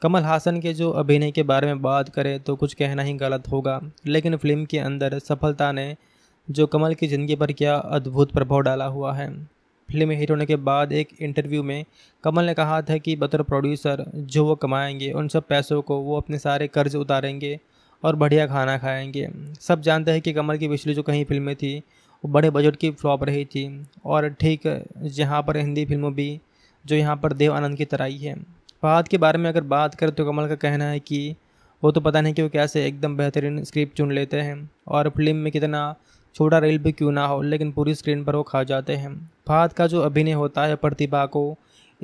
कमल हासन के जो अभिनय के बारे में बात करें तो कुछ कहना ही गलत होगा लेकिन फिल्म के अंदर सफलता ने जो कमल की ज़िंदगी पर क्या अद्भुत प्रभाव डाला हुआ है फिल्म हिट होने के बाद एक इंटरव्यू में कमल ने कहा था कि बतौर प्रोड्यूसर जो वो कमाएंगे उन सब पैसों को वो अपने सारे कर्ज उतारेंगे और बढ़िया खाना खाएंगे सब जानते हैं कि कमल की पिछली जो कहीं फिल्में थी वो बड़े बजट की फ्लॉप रही थी और ठीक जहाँ पर हिंदी फिल्मों भी जो यहाँ पर देव आनंद की तराई है फहाद के बारे में अगर बात करें तो कमल का कहना है कि वो तो पता नहीं कि वो कैसे एकदम बेहतरीन स्क्रिप्ट चुन लेते हैं और फिल्म में कितना छोटा रेल भी क्यों ना हो लेकिन पूरी स्क्रीन पर वो खा जाते हैं फहद का जो अभिनय होता है प्रतिभा को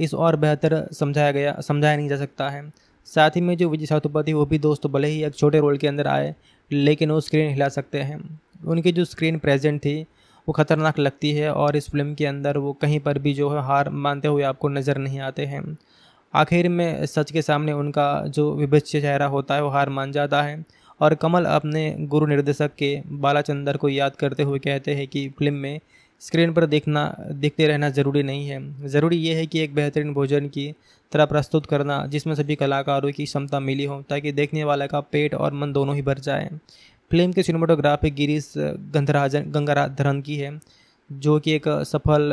इस और बेहतर समझाया गया समझाया नहीं जा सकता है साथ ही में जो विजय सातुपति वो भी दोस्त भले ही एक छोटे रोल के अंदर आए लेकिन वो स्क्रीन हिला सकते हैं उनकी जो स्क्रीन प्रेजेंट थी वो ख़तरनाक लगती है और इस फिल्म के अंदर वो कहीं पर भी जो है हार मानते हुए आपको नज़र नहीं आते हैं आखिर में सच के सामने उनका जो विभिष्य चेहरा होता है वो हार मान जाता है और कमल अपने गुरु निर्देशक के बालाचंदर को याद करते हुए कहते हैं कि फिल्म में स्क्रीन पर देखना देखते रहना ज़रूरी नहीं है ज़रूरी यह है कि एक बेहतरीन भोजन की तरह प्रस्तुत करना जिसमें सभी कलाकारों की क्षमता मिली हो ताकि देखने वाला का पेट और मन दोनों ही भर जाए फिल्म के सिनेमाटोग्राफी गिरीश गंधराजन गंगाधरन की है जो कि एक सफल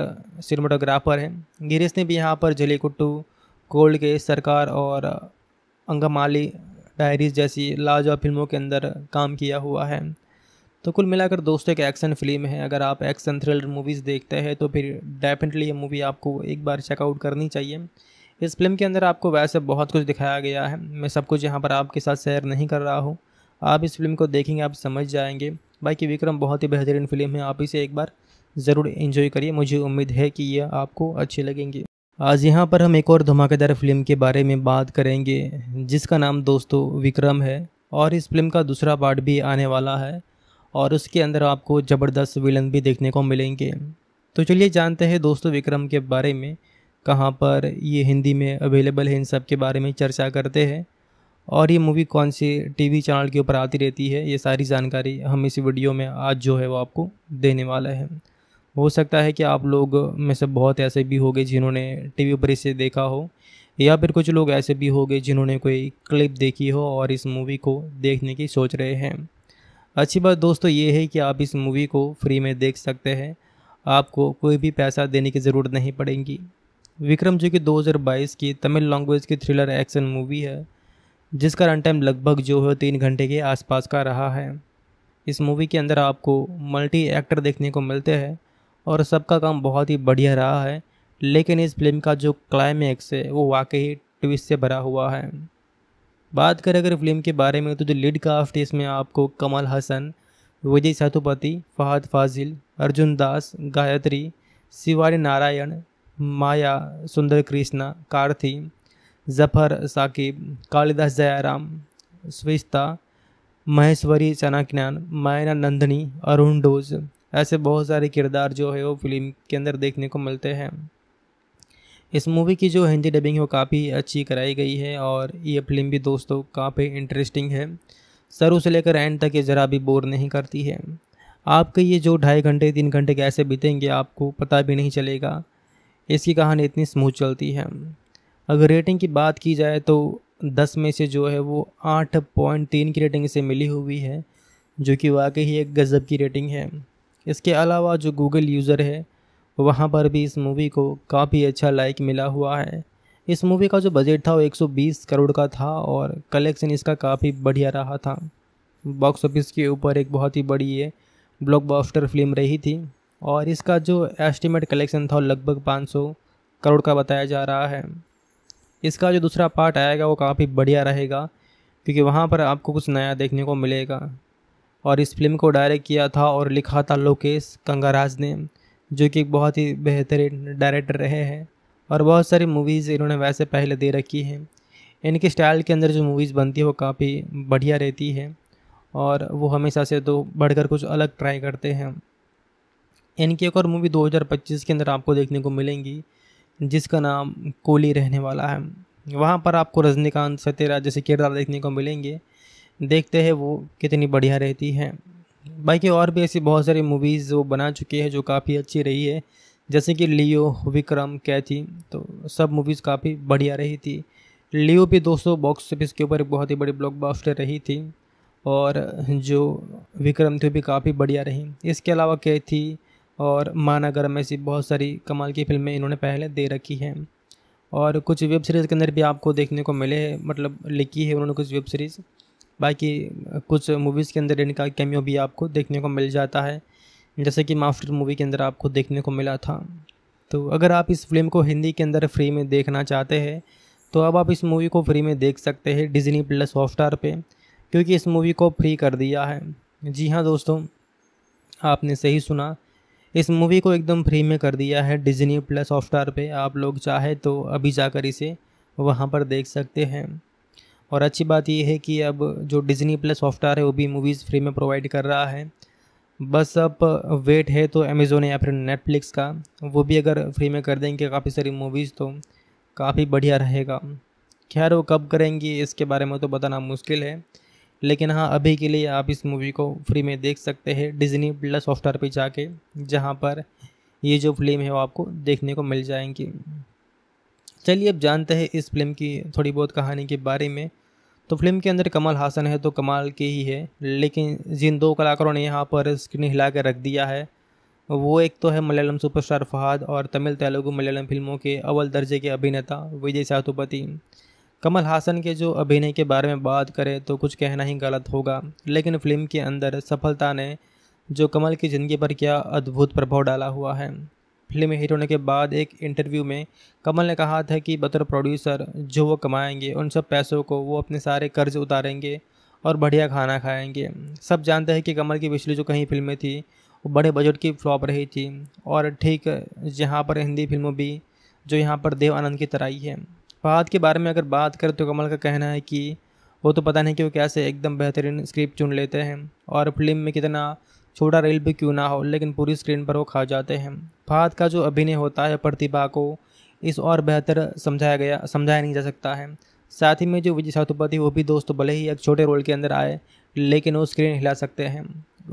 सिनेमाटोग्राफर है गिरीश ने भी यहाँ पर जलीकुट्टू गोल्ड के सरकार और अंगमाली डायरीज जैसी लाजवाब फिल्मों के अंदर काम किया हुआ है तो कुल मिलाकर दोस्तों एक एक्शन फिल्म है अगर आप एक्शन थ्रिलर मूवीज़ देखते हैं तो फिर डेफिनेटली ये मूवी आपको एक बार चेकआउट करनी चाहिए इस फिल्म के अंदर आपको वैसे बहुत कुछ दिखाया गया है मैं सब कुछ यहाँ पर आपके साथ शेयर नहीं कर रहा हूँ आप इस फिल्म को देखेंगे आप समझ जाएंगे बाकी विक्रम बहुत ही बेहतरीन फिल्म है आप इसे एक बार ज़रूर इन्जॉय करिए मुझे उम्मीद है कि यह आपको अच्छी लगेंगी आज यहाँ पर हम एक और धमाकेदार फिल्म के बारे में बात करेंगे जिसका नाम दोस्तों विक्रम है और इस फिल्म का दूसरा पार्ट भी आने वाला है और उसके अंदर आपको ज़बरदस्त विलन भी देखने को मिलेंगे तो चलिए जानते हैं दोस्तों विक्रम के बारे में कहाँ पर ये हिंदी में अवेलेबल है इन सब के बारे में चर्चा करते हैं और ये मूवी कौन से टीवी चैनल के ऊपर आती रहती है ये सारी जानकारी हम इस वीडियो में आज जो है वो आपको देने वाला है हो सकता है कि आप लोग में से बहुत ऐसे भी होंगे जिन्होंने टीवी पर इसे देखा हो या फिर कुछ लोग ऐसे भी होंगे जिन्होंने कोई क्लिप देखी हो और इस मूवी को देखने की सोच रहे हैं अच्छी बात दोस्तों ये है कि आप इस मूवी को फ्री में देख सकते हैं आपको कोई भी पैसा देने की ज़रूरत नहीं पड़ेगी विक्रम जो कि 2022 की तमिल लैंग्वेज की थ्रिलर एक्शन मूवी है जिसका रन टाइम लगभग जो है तीन घंटे के आसपास का रहा है इस मूवी के अंदर आपको मल्टी एक्टर देखने को मिलते हैं और सबका काम बहुत ही बढ़िया रहा है लेकिन इस फिल्म का जो क्लाइमैक्स है वो वाकई ट्विस्ट से भरा हुआ है बात करें अगर फिल्म के बारे में तो जो लीड कास्ट है इसमें आपको कमल हसन विजय सेतुपति फहद फाजिल अर्जुन दास गायत्री शिवानी नारायण माया सुंदर कृष्णा कार्थी जफर साकिब कालिदास जयाराम स्विस्ता महेश्वरी चनाक्यान मायना नंदनी अरुण डोज ऐसे बहुत सारे किरदार जो है वो फिल्म के अंदर देखने को मिलते हैं इस मूवी की जो हिंदी डबिंग है वो काफ़ी अच्छी कराई गई है और ये फिल्म भी दोस्तों काफ़ी इंटरेस्टिंग है शुरू से लेकर एंड तक ये ज़रा भी बोर नहीं करती है आपके ये जो ढाई घंटे तीन घंटे कैसे बीतेंगे आपको पता भी नहीं चलेगा इसकी कहानी इतनी स्मूथ चलती है अगर रेटिंग की बात की जाए तो दस में से जो है वो आठ पॉइंट तीन की रेटिंग इसे मिली हुई है जो कि वाकई ही एक गज़ब की रेटिंग है इसके अलावा जो गूगल यूज़र है वहाँ पर भी इस मूवी को काफ़ी अच्छा लाइक मिला हुआ है इस मूवी का जो बजट था वो 120 करोड़ का था और कलेक्शन इसका काफ़ी बढ़िया रहा था बॉक्स ऑफिस के ऊपर एक बहुत ही बड़ी ये ब्लॉकबस्टर फिल्म रही थी और इसका जो एस्टिमेट कलेक्शन था लगभग 500 करोड़ का बताया जा रहा है इसका जो दूसरा पार्ट आएगा वो काफ़ी बढ़िया रहेगा क्योंकि वहाँ पर आपको कुछ नया देखने को मिलेगा और इस फिल्म को डायरेक्ट किया था और लिखा था लोकेश कंगाराज ने जो कि बहुत ही बेहतरीन डायरेक्टर रहे हैं और बहुत सारी मूवीज़ इन्होंने वैसे पहले दे रखी हैं इनके स्टाइल के अंदर जो मूवीज़ बनती है वो काफ़ी बढ़िया रहती है और वो हमेशा से तो बढ़कर कुछ अलग ट्राई करते हैं इनकी एक और मूवी 2025 के अंदर आपको देखने को मिलेंगी जिसका नाम कोली रहने वाला है वहाँ पर आपको रजनीकांत सत्यराज जैसे किरदार देखने को मिलेंगे देखते हैं वो कितनी बढ़िया रहती है बाकी और भी ऐसी बहुत सारी मूवीज़ वो बना चुकी हैं जो काफ़ी अच्छी रही है जैसे कि लियो विक्रम कैथी तो सब मूवीज़ काफ़ी बढ़िया रही थी लियो भी दोस्तों बॉक्स ऑफिस के ऊपर बहुत ही बड़ी बास्टर रही थी और जो विक्रम थी भी काफ़ी बढ़िया रही इसके अलावा कैथी और मानागरम ऐसी बहुत सारी कमाल की फिल्में इन्होंने पहले दे रखी हैं और कुछ वेब सीरीज़ के अंदर भी आपको देखने को मिले मतलब लिखी है उन्होंने कुछ वेब सीरीज़ बाकी कुछ मूवीज़ के अंदर इनका कैमियो भी आपको देखने को मिल जाता है जैसे कि माफ्टर मूवी के अंदर आपको देखने को मिला था तो अगर आप इस फिल्म को हिंदी के अंदर फ्री में देखना चाहते हैं तो अब आप इस मूवी को फ्री में देख सकते हैं डिज़नी प्लस हॉटस्टार पे क्योंकि इस मूवी को फ्री कर दिया है जी हाँ दोस्तों आपने सही सुना इस मूवी को एकदम फ्री में कर दिया है डिज़नी प्लस हॉटस्टार पे आप लोग चाहे तो अभी जाकर इसे वहाँ पर देख सकते हैं और अच्छी बात यह है कि अब जो डिज़नी प्लस सॉफ्टवेयर है वो भी मूवीज़ फ्री में प्रोवाइड कर रहा है बस अब वेट है तो अमेज़ोन या फिर नेटफ्लिक्स का वो भी अगर फ्री में कर देंगे काफ़ी सारी मूवीज़ तो काफ़ी बढ़िया रहेगा खैर वो कब करेंगे इसके बारे में तो बताना मुश्किल है लेकिन हाँ अभी के लिए आप इस मूवी को फ्री में देख सकते हैं डिज़नी प्लस सॉफ्टवेयर पे जाके जहाँ पर ये जो फिल्म है वो आपको देखने को मिल जाएंगी चलिए अब जानते हैं इस फिल्म की थोड़ी बहुत कहानी के बारे में तो फिल्म के अंदर कमल हासन है तो कमाल के ही है लेकिन जिन दो कलाकारों ने यहाँ पर स्क्रीन हिला कर रख दिया है वो एक तो है मलयालम सुपरस्टार फहाद और तमिल तेलुगु मलयालम फिल्मों के अव्वल दर्जे के अभिनेता विजय सातुपति कमल हासन के जो अभिनय के बारे में बात करें तो कुछ कहना ही गलत होगा लेकिन फिल्म के अंदर सफलता ने जो कमल की ज़िंदगी पर क्या अद्भुत प्रभाव डाला हुआ है फिल्म हिट होने के बाद एक इंटरव्यू में कमल ने कहा था कि बतौर प्रोड्यूसर जो वो कमाएंगे उन सब पैसों को वो अपने सारे कर्ज उतारेंगे और बढ़िया खाना खाएंगे सब जानते हैं कि कमल की पिछली जो कहीं फिल्में थी वो बड़े बजट की फ्लॉप रही थी और ठीक यहाँ पर हिंदी फिल्मों भी जो यहाँ पर देव आनंद की तरह ही है फहाद के बारे में अगर बात करें तो कमल का कहना है कि वो तो पता नहीं कि वो कैसे एकदम बेहतरीन स्क्रिप्ट चुन लेते हैं और फिल्म में कितना छोटा रेल भी क्यों ना हो लेकिन पूरी स्क्रीन पर वो खा जाते हैं फहद का जो अभिनय होता है प्रतिभा को इस और बेहतर समझाया गया समझाया नहीं जा सकता है साथ ही में जो विजय सातुपति वो भी दोस्त भले ही एक छोटे रोल के अंदर आए लेकिन वो स्क्रीन हिला सकते हैं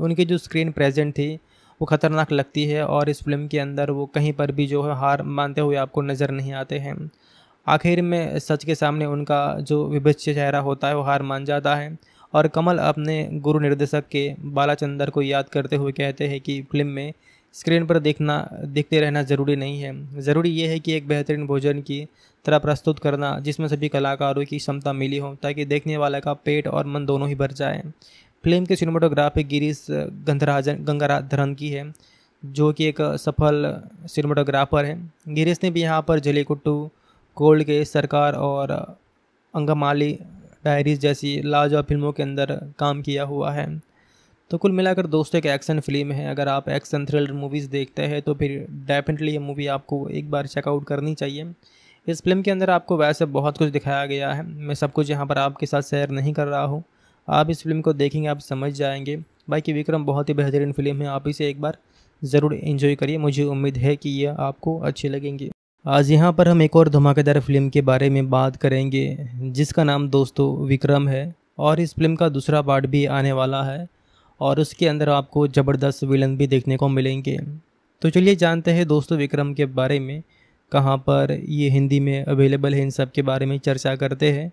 उनकी जो स्क्रीन प्रेजेंट थी वो ख़तरनाक लगती है और इस फिल्म के अंदर वो कहीं पर भी जो है हार मानते हुए आपको नज़र नहीं आते हैं आखिर में सच के सामने उनका जो विभिष्य चेहरा होता है वो हार मान जाता है और कमल अपने गुरु निर्देशक के बालाचंदर को याद करते हुए कहते हैं कि फिल्म में स्क्रीन पर देखना देखते रहना ज़रूरी नहीं है ज़रूरी यह है कि एक बेहतरीन भोजन की तरह प्रस्तुत करना जिसमें सभी कलाकारों की क्षमता मिली हो ताकि देखने वाला का पेट और मन दोनों ही भर जाए फिल्म के सिनेमाटोग्राफी गिरीश गंधराजन गंगाधरन की है जो कि एक सफल सिनेमाटोग्राफर है गिरीश ने भी यहाँ पर जलीकुट्टू गोल्ड के सरकार और अंगमाली पैरिस जैसी लाजवाब फिल्मों के अंदर काम किया हुआ है तो कुल मिलाकर दोस्तों एक एक्शन फिल्म है अगर आप एक्शन थ्रिलर मूवीज़ देखते हैं तो फिर डेफिनेटली ये मूवी आपको एक बार चेकआउट करनी चाहिए इस फिल्म के अंदर आपको वैसे बहुत कुछ दिखाया गया है मैं सब कुछ यहाँ पर आपके साथ शेयर नहीं कर रहा हूँ आप इस फिल्म को देखेंगे आप समझ जाएंगे बाकी विक्रम बहुत ही बेहतरीन फिल्म है आप इसे एक बार ज़रूर इन्जॉय करिए मुझे उम्मीद है कि यह आपको अच्छी लगेंगी आज यहाँ पर हम एक और धमाकेदार फिल्म के बारे में बात करेंगे जिसका नाम दोस्तों विक्रम है और इस फिल्म का दूसरा पार्ट भी आने वाला है और उसके अंदर आपको ज़बरदस्त विलन भी देखने को मिलेंगे तो चलिए जानते हैं दोस्तों विक्रम के बारे में कहाँ पर ये हिंदी में अवेलेबल है इन सब के बारे में चर्चा करते हैं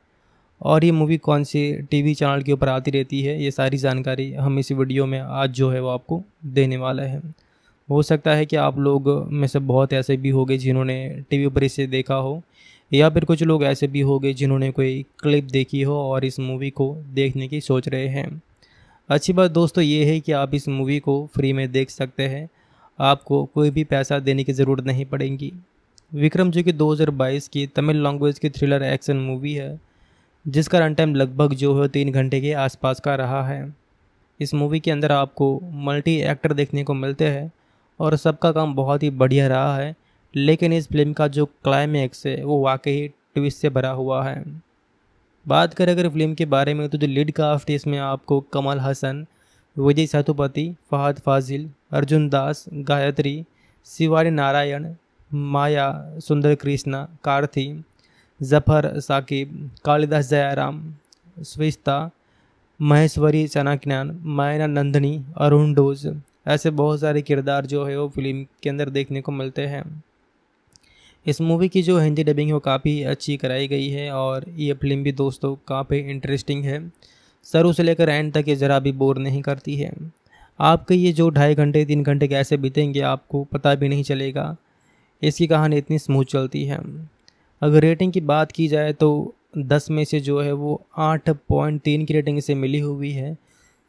और ये मूवी कौन से टीवी चैनल के ऊपर आती रहती है ये सारी जानकारी हम इस वीडियो में आज जो है वो आपको देने वाला है हो सकता है कि आप लोग में से बहुत ऐसे भी होंगे जिन्होंने टीवी पर इसे देखा हो या फिर कुछ लोग ऐसे भी होंगे जिन्होंने कोई क्लिप देखी हो और इस मूवी को देखने की सोच रहे हैं अच्छी बात दोस्तों ये है कि आप इस मूवी को फ्री में देख सकते हैं आपको कोई भी पैसा देने की ज़रूरत नहीं पड़ेगी विक्रम जो कि 2022 की तमिल लैंग्वेज की थ्रिलर एक्शन मूवी है जिसका रन टाइम लगभग जो है तीन घंटे के आसपास का रहा है इस मूवी के अंदर आपको मल्टी एक्टर देखने को मिलते हैं और सबका काम बहुत ही बढ़िया रहा है लेकिन इस फिल्म का जो क्लाइमैक्स है वो वाकई ट्विस्ट से भरा हुआ है बात करें अगर फिल्म के बारे में तो जो लीड कास्ट इसमें आपको कमल हसन विजय सेतुपति फहद फाजिल अर्जुन दास गायत्री शिवानी नारायण माया सुंदर कृष्णा कार्थी जफर साकिब कालिदास जयाराम स्विस्ता महेश्वरी चनाक्यान मायना नंदनी अरुण डोज ऐसे बहुत सारे किरदार जो है वो फिल्म के अंदर देखने को मिलते हैं इस मूवी की जो हिंदी डबिंग है वो काफ़ी अच्छी कराई गई है और ये फिल्म भी दोस्तों काफ़ी इंटरेस्टिंग है शुरू से लेकर एंड तक ये ज़रा भी बोर नहीं करती है आपके ये जो ढाई घंटे तीन घंटे कैसे बीतेंगे आपको पता भी नहीं चलेगा इसकी कहानी इतनी स्मूथ चलती है अगर रेटिंग की बात की जाए तो दस में से जो है वो आठ पॉइंट तीन की रेटिंग इसे मिली हुई है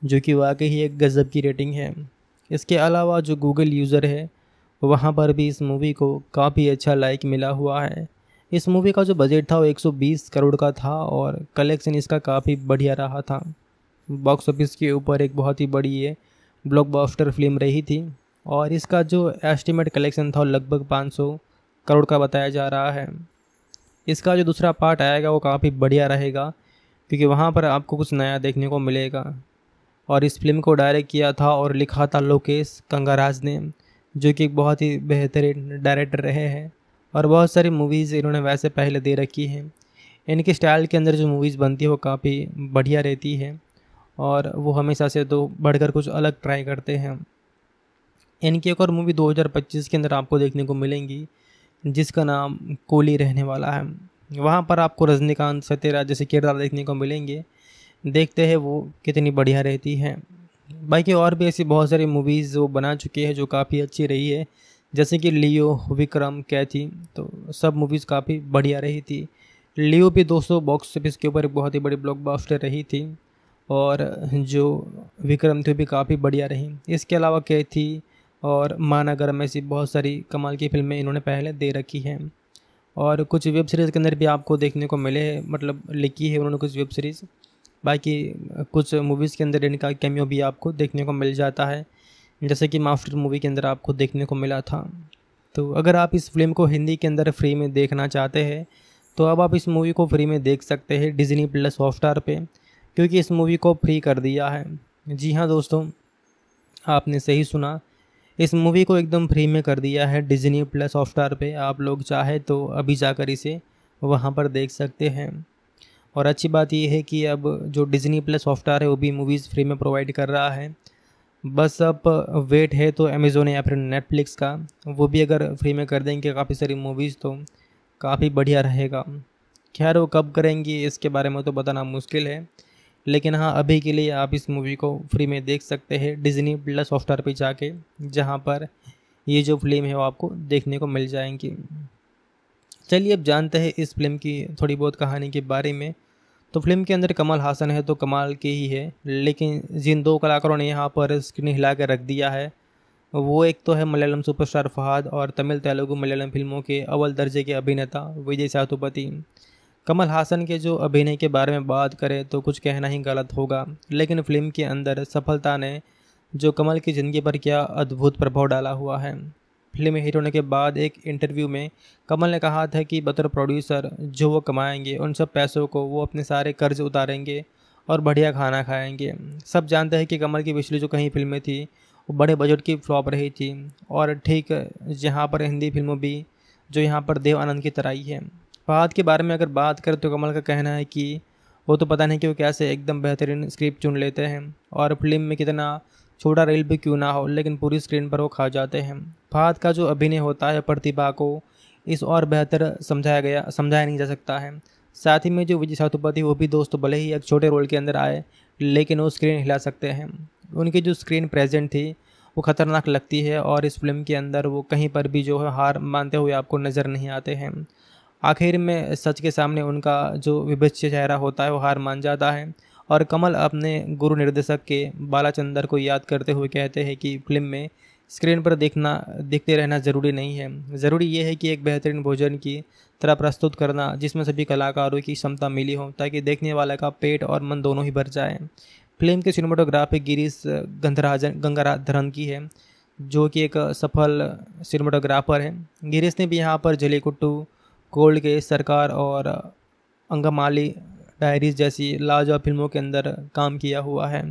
जो कि वाकई ही एक गज़ब की रेटिंग है इसके अलावा जो गूगल यूज़र है वहाँ पर भी इस मूवी को काफ़ी अच्छा लाइक मिला हुआ है इस मूवी का जो बजट था वो 120 करोड़ का था और कलेक्शन इसका काफ़ी बढ़िया रहा था बॉक्स ऑफिस के ऊपर एक बहुत ही बड़ी ये ब्लॉकबस्टर फिल्म रही थी और इसका जो एस्टिमेट कलेक्शन था लगभग 500 करोड़ का बताया जा रहा है इसका जो दूसरा पार्ट आएगा वो काफ़ी बढ़िया रहेगा क्योंकि वहाँ पर आपको कुछ नया देखने को मिलेगा और इस फिल्म को डायरेक्ट किया था और लिखा था लोकेश कंगाराज ने जो कि बहुत ही बेहतरीन डायरेक्टर रहे हैं और बहुत सारी मूवीज़ इन्होंने वैसे पहले दे रखी हैं इनके स्टाइल के अंदर जो मूवीज़ बनती है वो काफ़ी बढ़िया रहती है और वो हमेशा से तो बढ़कर कुछ अलग ट्राई करते हैं इनकी एक और मूवी 2025 के अंदर आपको देखने को मिलेंगी जिसका नाम कोली रहने वाला है वहाँ पर आपको रजनीकांत सत्यराज जैसे किरदार देखने को मिलेंगे देखते हैं वो कितनी बढ़िया रहती है बाकी और भी ऐसी बहुत सारी मूवीज़ वो बना चुकी हैं जो काफ़ी अच्छी रही है जैसे कि लियो विक्रम कैथी तो सब मूवीज़ काफ़ी बढ़िया रही थी लियो भी दोस्तों बॉक्स ऑफिस के ऊपर बहुत ही बड़ी ब्लॉकबस्टर रही थी और जो विक्रम थी भी काफ़ी बढ़िया रही इसके अलावा कैथी और मानागरम ऐसी बहुत सारी कमाल की फिल्में इन्होंने पहले दे रखी हैं और कुछ वेब सीरीज़ के अंदर भी आपको देखने को मिले मतलब लिखी है उन्होंने कुछ वेब सीरीज़ बाकी कुछ मूवीज़ के अंदर इनका कैमियो भी आपको देखने को मिल जाता है जैसे कि मास्टर मूवी के अंदर आपको देखने को मिला था तो अगर आप इस फिल्म को हिंदी के अंदर फ्री में देखना चाहते हैं तो अब आप इस मूवी को फ्री में देख सकते हैं डिजनी प्लस हॉटस्टार पर क्योंकि इस मूवी को फ्री कर दिया है जी हाँ दोस्तों आपने सही सुना इस मूवी को एकदम फ्री में कर दिया है डिजनी प्लस हॉटस्टार पे आप लोग चाहे तो अभी जाकर इसे वहाँ पर देख सकते हैं और अच्छी बात यह है कि अब जो डिज़नी प्लस सॉफ्टवेयर है वो भी मूवीज़ फ्री में प्रोवाइड कर रहा है बस अब वेट है तो अमेज़ोन या फिर नेटफ्लिक्स का वो भी अगर फ्री में कर देंगे काफ़ी सारी मूवीज़ तो काफ़ी बढ़िया रहेगा खैर वो कब करेंगे इसके बारे में तो बताना मुश्किल है लेकिन हाँ अभी के लिए आप इस मूवी को फ्री में देख सकते हैं डिज़नी प्लस सॉफ्टवेयर पर जाके जहाँ पर ये जो फिल्म है वो आपको देखने को मिल जाएंगी चलिए अब जानते हैं इस फिल्म की थोड़ी बहुत कहानी के बारे में तो फिल्म के अंदर कमल हासन है तो कमाल के ही है लेकिन जिन दो कलाकारों ने यहाँ पर स्क्रीन हिला कर रख दिया है वो एक तो है मलयालम सुपरस्टार फहाद और तमिल तेलुगु मलयालम फिल्मों के अव्वल दर्जे के अभिनेता विजय सातुपति कमल हासन के जो अभिनय के बारे में बात करें तो कुछ कहना ही गलत होगा लेकिन फिल्म के अंदर सफलता ने जो कमल की ज़िंदगी पर क्या अद्भुत प्रभाव डाला हुआ है फिल्म हिट होने के बाद एक इंटरव्यू में कमल ने कहा था कि बतौर प्रोड्यूसर जो वो कमाएंगे उन सब पैसों को वो अपने सारे कर्ज उतारेंगे और बढ़िया खाना खाएंगे सब जानते हैं कि कमल की पिछली जो कहीं फिल्में थी वो बड़े बजट की फ्लॉप रही थी और ठीक यहाँ पर हिंदी फिल्मों भी जो यहाँ पर देव आनंद की तरह ही है फहाद के बारे में अगर बात करें तो कमल का कहना है कि वो तो पता नहीं कि वो कैसे एकदम बेहतरीन स्क्रिप्ट चुन लेते हैं और फिल्म में कितना छोटा रेल भी क्यों ना हो लेकिन पूरी स्क्रीन पर वो खा जाते हैं भारत का जो अभिनय होता है प्रतिभा को इस और बेहतर समझाया गया समझाया नहीं जा सकता है साथ ही में जो विजय सातुपति वो भी दोस्त भले ही एक छोटे रोल के अंदर आए लेकिन वो स्क्रीन हिला सकते हैं उनकी जो स्क्रीन प्रेजेंट थी वो ख़तरनाक लगती है और इस फिल्म के अंदर वो कहीं पर भी जो है हार मानते हुए आपको नज़र नहीं आते हैं आखिर में सच के सामने उनका जो विभिष्य चेहरा होता है वो हार मान जाता है और कमल अपने गुरु निर्देशक के बालाचंदर को याद करते हुए कहते हैं कि फिल्म में स्क्रीन पर देखना देखते रहना ज़रूरी नहीं है ज़रूरी यह है कि एक बेहतरीन भोजन की तरह प्रस्तुत करना जिसमें सभी कलाकारों की क्षमता मिली हो ताकि देखने वाला का पेट और मन दोनों ही भर जाए फिल्म के सिनेमाटोग्राफी गिरीश गंधराजन गंगाधरन की है जो कि एक सफल सिनेमाटोग्राफर है गिरीश ने भी यहाँ पर जलीकुट्टू गोल्ड के सरकार और अंगमाली डायरीज जैसी लाजवाब फिल्मों के अंदर काम किया हुआ है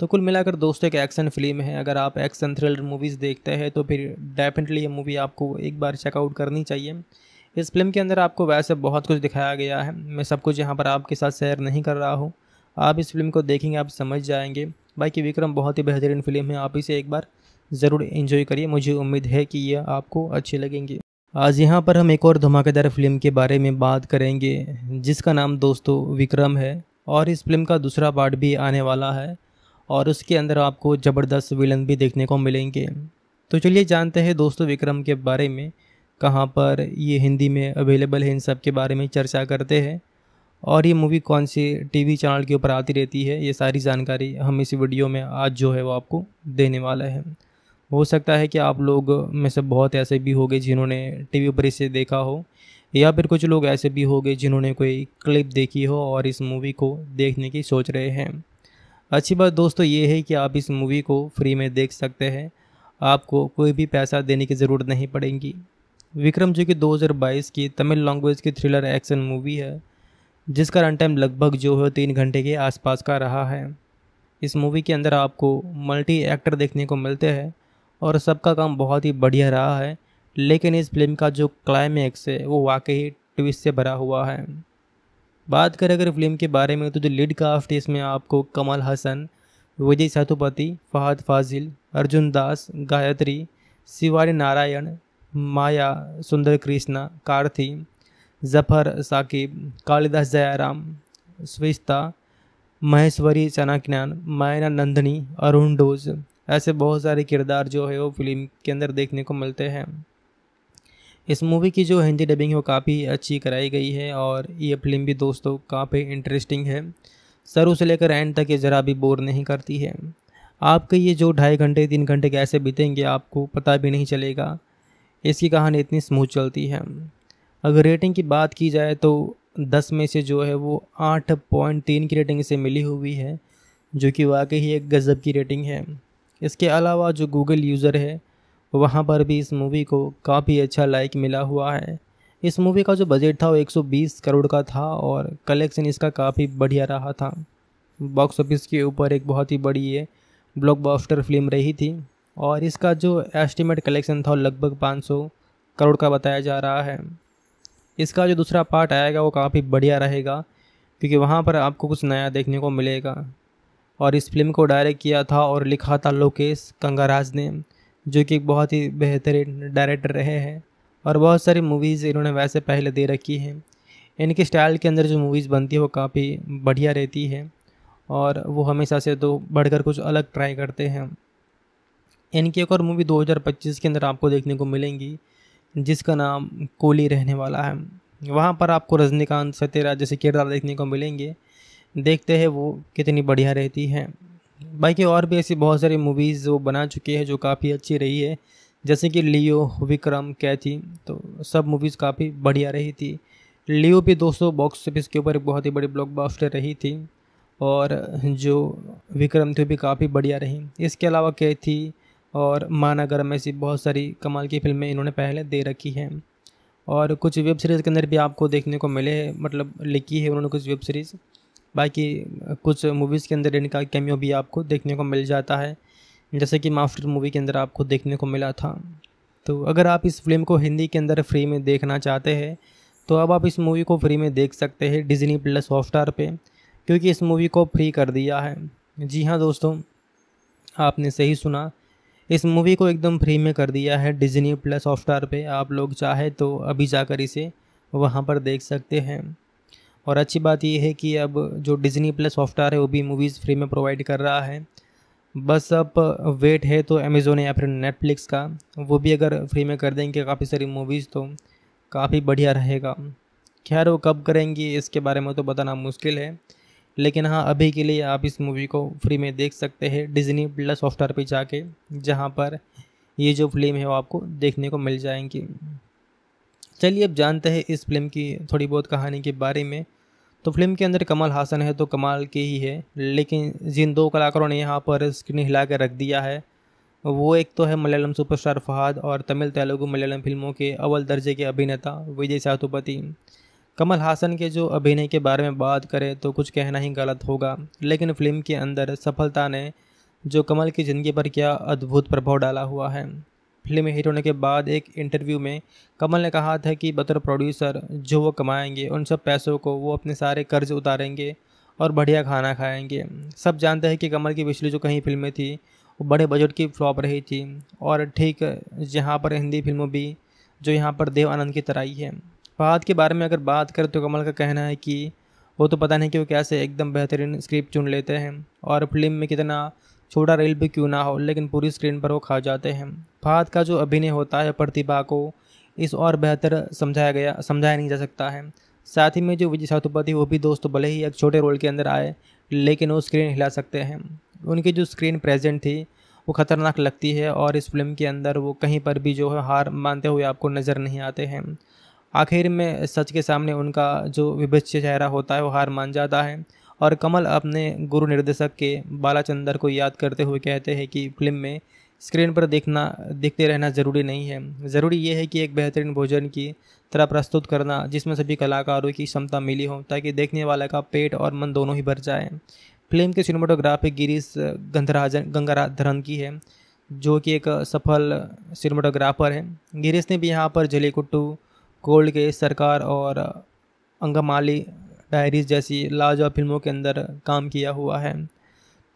तो कुल मिलाकर दोस्तों एक एक्शन फिल्म है अगर आप एक्शन थ्रिलर मूवीज़ देखते हैं तो फिर डेफिनेटली ये मूवी आपको एक बार चेकआउट करनी चाहिए इस फिल्म के अंदर आपको वैसे बहुत कुछ दिखाया गया है मैं सब कुछ यहाँ पर आपके साथ शेयर नहीं कर रहा हूँ आप इस फिल्म को देखेंगे आप समझ जाएंगे बाकी विक्रम बहुत ही बेहतरीन फिल्म है आप इसे एक बार ज़रूर इंजॉय करिए मुझे उम्मीद है कि यह आपको अच्छी लगेंगी आज यहाँ पर हम एक और धमाकेदार फिल्म के बारे में बात करेंगे जिसका नाम दोस्तों विक्रम है और इस फिल्म का दूसरा पार्ट भी आने वाला है और उसके अंदर आपको ज़बरदस्त विलन भी देखने को मिलेंगे तो चलिए जानते हैं दोस्तों विक्रम के बारे में कहाँ पर ये हिंदी में अवेलेबल है इन सब के बारे में चर्चा करते हैं और ये मूवी कौन से टीवी चैनल के ऊपर आती रहती है ये सारी जानकारी हम इस वीडियो में आज जो है वो आपको देने वाला है हो सकता है कि आप लोग में से बहुत ऐसे भी होंगे जिन्होंने टीवी पर इसे देखा हो या फिर कुछ लोग ऐसे भी होंगे जिन्होंने कोई क्लिप देखी हो और इस मूवी को देखने की सोच रहे हैं अच्छी बात दोस्तों ये है कि आप इस मूवी को फ्री में देख सकते हैं आपको कोई भी पैसा देने की ज़रूरत नहीं पड़ेगी विक्रम जो कि 2022 की तमिल लैंग्वेज की थ्रिलर एक्शन मूवी है जिसका रन टाइम लगभग जो है तीन घंटे के आसपास का रहा है इस मूवी के अंदर आपको मल्टी एक्टर देखने को मिलते हैं और सबका काम बहुत ही बढ़िया रहा है लेकिन इस फिल्म का जो क्लाइमैक्स है वो वाकई ट्विस्ट से भरा हुआ है बात करें अगर फिल्म के बारे में तो जो लीड कास्ट इसमें आपको कमल हसन विजय सेतुपति फहद फाजिल अर्जुन दास गायत्री शिवानी नारायण माया सुंदर कृष्णा कार्थी जफर साकिब कालिदास जयाराम स्विस्ता महेश्वरी चनाक्यान मायना नंदनी अरुण डोज ऐसे बहुत सारे किरदार जो है वो फिल्म के अंदर देखने को मिलते हैं इस मूवी की जो हिंदी डबिंग है वो काफ़ी अच्छी कराई गई है और ये फिल्म भी दोस्तों काफ़ी इंटरेस्टिंग है शुरू से लेकर एंड तक ये ज़रा भी बोर नहीं करती है आपके ये जो ढाई घंटे तीन घंटे कैसे बीतेंगे आपको पता भी नहीं चलेगा इसकी कहानी इतनी स्मूथ चलती है अगर रेटिंग की बात की जाए तो दस में से जो है वो आठ पॉइंट तीन की रेटिंग इसे मिली हुई है जो कि वाकई ही एक गज़ब की रेटिंग है इसके अलावा जो गूगल यूज़र है वहाँ पर भी इस मूवी को काफ़ी अच्छा लाइक मिला हुआ है इस मूवी का जो बजट था वो 120 करोड़ का था और कलेक्शन इसका काफ़ी बढ़िया रहा था बॉक्स ऑफिस के ऊपर एक बहुत ही बड़ी ये ब्लॉकबस्टर फिल्म रही थी और इसका जो एस्टिमेट कलेक्शन था लगभग 500 करोड़ का बताया जा रहा है इसका जो दूसरा पार्ट आएगा वो काफ़ी बढ़िया रहेगा क्योंकि वहाँ पर आपको कुछ नया देखने को मिलेगा और इस फिल्म को डायरेक्ट किया था और लिखा था लोकेश कंगाराज ने जो कि बहुत ही बेहतरीन डायरेक्टर रहे हैं और बहुत सारी मूवीज़ इन्होंने वैसे पहले दे रखी हैं इनके स्टाइल के अंदर जो मूवीज़ बनती है वो काफ़ी बढ़िया रहती है और वो हमेशा से तो बढ़कर कुछ अलग ट्राई करते हैं इनकी एक और मूवी 2025 के अंदर आपको देखने को मिलेंगी जिसका नाम कोली रहने वाला है वहाँ पर आपको रजनीकांत सत्यराज जैसे किरदार देखने को मिलेंगे देखते हैं वो कितनी बढ़िया रहती है बाकी और भी ऐसी बहुत सारी मूवीज़ वो बना चुकी है जो काफ़ी अच्छी रही है जैसे कि लियो विक्रम कैथी तो सब मूवीज़ काफ़ी बढ़िया रही थी लियो भी दोस्तों बॉक्स ऑफिस के ऊपर एक बहुत ही बड़ी ब्लॉकबस्टर रही थी और जो विक्रम थी भी काफ़ी बढ़िया रही इसके अलावा कैथी और मानागरम ऐसी बहुत सारी कमाल की फिल्में इन्होंने पहले दे रखी हैं और कुछ वेब सीरीज़ के अंदर भी आपको देखने को मिले मतलब लिखी है उन्होंने कुछ वेब सीरीज़ बाकी कुछ मूवीज़ के अंदर इनका कैमियो भी आपको देखने को मिल जाता है जैसे कि मास्टर मूवी के अंदर आपको देखने को मिला था तो अगर आप इस फिल्म को हिंदी के अंदर फ्री में देखना चाहते हैं तो अब आप इस मूवी को फ्री में देख सकते हैं डिजनी प्लस हॉटस्टार पर क्योंकि इस मूवी को फ्री कर दिया है जी हाँ दोस्तों आपने सही सुना इस मूवी को एकदम फ्री में कर दिया है डिजनी प्लस हॉटस्टार पे आप लोग चाहे तो अभी जाकर इसे वहाँ पर देख सकते हैं और अच्छी बात यह है कि अब जो डिज़नी प्लस सॉफ्टवेयर है वो भी मूवीज़ फ्री में प्रोवाइड कर रहा है बस अब वेट है तो अमेज़ोन या फिर नेटफ्लिक्स का वो भी अगर फ्री में कर देंगे काफ़ी सारी मूवीज़ तो काफ़ी बढ़िया रहेगा खैर वो कब करेंगे इसके बारे में तो बताना मुश्किल है लेकिन हाँ अभी के लिए आप इस मूवी को फ्री में देख सकते हैं डिज़नी प्लस सॉफ्टवेयर पर जाके जहाँ पर ये जो फिल्म है वो आपको देखने को मिल जाएंगी चलिए अब जानते हैं इस फिल्म की थोड़ी बहुत कहानी के बारे में तो फिल्म के अंदर कमल हासन है तो कमाल के ही है लेकिन जिन दो कलाकारों ने यहाँ पर स्क्रीन हिला कर रख दिया है वो एक तो है मलयालम सुपरस्टार फहाद और तमिल तेलुगु मलयालम फिल्मों के अव्वल दर्जे के अभिनेता विजय सातुपति कमल हासन के जो अभिनय के बारे में बात करें तो कुछ कहना ही गलत होगा लेकिन फिल्म के अंदर सफलता ने जो कमल की ज़िंदगी पर क्या अद्भुत प्रभाव डाला हुआ है फिल्म हिट होने के बाद एक इंटरव्यू में कमल ने कहा था कि बतौर प्रोड्यूसर जो वो कमाएंगे उन सब पैसों को वो अपने सारे कर्ज उतारेंगे और बढ़िया खाना खाएंगे सब जानते हैं कि कमल की पिछली जो कहीं फिल्में थी वो बड़े बजट की फ्लॉप रही थी और ठीक यहाँ पर हिंदी फिल्मों भी जो यहाँ पर देव आनंद की तरह ही है फहाद के बारे में अगर बात करें तो कमल का कहना है कि वो तो पता नहीं कि वो कैसे एकदम बेहतरीन स्क्रिप्ट चुन लेते हैं और फिल्म में कितना छोटा रेल भी क्यों ना हो लेकिन पूरी स्क्रीन पर वो खा जाते हैं फहद का जो अभिनय होता है प्रतिभा को इस और बेहतर समझाया गया समझाया नहीं जा सकता है साथ ही में जो विजय सातुपति वो भी दोस्त भले ही एक छोटे रोल के अंदर आए लेकिन वो स्क्रीन हिला सकते हैं उनकी जो स्क्रीन प्रेजेंट थी वो ख़तरनाक लगती है और इस फिल्म के अंदर वो कहीं पर भी जो है हार मानते हुए आपको नज़र नहीं आते हैं आखिर में सच के सामने उनका जो विभिष्य चेहरा होता है वो हार मान जाता है और कमल अपने गुरु निर्देशक के बालाचंदर को याद करते हुए कहते हैं कि फिल्म में स्क्रीन पर देखना देखते रहना ज़रूरी नहीं है ज़रूरी यह है कि एक बेहतरीन भोजन की तरह प्रस्तुत करना जिसमें सभी कलाकारों की क्षमता मिली हो ताकि देखने वाले का पेट और मन दोनों ही भर जाए फिल्म के सिनेमाटोग्राफी गिरीश गंधराजन गंगाधरन की है जो कि एक सफल सिनेमाटोग्राफर है गिरीश ने भी यहाँ पर जलीकुट्टू कोल्ड के सरकार और अंगमाली डायरीज जैसी लाजवाब फिल्मों के अंदर काम किया हुआ है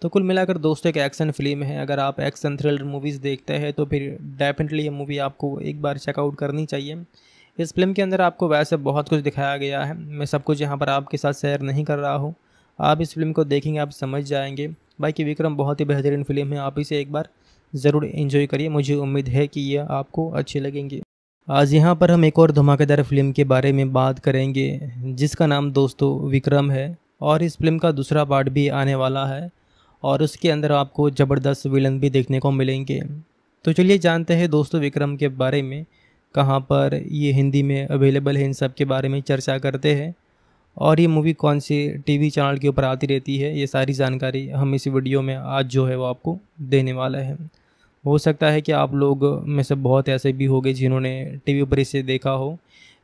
तो कुल मिलाकर दोस्तों एक एक्शन फिल्म है अगर आप एक्शन थ्रिलर मूवीज़ देखते हैं तो फिर डेफिनेटली ये मूवी आपको एक बार चेकआउट करनी चाहिए इस फिल्म के अंदर आपको वैसे बहुत कुछ दिखाया गया है मैं सब कुछ यहाँ पर आपके साथ शेयर नहीं कर रहा हूँ आप इस फिल्म को देखेंगे आप समझ जाएंगे बाकी विक्रम बहुत ही बेहतरीन फिल्म है आप इसे एक बार ज़रूर इंजॉय करिए मुझे उम्मीद है कि यह आपको अच्छी लगेंगी आज यहाँ पर हम एक और धमाकेदार फिल्म के बारे में बात करेंगे जिसका नाम दोस्तों विक्रम है और इस फिल्म का दूसरा पार्ट भी आने वाला है और उसके अंदर आपको ज़बरदस्त विलन भी देखने को मिलेंगे तो चलिए जानते हैं दोस्तों विक्रम के बारे में कहाँ पर ये हिंदी में अवेलेबल है इन सब के बारे में चर्चा करते हैं और ये मूवी कौन सी टीवी चैनल के ऊपर आती रहती है ये सारी जानकारी हम इस वीडियो में आज जो है वो आपको देने वाला है हो सकता है कि आप लोग में से बहुत ऐसे भी होंगे जिन्होंने टीवी पर इसे देखा हो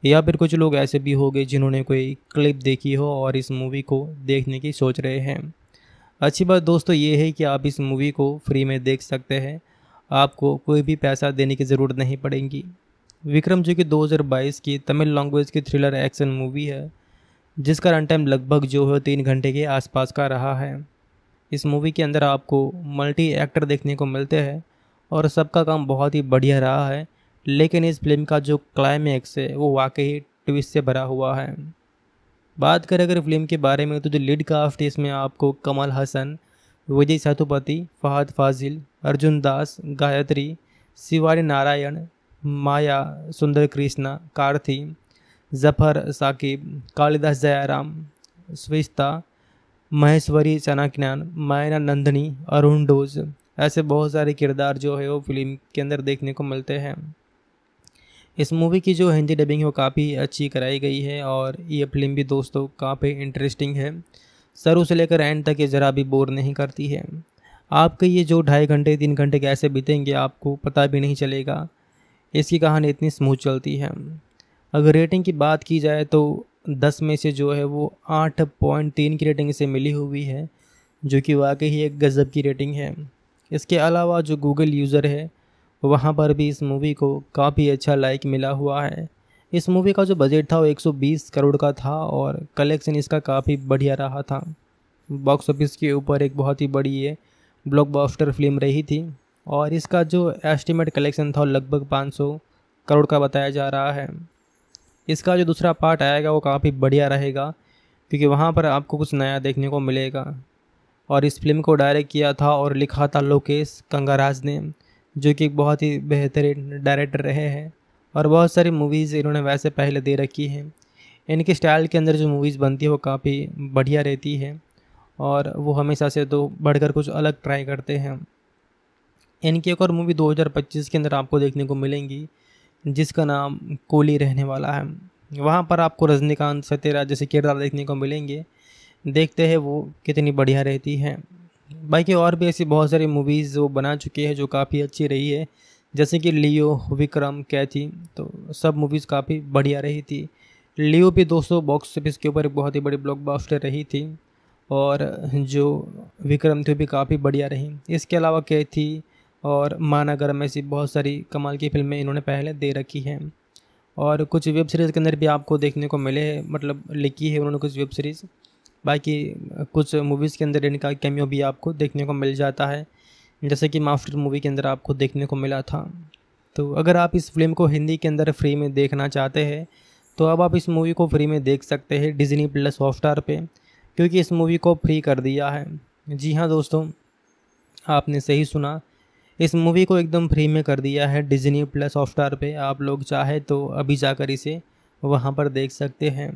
या फिर कुछ लोग ऐसे भी होंगे जिन्होंने कोई क्लिप देखी हो और इस मूवी को देखने की सोच रहे हैं अच्छी बात दोस्तों ये है कि आप इस मूवी को फ्री में देख सकते हैं आपको कोई भी पैसा देने की ज़रूरत नहीं पड़ेगी विक्रम जो कि 2022 की तमिल लैंग्वेज की थ्रिलर एक्शन मूवी है जिसका रन टाइम लगभग जो है तीन घंटे के आसपास का रहा है इस मूवी के अंदर आपको मल्टी एक्टर देखने को मिलते हैं और सबका काम बहुत ही बढ़िया रहा है लेकिन इस फिल्म का जो क्लाइमैक्स है वो वाकई ट्विस्ट से भरा हुआ है बात करें अगर फिल्म के बारे में तो जो लीड कास्ट इसमें आपको कमल हसन विजय सेतुपति फहद फाजिल अर्जुन दास गायत्री शिवानी नारायण माया सुंदर कृष्णा कार्थी जफर साकिब कालिदास जयाराम स्विस्ता महेश्वरी चनाकिनान मायना नंदनी अरुण डोज ऐसे बहुत सारे किरदार जो है वो फिल्म के अंदर देखने को मिलते हैं इस मूवी की जो हिंदी डबिंग है वो काफ़ी अच्छी कराई गई है और ये फिल्म भी दोस्तों काफ़ी इंटरेस्टिंग है शुरू से लेकर एंड तक ये ज़रा भी बोर नहीं करती है आपके ये जो ढाई घंटे तीन घंटे कैसे बीतेंगे आपको पता भी नहीं चलेगा इसकी कहानी इतनी स्मूथ चलती है अगर रेटिंग की बात की जाए तो दस में से जो है वो आठ पॉइंट तीन की रेटिंग इसे मिली हुई है जो कि वाकई ही एक गज़ब की रेटिंग है इसके अलावा जो गूगल यूज़र है वहाँ पर भी इस मूवी को काफ़ी अच्छा लाइक मिला हुआ है इस मूवी का जो बजट था वो 120 करोड़ का था और कलेक्शन इसका काफ़ी बढ़िया रहा था बॉक्स ऑफिस के ऊपर एक बहुत ही बड़ी ये ब्लॉकबस्टर फिल्म रही थी और इसका जो एस्टिमेट कलेक्शन था लगभग 500 करोड़ का बताया जा रहा है इसका जो दूसरा पार्ट आएगा वो काफ़ी बढ़िया रहेगा क्योंकि वहाँ पर आपको कुछ नया देखने को मिलेगा और इस फिल्म को डायरेक्ट किया था और लिखा था लोकेश कंगाराज ने जो कि बहुत ही बेहतरीन डायरेक्टर रहे हैं और बहुत सारी मूवीज़ इन्होंने वैसे पहले दे रखी हैं इनके स्टाइल के अंदर जो मूवीज़ बनती है वो काफ़ी बढ़िया रहती है और वो हमेशा से तो बढ़कर कुछ अलग ट्राई करते हैं इनकी एक और मूवी 2025 के अंदर आपको देखने को मिलेंगी जिसका नाम कोली रहने वाला है वहाँ पर आपको रजनीकांत सत्यराज जैसे किरदार देखने को मिलेंगे देखते हैं वो कितनी बढ़िया रहती है बाकी और भी ऐसी बहुत सारी मूवीज़ वो बना चुकी है जो काफ़ी अच्छी रही है जैसे कि लियो विक्रम कैथी तो सब मूवीज़ काफ़ी बढ़िया रही थी लियो भी दोस्तों बॉक्स ऑफिस के ऊपर एक बहुत ही बड़ी ब्लॉकबस्टर रही थी और जो विक्रम थी भी काफ़ी बढ़िया रही इसके अलावा कैथी और मानागरम ऐसी बहुत सारी कमाल की फिल्में इन्होंने पहले दे रखी हैं और कुछ वेब सीरीज़ के अंदर भी आपको देखने को मिले मतलब लिखी है उन्होंने कुछ वेब सीरीज़ बाकी कुछ मूवीज़ के अंदर इनका कैमियो भी आपको देखने को मिल जाता है जैसे कि मास्टर मूवी के अंदर आपको देखने को मिला था तो अगर आप इस फिल्म को हिंदी के अंदर फ्री में देखना चाहते हैं तो अब आप इस मूवी को फ्री में देख सकते हैं डिजनी प्लस हॉटस्टार पर क्योंकि इस मूवी को फ्री कर दिया है जी हाँ दोस्तों आपने सही सुना इस मूवी को एकदम फ्री में कर दिया है डिजनी प्लस हॉटस्टार पे आप लोग चाहे तो अभी जाकर इसे वहाँ पर देख सकते हैं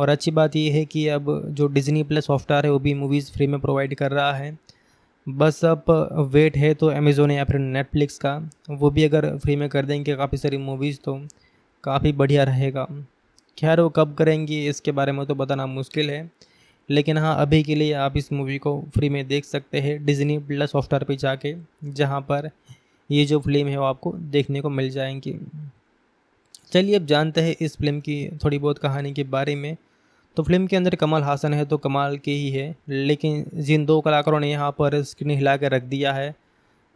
और अच्छी बात यह है कि अब जो डिज़नी प्लस सॉफ्टवेयर है वो भी मूवीज़ फ्री में प्रोवाइड कर रहा है बस अब वेट है तो अमेज़ोन या फिर नेटफ्लिक्स का वो भी अगर फ्री में कर देंगे काफ़ी सारी मूवीज़ तो काफ़ी बढ़िया रहेगा खैर वो कब करेंगे इसके बारे में तो बताना मुश्किल है लेकिन हाँ अभी के लिए आप इस मूवी को फ्री में देख सकते हैं डिज़नी प्लस सॉफ्टवेयर पर जाके जहाँ पर ये जो फिल्म है वो आपको देखने को मिल जाएंगी चलिए अब जानते हैं इस फिल्म की थोड़ी बहुत कहानी के बारे में तो फिल्म के अंदर कमल हासन है तो कमाल के ही है लेकिन जिन दो कलाकारों ने यहाँ पर स्क्रीन हिला कर रख दिया है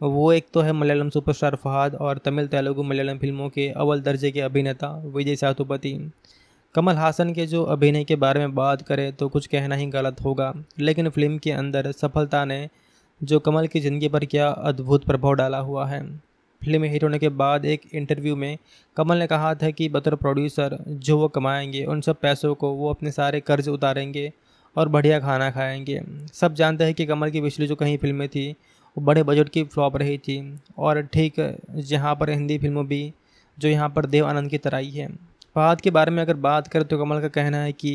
वो एक तो है मलयालम सुपरस्टार फहाद और तमिल तेलुगु मलयालम फिल्मों के अव्वल दर्जे के अभिनेता विजय सातुपति कमल हासन के जो अभिनय के बारे में बात करें तो कुछ कहना ही गलत होगा लेकिन फिल्म के अंदर सफलता ने जो कमल की ज़िंदगी पर क्या अद्भुत प्रभाव डाला हुआ है फिल्म हिट होने के बाद एक इंटरव्यू में कमल ने कहा था कि बतौर प्रोड्यूसर जो वो कमाएंगे उन सब पैसों को वो अपने सारे कर्ज उतारेंगे और बढ़िया खाना खाएंगे सब जानते हैं कि कमल की पिछली जो कहीं फिल्में थी वो बड़े बजट की फ्लॉप रही थी और ठीक जहाँ पर हिंदी फिल्मों भी जो यहाँ पर देव आनंद की तरह ही है फहाद के बारे में अगर बात करें तो कमल का कहना है कि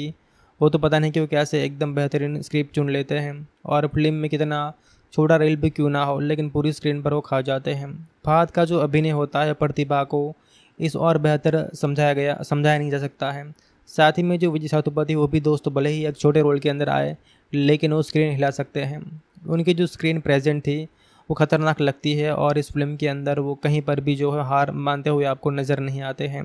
वो तो पता नहीं कि वो कैसे एकदम बेहतरीन स्क्रिप्ट चुन लेते हैं और फिल्म में कितना छोटा रेल भी क्यों ना हो लेकिन पूरी स्क्रीन पर वो खा जाते हैं फहद का जो अभिनय होता है प्रतिभा को इस और बेहतर समझाया गया समझाया नहीं जा सकता है साथ ही में जो विजय सातुपति वो भी दोस्त भले ही एक छोटे रोल के अंदर आए लेकिन वो स्क्रीन हिला सकते हैं उनकी जो स्क्रीन प्रेजेंट थी वो ख़तरनाक लगती है और इस फिल्म के अंदर वो कहीं पर भी जो है हार मानते हुए आपको नज़र नहीं आते हैं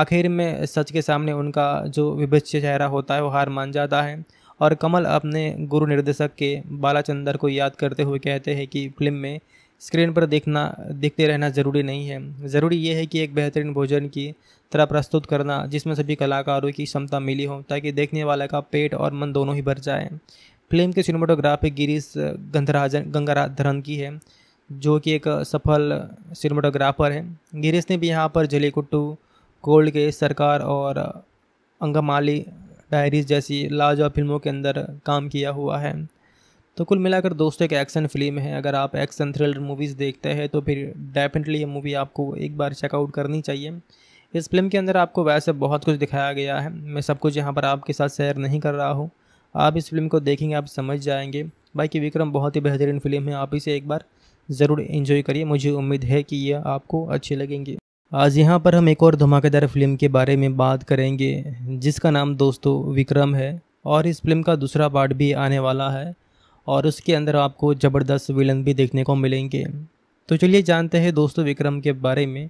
आखिर में सच के सामने उनका जो विभिष्य चेहरा होता है वो हार मान जाता है और कमल अपने गुरु निर्देशक के बालाचंदर को याद करते हुए कहते हैं कि फिल्म में स्क्रीन पर देखना देखते रहना ज़रूरी नहीं है ज़रूरी यह है कि एक बेहतरीन भोजन की तरह प्रस्तुत करना जिसमें सभी कलाकारों की क्षमता मिली हो ताकि देखने वाले का पेट और मन दोनों ही भर जाए फिल्म के सिनेमाटोग्राफी गिरीश गंधराजन गंगाधरन की है जो कि एक सफल सिनेमाटोग्राफर है गिरीश ने भी यहाँ पर जलीकुट्टू कोल्ड के सरकार और अंगमाली डायरीज जैसी लाजवाब फिल्मों के अंदर काम किया हुआ है तो कुल मिलाकर दोस्तों एक एक्शन फिल्म है अगर आप एक्शन थ्रिलर मूवीज़ देखते हैं तो फिर डेफिनेटली ये मूवी आपको एक बार चेकआउट करनी चाहिए इस फिल्म के अंदर आपको वैसे बहुत कुछ दिखाया गया है मैं सब कुछ यहाँ पर आपके साथ शेयर नहीं कर रहा हूँ आप इस फिल्म को देखेंगे आप समझ जाएंगे बाकी विक्रम बहुत ही बेहतरीन फिल्म है आप इसे एक बार ज़रूर इन्जॉय करिए मुझे उम्मीद है कि यह आपको अच्छी लगेंगी आज यहाँ पर हम एक और धमाकेदार फिल्म के बारे में बात करेंगे जिसका नाम दोस्तों विक्रम है और इस फिल्म का दूसरा पार्ट भी आने वाला है और उसके अंदर आपको ज़बरदस्त विलन भी देखने को मिलेंगे तो चलिए जानते हैं दोस्तों विक्रम के बारे में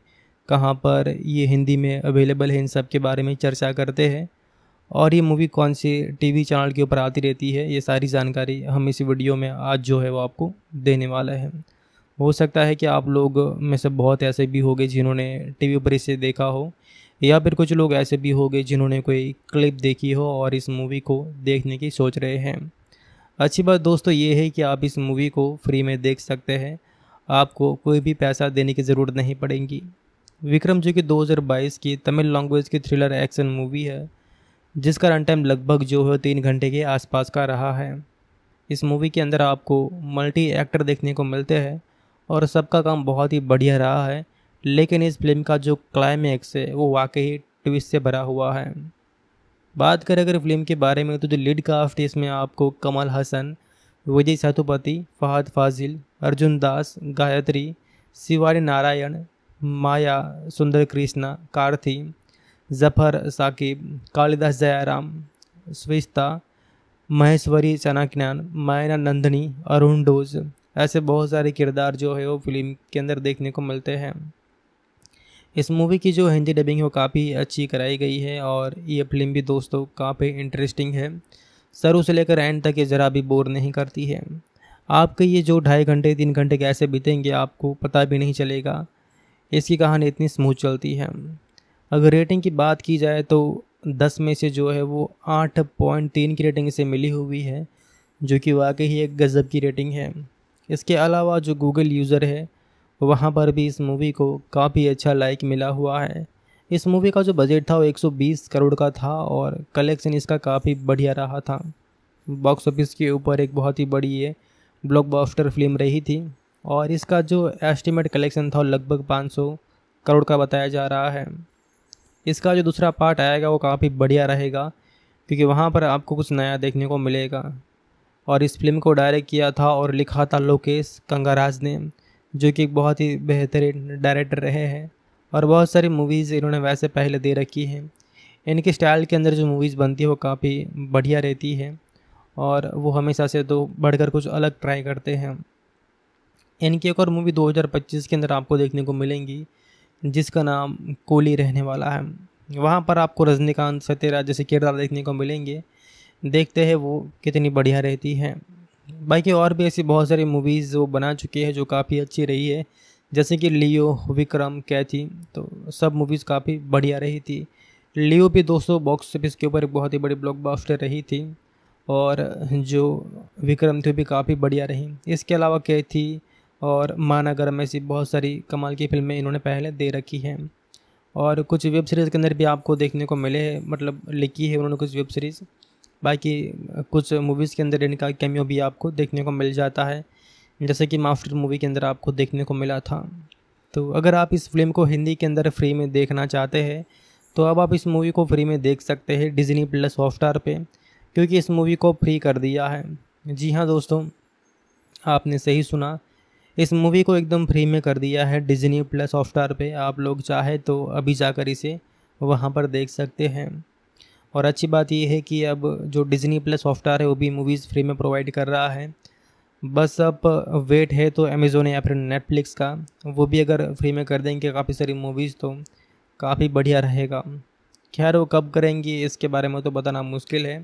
कहाँ पर ये हिंदी में अवेलेबल है इन सब के बारे में चर्चा करते हैं और ये मूवी कौन सी टीवी चैनल के ऊपर आती रहती है ये सारी जानकारी हम इस वीडियो में आज जो है वो आपको देने वाला है हो सकता है कि आप लोग में से बहुत ऐसे भी होंगे जिन्होंने वी पर इसे देखा हो या फिर कुछ लोग ऐसे भी होंगे जिन्होंने कोई क्लिप देखी हो और इस मूवी को देखने की सोच रहे हैं अच्छी बात दोस्तों ये है कि आप इस मूवी को फ्री में देख सकते हैं आपको कोई भी पैसा देने की ज़रूरत नहीं पड़ेगी विक्रम जो कि 2022 की तमिल लैंग्वेज की थ्रिलर एक्शन मूवी है जिसका रन टाइम लगभग जो है तीन घंटे के आसपास का रहा है इस मूवी के अंदर आपको मल्टी एक्टर देखने को मिलते हैं और सबका काम बहुत ही बढ़िया रहा है लेकिन इस फिल्म का जो क्लाइमैक्स है वो वाकई ट्विस्ट से भरा हुआ है बात करें अगर फिल्म के बारे में तो जो लीड कास्ट इसमें आपको कमल हसन विजय सेतुपति फहद फाजिल अर्जुन दास गायत्री शिवानी नारायण माया सुंदर कृष्णा कार्थी जफर साकिब कालिदास जयाराम स्विस्ता महेश्वरी चनाकिनान मायना नंदनी अरुण डोज ऐसे बहुत सारे किरदार जो है वो फिल्म के अंदर देखने को मिलते हैं इस मूवी की जो हिंदी डबिंग है वो काफ़ी अच्छी कराई गई है और ये फिल्म भी दोस्तों काफ़ी इंटरेस्टिंग है शुरू से लेकर एंड तक ये ज़रा भी बोर नहीं करती है आपके ये जो ढाई घंटे तीन घंटे कैसे बीतेंगे आपको पता भी नहीं चलेगा इसकी कहानी इतनी स्मूथ चलती है अगर रेटिंग की बात की जाए तो दस में से जो है वो आठ पॉइंट तीन की रेटिंग इसे मिली हुई है जो कि वाकई ही एक गज़ब की रेटिंग है इसके अलावा जो गूगल यूज़र है वहाँ पर भी इस मूवी को काफ़ी अच्छा लाइक मिला हुआ है इस मूवी का जो बजट था वो 120 करोड़ का था और कलेक्शन इसका काफ़ी बढ़िया रहा था बॉक्स ऑफिस के ऊपर एक बहुत ही बड़ी ये ब्लॉकबस्टर फिल्म रही थी और इसका जो एस्टिमेट कलेक्शन था लगभग 500 करोड़ का बताया जा रहा है इसका जो दूसरा पार्ट आएगा वो काफ़ी बढ़िया रहेगा क्योंकि वहाँ पर आपको कुछ नया देखने को मिलेगा और इस फिल्म को डायरेक्ट किया था और लिखा था लोकेश कंगाराज ने जो कि एक बहुत ही बेहतरीन डायरेक्टर रहे हैं और बहुत सारी मूवीज़ इन्होंने वैसे पहले दे रखी हैं इनके स्टाइल के अंदर जो मूवीज़ बनती है वो काफ़ी बढ़िया रहती है और वो हमेशा से तो बढ़कर कुछ अलग ट्राई करते हैं इनकी एक और मूवी 2025 के अंदर आपको देखने को मिलेंगी जिसका नाम कोली रहने वाला है वहाँ पर आपको रजनीकांत सत्यराज जैसे किरदार देखने को मिलेंगे देखते हैं वो कितनी बढ़िया रहती है बाकी और भी ऐसी बहुत सारी मूवीज़ वो बना चुकी है जो काफ़ी अच्छी रही है जैसे कि लियो विक्रम कैथी तो सब मूवीज़ काफ़ी बढ़िया रही थी लियो भी दोस्तों बॉक्स ऑफिस के ऊपर एक बहुत ही बड़ी ब्लॉकबस्टर रही थी और जो विक्रम थी भी काफ़ी बढ़िया रही इसके अलावा कैथी और मानागरम ऐसी बहुत सारी कमाल की फिल्में इन्होंने पहले दे रखी हैं और कुछ वेब सीरीज़ के अंदर भी आपको देखने को मिले मतलब लिखी है उन्होंने कुछ वेब सीरीज़ बाकी कुछ मूवीज़ के अंदर इनका कैमियो भी आपको देखने को मिल जाता है जैसे कि माफिर मूवी के अंदर आपको देखने को मिला था तो अगर आप इस फिल्म को हिंदी के अंदर फ्री में देखना चाहते हैं तो अब आप इस मूवी को फ्री में देख सकते हैं डिजनी प्लस हॉटस्टार पर क्योंकि इस मूवी को फ्री कर दिया है जी हाँ दोस्तों आपने सही सुना इस मूवी को एकदम फ्री में कर दिया है डिजनी प्लस हॉटस्टार पे आप लोग चाहे तो अभी जाकर इसे वहाँ पर देख सकते हैं और अच्छी बात यह है कि अब जो डिज़नी प्लस सॉफ्टवेयर है वो भी मूवीज़ फ्री में प्रोवाइड कर रहा है बस अब वेट है तो अमेज़ोन या फिर नेटफ्लिक्स का वो भी अगर फ्री में कर देंगे काफ़ी सारी मूवीज़ तो काफ़ी बढ़िया रहेगा खैर वो कब करेंगी इसके बारे में तो बताना मुश्किल है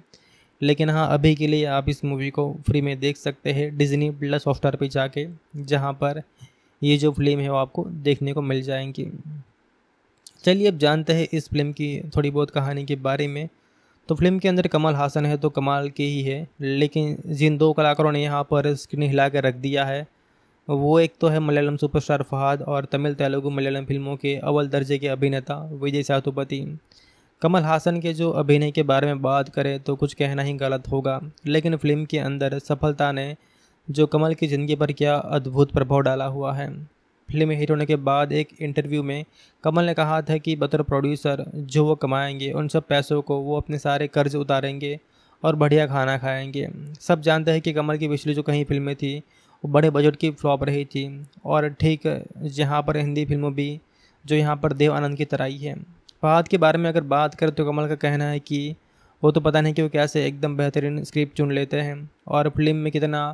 लेकिन हाँ अभी के लिए आप इस मूवी को फ्री में देख सकते हैं डिज़नी प्लस सॉफ्टवेयर पर जाके जहाँ पर ये जो फिल्म है वो आपको देखने को मिल जाएंगी चलिए अब जानते हैं इस फिल्म की थोड़ी बहुत कहानी के बारे में तो फिल्म के अंदर कमल हासन है तो कमाल के ही है लेकिन जिन दो कलाकारों ने यहाँ पर स्क्रीन हिला कर रख दिया है वो एक तो है मलयालम सुपरस्टार फहाद और तमिल तेलुगु मलयालम फिल्मों के अव्वल दर्जे के अभिनेता विजय सातुपति कमल हासन के जो अभिनय के बारे में बात करें तो कुछ कहना ही गलत होगा लेकिन फिल्म के अंदर सफलता ने जो कमल की ज़िंदगी पर क्या अद्भुत प्रभाव डाला हुआ है फिल्म हिट होने के बाद एक इंटरव्यू में कमल ने कहा था कि बतौर प्रोड्यूसर जो वो कमाएंगे उन सब पैसों को वो अपने सारे कर्ज उतारेंगे और बढ़िया खाना खाएंगे सब जानते हैं कि कमल की पिछली जो कहीं फिल्में थी वो बड़े बजट की फ्लॉप रही थी और ठीक जहाँ पर हिंदी फिल्मों भी जो यहाँ पर देव आनंद की तरह ही है फहाद के बारे में अगर बात करें तो कमल का कहना है कि वो तो पता नहीं कि वो कैसे एकदम बेहतरीन स्क्रिप्ट चुन लेते हैं और फिल्म में कितना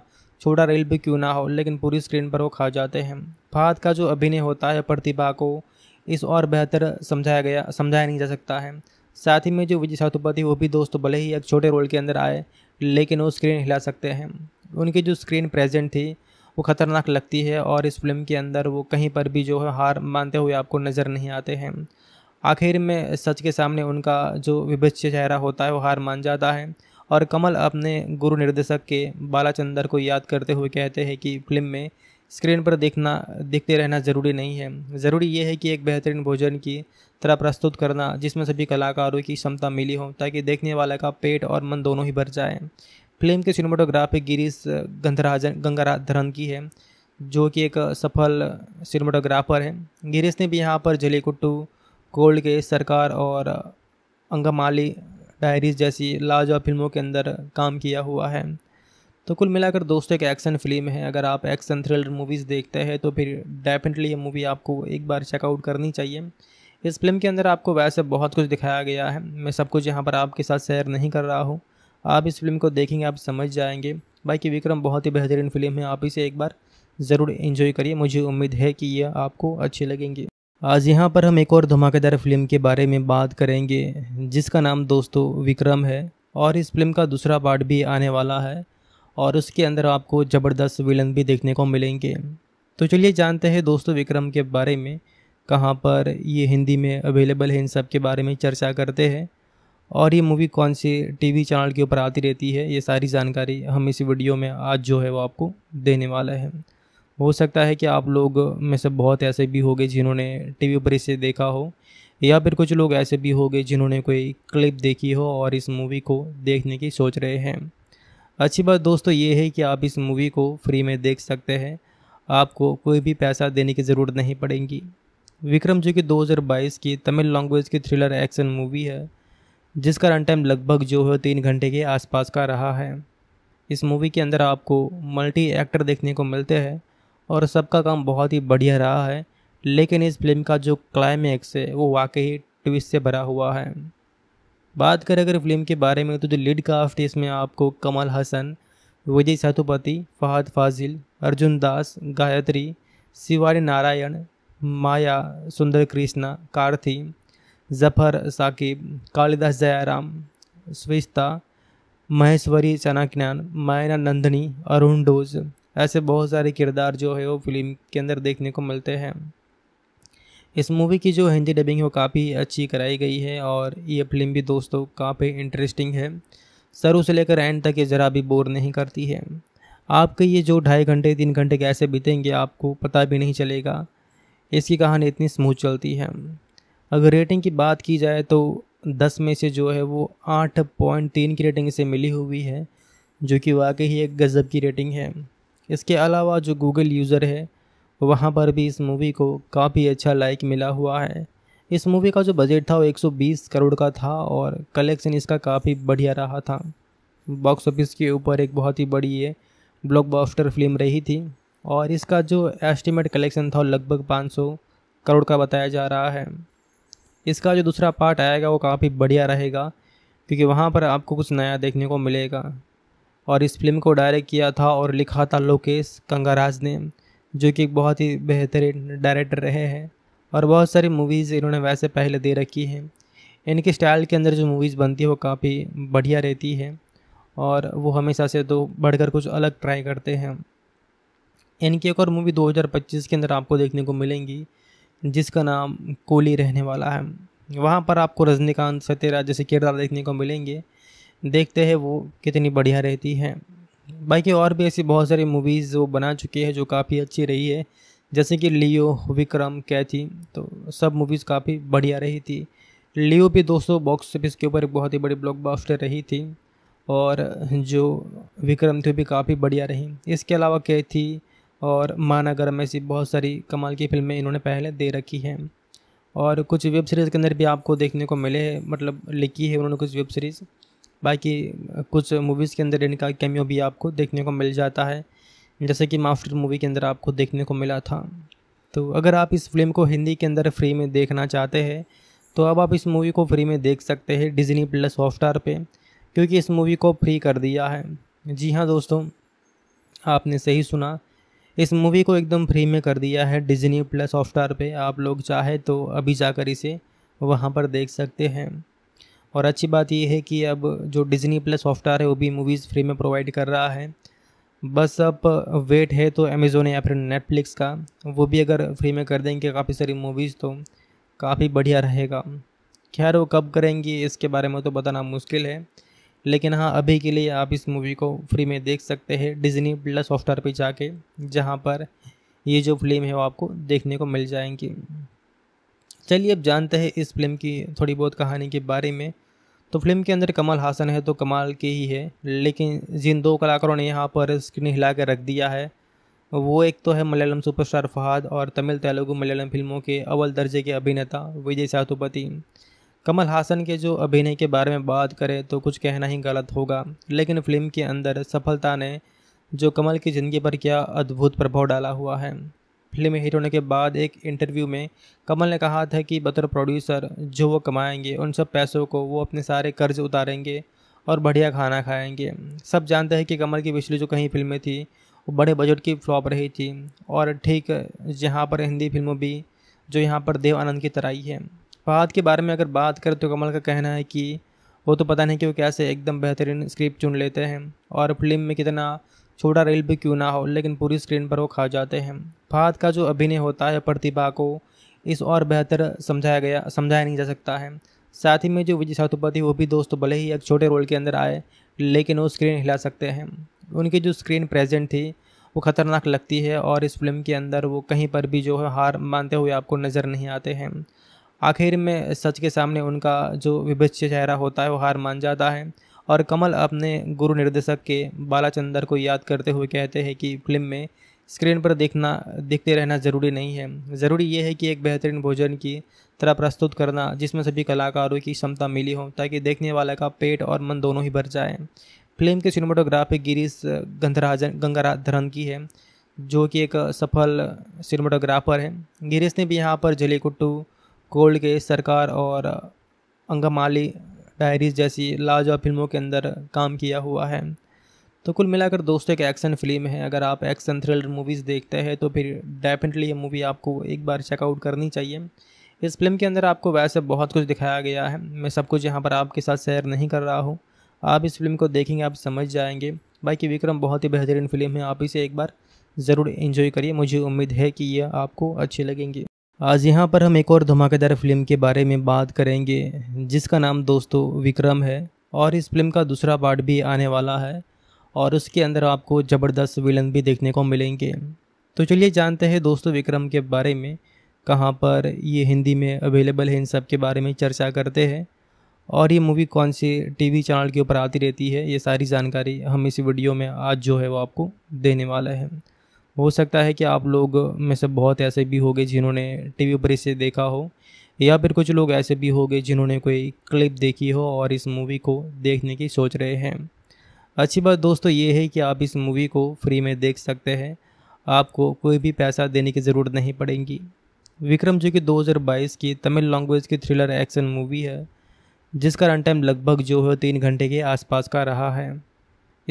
छोटा रेल भी क्यों ना हो लेकिन पूरी स्क्रीन पर वो खा जाते हैं फहद का जो अभिनय होता है प्रतिभा को इस और बेहतर समझाया गया समझाया नहीं जा सकता है साथ ही में जो विजय सातुपति वो भी दोस्त भले ही एक छोटे रोल के अंदर आए लेकिन वो स्क्रीन हिला सकते हैं उनकी जो स्क्रीन प्रेजेंट थी वो ख़तरनाक लगती है और इस फिल्म के अंदर वो कहीं पर भी जो है हार मानते हुए आपको नज़र नहीं आते हैं आखिर में सच के सामने उनका जो विभिष्य चेहरा होता है वो हार मान जाता है और कमल अपने गुरु निर्देशक के बालाचंदर को याद करते हुए कहते हैं कि फिल्म में स्क्रीन पर देखना देखते रहना ज़रूरी नहीं है ज़रूरी यह है कि एक बेहतरीन भोजन की तरह प्रस्तुत करना जिसमें सभी कलाकारों की क्षमता मिली हो ताकि देखने वाले का पेट और मन दोनों ही भर जाए फिल्म के सिनेमाटोग्राफी गिरीश गंधराजन गंगाधरन की है जो कि एक सफल सिनेमाटोग्राफर है गिरीश ने भी यहाँ पर जलीकुट्टू कोल्ड के सरकार और अंगमाली डायरीज जैसी लाजवाब फिल्मों के अंदर काम किया हुआ है तो कुल मिलाकर दोस्तों एक एक्शन फिल्म है अगर आप एक्शन थ्रिलर मूवीज़ देखते हैं तो फिर डेफिनेटली ये मूवी आपको एक बार चेकआउट करनी चाहिए इस फिल्म के अंदर आपको वैसे बहुत कुछ दिखाया गया है मैं सब कुछ यहाँ पर आपके साथ शेयर नहीं कर रहा हूँ आप इस फिल्म को देखेंगे आप समझ जाएंगे बाकी विक्रम बहुत ही बेहतरीन फिल्म है आप इसे एक बार ज़रूर इन्जॉय करिए मुझे उम्मीद है कि यह आपको अच्छी लगेंगी आज यहाँ पर हम एक और धमाकेदार फिल्म के बारे में बात करेंगे जिसका नाम दोस्तों विक्रम है और इस फिल्म का दूसरा पार्ट भी आने वाला है और उसके अंदर आपको ज़बरदस्त विलन भी देखने को मिलेंगे तो चलिए जानते हैं दोस्तों विक्रम के बारे में कहाँ पर ये हिंदी में अवेलेबल है इन सब के बारे में चर्चा करते हैं और ये मूवी कौन सी टीवी चैनल के ऊपर आती रहती है ये सारी जानकारी हम इस वीडियो में आज जो है वो आपको देने वाला है हो सकता है कि आप लोग में से बहुत ऐसे भी होंगे जिन्होंने वी पर इसे देखा हो या फिर कुछ लोग ऐसे भी होंगे जिन्होंने कोई क्लिप देखी हो और इस मूवी को देखने की सोच रहे हैं अच्छी बात दोस्तों ये है कि आप इस मूवी को फ्री में देख सकते हैं आपको कोई भी पैसा देने की ज़रूरत नहीं पड़ेगी विक्रम जो कि 2022 की तमिल लैंग्वेज की थ्रिलर एक्शन मूवी है जिसका रन टाइम लगभग जो है तीन घंटे के आसपास का रहा है इस मूवी के अंदर आपको मल्टी एक्टर देखने को मिलते हैं और सबका काम बहुत ही बढ़िया रहा है लेकिन इस फिल्म का जो क्लाइमैक्स है वो वाकई ट्विस्ट से भरा हुआ है बात करें अगर फिल्म के बारे में तो जो लीड कास्ट है इसमें आपको कमल हसन विजय सेतुपति फहद फाजिल अर्जुन दास गायत्री शिवानी नारायण माया सुंदर कृष्णा कार्थी जफर साकिब कालिदास जयाराम स्विस्ता महेश्वरी चनाकिनान मायना नंदनी अरुण डोज ऐसे बहुत सारे किरदार जो है वो फिल्म के अंदर देखने को मिलते हैं इस मूवी की जो हिंदी डबिंग है वो काफ़ी अच्छी कराई गई है और ये फिल्म भी दोस्तों काफ़ी इंटरेस्टिंग है शुरू से लेकर एंड तक ये ज़रा भी बोर नहीं करती है आपके ये जो ढाई घंटे तीन घंटे कैसे बीतेंगे आपको पता भी नहीं चलेगा इसकी कहानी इतनी स्मूथ चलती है अगर रेटिंग की बात की जाए तो दस में से जो है वो आठ पॉइंट तीन की रेटिंग से मिली हुई है जो कि वाकई ही एक गज़ब की रेटिंग है इसके अलावा जो गूगल यूज़र है वहाँ पर भी इस मूवी को काफ़ी अच्छा लाइक मिला हुआ है इस मूवी का जो बजट था वो 120 करोड़ का था और कलेक्शन इसका काफ़ी बढ़िया रहा था बॉक्स ऑफिस के ऊपर एक बहुत ही बड़ी ये ब्लॉकबस्टर फिल्म रही थी और इसका जो एस्टिमेट कलेक्शन था लगभग 500 करोड़ का बताया जा रहा है इसका जो दूसरा पार्ट आएगा वो काफ़ी बढ़िया रहेगा क्योंकि वहाँ पर आपको कुछ नया देखने को मिलेगा और इस फिल्म को डायरेक्ट किया था और लिखा था लोकेश कंगाराज ने जो कि बहुत ही बेहतरीन डायरेक्टर रहे हैं और बहुत सारी मूवीज़ इन्होंने वैसे पहले दे रखी हैं इनके स्टाइल के अंदर जो मूवीज़ बनती है वो काफ़ी बढ़िया रहती है और वो हमेशा से तो बढ़कर कुछ अलग ट्राई करते हैं इनकी एक और मूवी 2025 के अंदर आपको देखने को मिलेंगी जिसका नाम कोली रहने वाला है वहाँ पर आपको रजनीकांत सत्यराज जैसे किरदार देखने को मिलेंगे देखते हैं वो कितनी बढ़िया रहती है बाकी और भी ऐसी बहुत सारी मूवीज़ वो बना चुकी हैं जो काफ़ी अच्छी रही है जैसे कि लियो विक्रम कैथी तो सब मूवीज़ काफ़ी बढ़िया रही थी लियो भी दोस्तों बॉक्स ऑफिस के ऊपर बहुत ही बड़ी ब्लॉकबस्टर रही थी और जो विक्रम थी भी काफ़ी बढ़िया रही इसके अलावा कैथी और मानागरम ऐसी बहुत सारी कमाल की फिल्में इन्होंने पहले दे रखी हैं और कुछ वेब सीरीज़ के अंदर भी आपको देखने को मिले हैं मतलब लिखी है उन्होंने कुछ वेब सीरीज़ बाकी कुछ मूवीज़ के अंदर इनका कैमियो भी आपको देखने को मिल जाता है जैसे कि मास्टर मूवी के अंदर आपको देखने को मिला था तो अगर आप इस फिल्म को हिंदी के अंदर फ्री में देखना चाहते हैं तो अब आप इस मूवी को फ्री में देख सकते हैं डिजनी प्लस हॉटस्टार पर क्योंकि इस मूवी को फ्री कर दिया है जी हाँ दोस्तों आपने सही सुना इस मूवी को एकदम फ्री में कर दिया है डिजनी प्लस हॉटस्टार पे आप लोग चाहे तो अभी जाकर इसे वहाँ पर देख सकते हैं और अच्छी बात यह है कि अब जो डिज़नी प्लस सॉफ्टवेयर है वो भी मूवीज़ फ्री में प्रोवाइड कर रहा है बस अब वेट है तो अमेज़ोन या फिर नेटफ्लिक्स का वो भी अगर फ्री में कर देंगे काफ़ी सारी मूवीज़ तो काफ़ी बढ़िया रहेगा खैर वो कब करेंगी इसके बारे में तो बताना मुश्किल है लेकिन हाँ अभी के लिए आप इस मूवी को फ्री में देख सकते हैं डिज़नी प्लस सॉफ्टवेयर पर जाके जहाँ पर ये जो फिल्म है वो आपको देखने को मिल जाएंगी चलिए अब जानते हैं इस फिल्म की थोड़ी बहुत कहानी के बारे में तो फिल्म के अंदर कमल हासन है तो कमाल के ही है लेकिन जिन दो कलाकारों ने यहाँ पर स्क्रीन हिला कर रख दिया है वो एक तो है मलयालम सुपरस्टार फहाद और तमिल तेलुगु मलयालम फिल्मों के अव्वल दर्जे के अभिनेता विजय सातुपति कमल हासन के जो अभिनय के बारे में बात करें तो कुछ कहना ही गलत होगा लेकिन फिल्म के अंदर सफलता ने जो कमल की ज़िंदगी पर क्या अद्भुत प्रभाव डाला हुआ है फिल्म हिट होने के बाद एक इंटरव्यू में कमल ने कहा था कि बतौर प्रोड्यूसर जो वो कमाएंगे उन सब पैसों को वो अपने सारे कर्ज उतारेंगे और बढ़िया खाना खाएंगे सब जानते हैं कि कमल की पिछली जो कहीं फिल्में थी वो बड़े बजट की फ्लॉप रही थी और ठीक जहाँ पर हिंदी फिल्मों भी जो यहाँ पर देव आनंद की तराई है फहाद के बारे में अगर बात करें तो कमल का कहना है कि वो तो पता नहीं कि वो कैसे एकदम बेहतरीन स्क्रिप्ट चुन लेते हैं और फिल्म में कितना छोटा रेल भी क्यों ना हो लेकिन पूरी स्क्रीन पर वो खा जाते हैं फहद का जो अभिनय होता है प्रतिभा को इस और बेहतर समझाया गया समझाया नहीं जा सकता है साथ ही में जो विजय सातुपति वो भी दोस्त भले ही एक छोटे रोल के अंदर आए लेकिन वो स्क्रीन हिला सकते हैं उनकी जो स्क्रीन प्रेजेंट थी वो ख़तरनाक लगती है और इस फिल्म के अंदर वो कहीं पर भी जो है हार मानते हुए आपको नज़र नहीं आते हैं आखिर में सच के सामने उनका जो विभिष्य चेहरा होता है वो हार मान जाता है और कमल अपने गुरु निर्देशक के बालाचंदर को याद करते हुए कहते हैं कि फिल्म में स्क्रीन पर देखना देखते रहना ज़रूरी नहीं है ज़रूरी यह है कि एक बेहतरीन भोजन की तरह प्रस्तुत करना जिसमें सभी कलाकारों की क्षमता मिली हो ताकि देखने वाला का पेट और मन दोनों ही भर जाए फिल्म के सिनेमाटोग्राफी गिरीश गंधराजन गंगाधरन की है जो कि एक सफल सिनेमाटोग्राफर है गिरीश ने भी यहाँ पर जलीकुट्टू गोल्ड के सरकार और अंगमाली डायरीज जैसी लाजवाब फिल्मों के अंदर काम किया हुआ है तो कुल मिलाकर दोस्तों एक एक्शन फिल्म है अगर आप एक्शन थ्रिलर मूवीज़ देखते हैं तो फिर डेफिनेटली ये मूवी आपको एक बार चेकआउट करनी चाहिए इस फिल्म के अंदर आपको वैसे बहुत कुछ दिखाया गया है मैं सब कुछ यहाँ पर आपके साथ शेयर नहीं कर रहा हूँ आप इस फिल्म को देखेंगे आप समझ जाएंगे बाकी विक्रम बहुत ही बेहतरीन फिल्म है आप इसे एक बार ज़रूर इन्जॉय करिए मुझे उम्मीद है कि यह आपको अच्छी लगेंगी आज यहाँ पर हम एक और धमाकेदार फिल्म के बारे में बात करेंगे जिसका नाम दोस्तों विक्रम है और इस फिल्म का दूसरा पार्ट भी आने वाला है और उसके अंदर आपको ज़बरदस्त विलन भी देखने को मिलेंगे तो चलिए जानते हैं दोस्तों विक्रम के बारे में कहाँ पर ये हिंदी में अवेलेबल है इन सब के बारे में चर्चा करते हैं और ये मूवी कौन से टीवी चैनल के ऊपर आती रहती है ये सारी जानकारी हम इस वीडियो में आज जो है वो आपको देने वाला है हो सकता है कि आप लोग में से बहुत ऐसे भी होंगे जिन्होंने टीवी पर इसे देखा हो या फिर कुछ लोग ऐसे भी होंगे जिन्होंने कोई क्लिप देखी हो और इस मूवी को देखने की सोच रहे हैं अच्छी बात दोस्तों ये है कि आप इस मूवी को फ्री में देख सकते हैं आपको कोई भी पैसा देने की ज़रूरत नहीं पड़ेगी विक्रम जो कि 2022 की तमिल लैंग्वेज की थ्रिलर एक्शन मूवी है जिसका रन टाइम लगभग जो है तीन घंटे के आसपास का रहा है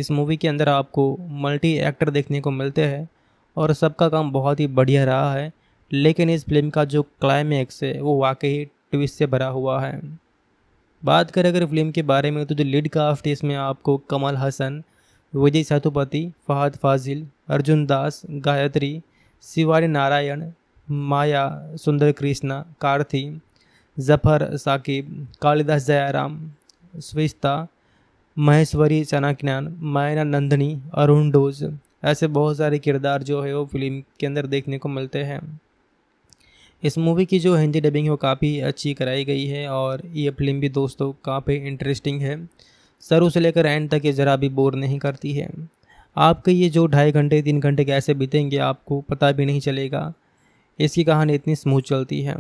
इस मूवी के अंदर आपको मल्टी एक्टर देखने को मिलते हैं और सबका काम बहुत ही बढ़िया रहा है लेकिन इस फिल्म का जो क्लाइमैक्स है वो वाकई ट्विस्ट से भरा हुआ है बात करें अगर फिल्म के बारे में तो जो लीड कास्ट है इसमें आपको कमल हसन विजय सेतुपति फहद फाजिल अर्जुन दास गायत्री शिवानी नारायण माया सुंदर कृष्णा कार्थी जफर साकिब कालिदास जयाराम स्विस्ता महेश्वरी चनाक्यान मायना नंदनी अरुण डोज ऐसे बहुत सारे किरदार जो है वो फिल्म के अंदर देखने को मिलते हैं इस मूवी की जो हिंदी डबिंग है वो काफ़ी अच्छी कराई गई है और ये फिल्म भी दोस्तों काफ़ी इंटरेस्टिंग है शुरू से लेकर एंड तक ये ज़रा भी बोर नहीं करती है आपके ये जो ढाई घंटे तीन घंटे कैसे बीतेंगे आपको पता भी नहीं चलेगा इसकी कहानी इतनी स्मूथ चलती है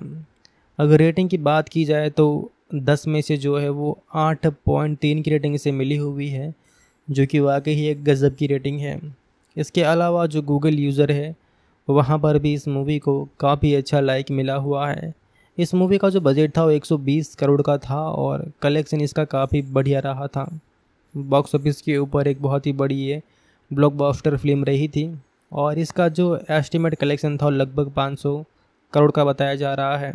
अगर रेटिंग की बात की जाए तो दस में से जो है वो आठ पॉइंट तीन की रेटिंग इसे मिली हुई है जो कि वाकई ही एक गज़ब की रेटिंग है इसके अलावा जो गूगल यूज़र है वहाँ पर भी इस मूवी को काफ़ी अच्छा लाइक मिला हुआ है इस मूवी का जो बजट था वो 120 करोड़ का था और कलेक्शन इसका काफ़ी बढ़िया रहा था बॉक्स ऑफिस के ऊपर एक बहुत ही बड़ी ये ब्लॉकबस्टर फिल्म रही थी और इसका जो एस्टिमेट कलेक्शन था लगभग 500 करोड़ का बताया जा रहा है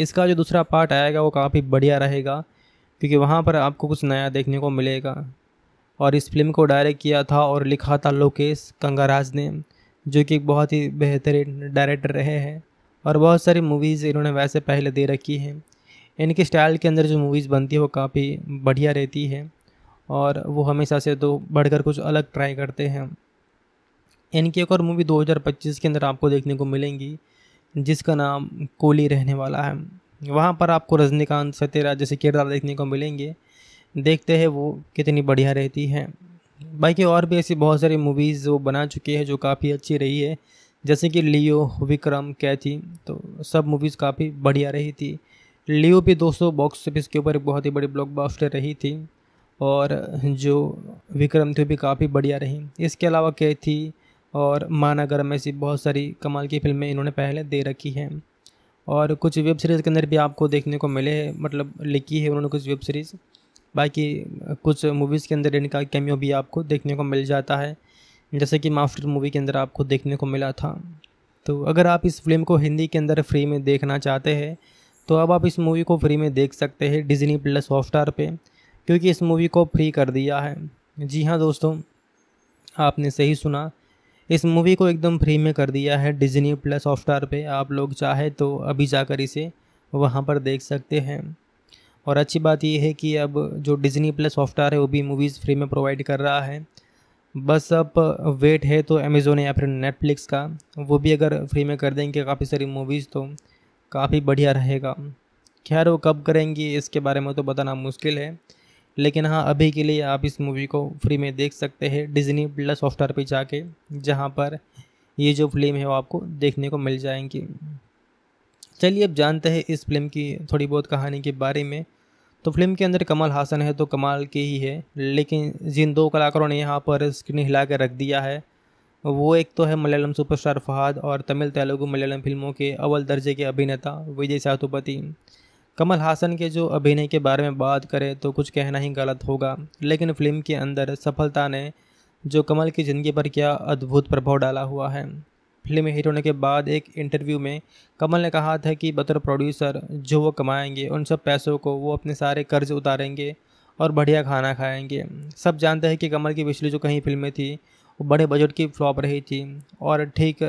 इसका जो दूसरा पार्ट आएगा वो काफ़ी बढ़िया रहेगा क्योंकि वहाँ पर आपको कुछ नया देखने को मिलेगा और इस फिल्म को डायरेक्ट किया था और लिखा था लोकेश कंगाराज ने जो कि बहुत ही बेहतरीन डायरेक्टर रहे हैं और बहुत सारी मूवीज़ इन्होंने वैसे पहले दे रखी हैं इनके स्टाइल के अंदर जो मूवीज़ बनती है वो काफ़ी बढ़िया रहती है और वो हमेशा से तो बढ़कर कुछ अलग ट्राई करते हैं इनकी एक और मूवी 2025 के अंदर आपको देखने को मिलेंगी जिसका नाम कोली रहने वाला है वहाँ पर आपको रजनीकांत सत्यराज जैसे किरदार देखने को मिलेंगे देखते हैं वो कितनी बढ़िया रहती है बाकी और भी ऐसी बहुत सारी मूवीज़ वो बना चुकी हैं जो काफ़ी अच्छी रही है जैसे कि लियो विक्रम कैथी तो सब मूवीज़ काफ़ी बढ़िया रही थी लियो भी दोस्तों बॉक्स ऑफिस के ऊपर बहुत ही बड़ी बास्टर रही थी और जो विक्रम थी भी काफ़ी बढ़िया रही इसके अलावा कैथी और मानागरम ऐसी बहुत सारी कमाल की फिल्में इन्होंने पहले दे रखी हैं और कुछ वेब सीरीज़ के अंदर भी आपको देखने को मिले हैं मतलब लिखी है उन्होंने कुछ वेब सीरीज़ बाकी कुछ मूवीज़ के अंदर इनका कैमियो भी आपको देखने को मिल जाता है जैसे कि माफ्टर मूवी के अंदर आपको देखने को मिला था तो अगर आप इस फिल्म को हिंदी के अंदर फ्री में देखना चाहते हैं तो अब आप इस मूवी को फ्री में देख सकते हैं डिज़नी प्लस हॉटस्टार पे क्योंकि इस मूवी को फ्री कर दिया है जी हाँ दोस्तों आपने सही सुना इस मूवी को एकदम फ्री में कर दिया है डिज़नी प्लस हॉटस्टार पे आप लोग चाहे तो अभी जाकर इसे वहाँ पर देख सकते हैं और अच्छी बात यह है कि अब जो डिज़नी प्लस सॉफ्टवेयर है वो भी मूवीज़ फ्री में प्रोवाइड कर रहा है बस अब वेट है तो अमेज़ोन या फिर नेटफ्लिक्स का वो भी अगर फ्री में कर देंगे काफ़ी सारी मूवीज़ तो काफ़ी बढ़िया रहेगा खैर वो कब करेंगे इसके बारे में तो बताना मुश्किल है लेकिन हाँ अभी के लिए आप इस मूवी को फ्री में देख सकते हैं डिज़नी प्लस सॉफ्टवेयर पर जाके जहाँ पर ये जो फिल्म है वो आपको देखने को मिल जाएंगी चलिए अब जानते हैं इस फिल्म की थोड़ी बहुत कहानी के बारे में तो फिल्म के अंदर कमल हासन है तो कमाल के ही है लेकिन जिन दो कलाकारों ने यहाँ पर स्क्रीन हिला कर रख दिया है वो एक तो है मलयालम सुपरस्टार फहाद और तमिल तेलुगु मलयालम फिल्मों के अव्वल दर्जे के अभिनेता विजय सातुपति कमल हासन के जो अभिनय के बारे में बात करें तो कुछ कहना ही गलत होगा लेकिन फिल्म के अंदर सफलता ने जो कमल की ज़िंदगी पर क्या अद्भुत प्रभाव डाला हुआ है फिल्म हिट होने के बाद एक इंटरव्यू में कमल ने कहा था कि बतौर प्रोड्यूसर जो वो कमाएंगे उन सब पैसों को वो अपने सारे कर्ज उतारेंगे और बढ़िया खाना खाएंगे सब जानते हैं कि कमल की पिछली जो कहीं फिल्में थी वो बड़े बजट की फ्लॉप रही थी और ठीक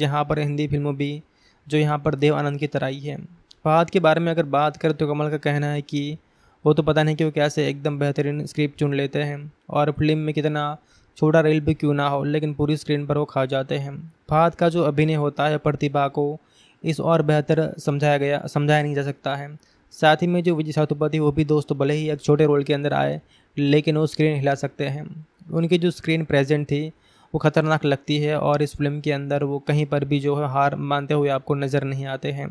यहाँ पर हिंदी फिल्मों भी जो यहाँ पर देव आनंद की तरह ही है फहाद के बारे में अगर बात करें तो कमल का कहना है कि वो तो पता नहीं कि वो कैसे एकदम बेहतरीन स्क्रिप्ट चुन लेते हैं और फिल्म में कितना छोटा रेल भी क्यों ना हो लेकिन पूरी स्क्रीन पर वो खा जाते हैं फहद का जो अभिनय होता है प्रतिभा को इस और बेहतर समझाया गया समझाया नहीं जा सकता है साथ ही में जो विजय सातुपति वो भी दोस्त भले ही एक छोटे रोल के अंदर आए लेकिन वो स्क्रीन हिला सकते हैं उनकी जो स्क्रीन प्रेजेंट थी वो ख़तरनाक लगती है और इस फिल्म के अंदर वो कहीं पर भी जो है हार मानते हुए आपको नज़र नहीं आते हैं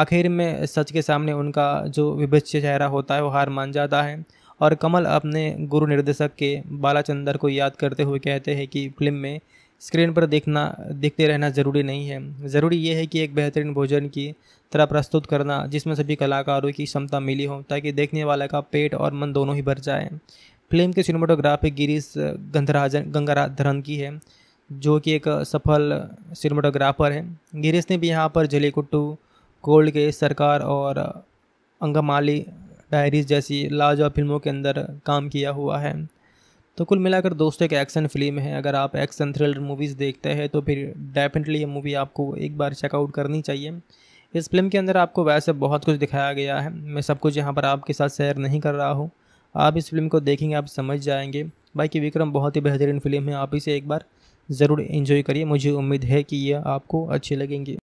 आखिर में सच के सामने उनका जो विभिष्य चेहरा होता है वो हार मान जाता है और कमल अपने गुरु निर्देशक के बालाचंदर को याद करते हुए कहते हैं कि फिल्म में स्क्रीन पर देखना देखते रहना ज़रूरी नहीं है ज़रूरी यह है कि एक बेहतरीन भोजन की तरह प्रस्तुत करना जिसमें सभी कलाकारों की क्षमता मिली हो ताकि देखने वाले का पेट और मन दोनों ही भर जाए फिल्म के सिनेमाटोग्राफी गिरीश गंधराजन गंगाधरन की है जो कि एक सफल सिनेमाटोग्राफर है गिरीश ने भी यहाँ पर जलीकुट्टू गोल्ड के सरकार और अंगमाली डायरीज जैसी लाजवाब फिल्मों के अंदर काम किया हुआ है तो कुल मिलाकर दोस्तों एक एक्शन फिल्म है अगर आप एक्शन थ्रिलर मूवीज़ देखते हैं तो फिर डेफिनेटली ये मूवी आपको एक बार चेकआउट करनी चाहिए इस फिल्म के अंदर आपको वैसे बहुत कुछ दिखाया गया है मैं सब कुछ यहाँ पर आपके साथ शेयर नहीं कर रहा हूँ आप इस फिल्म को देखेंगे आप समझ जाएंगे बाकी विक्रम बहुत ही बेहतरीन फिल्म है आप इसे एक बार ज़रूर इन्जॉय करिए मुझे उम्मीद है कि यह आपको अच्छी लगेंगी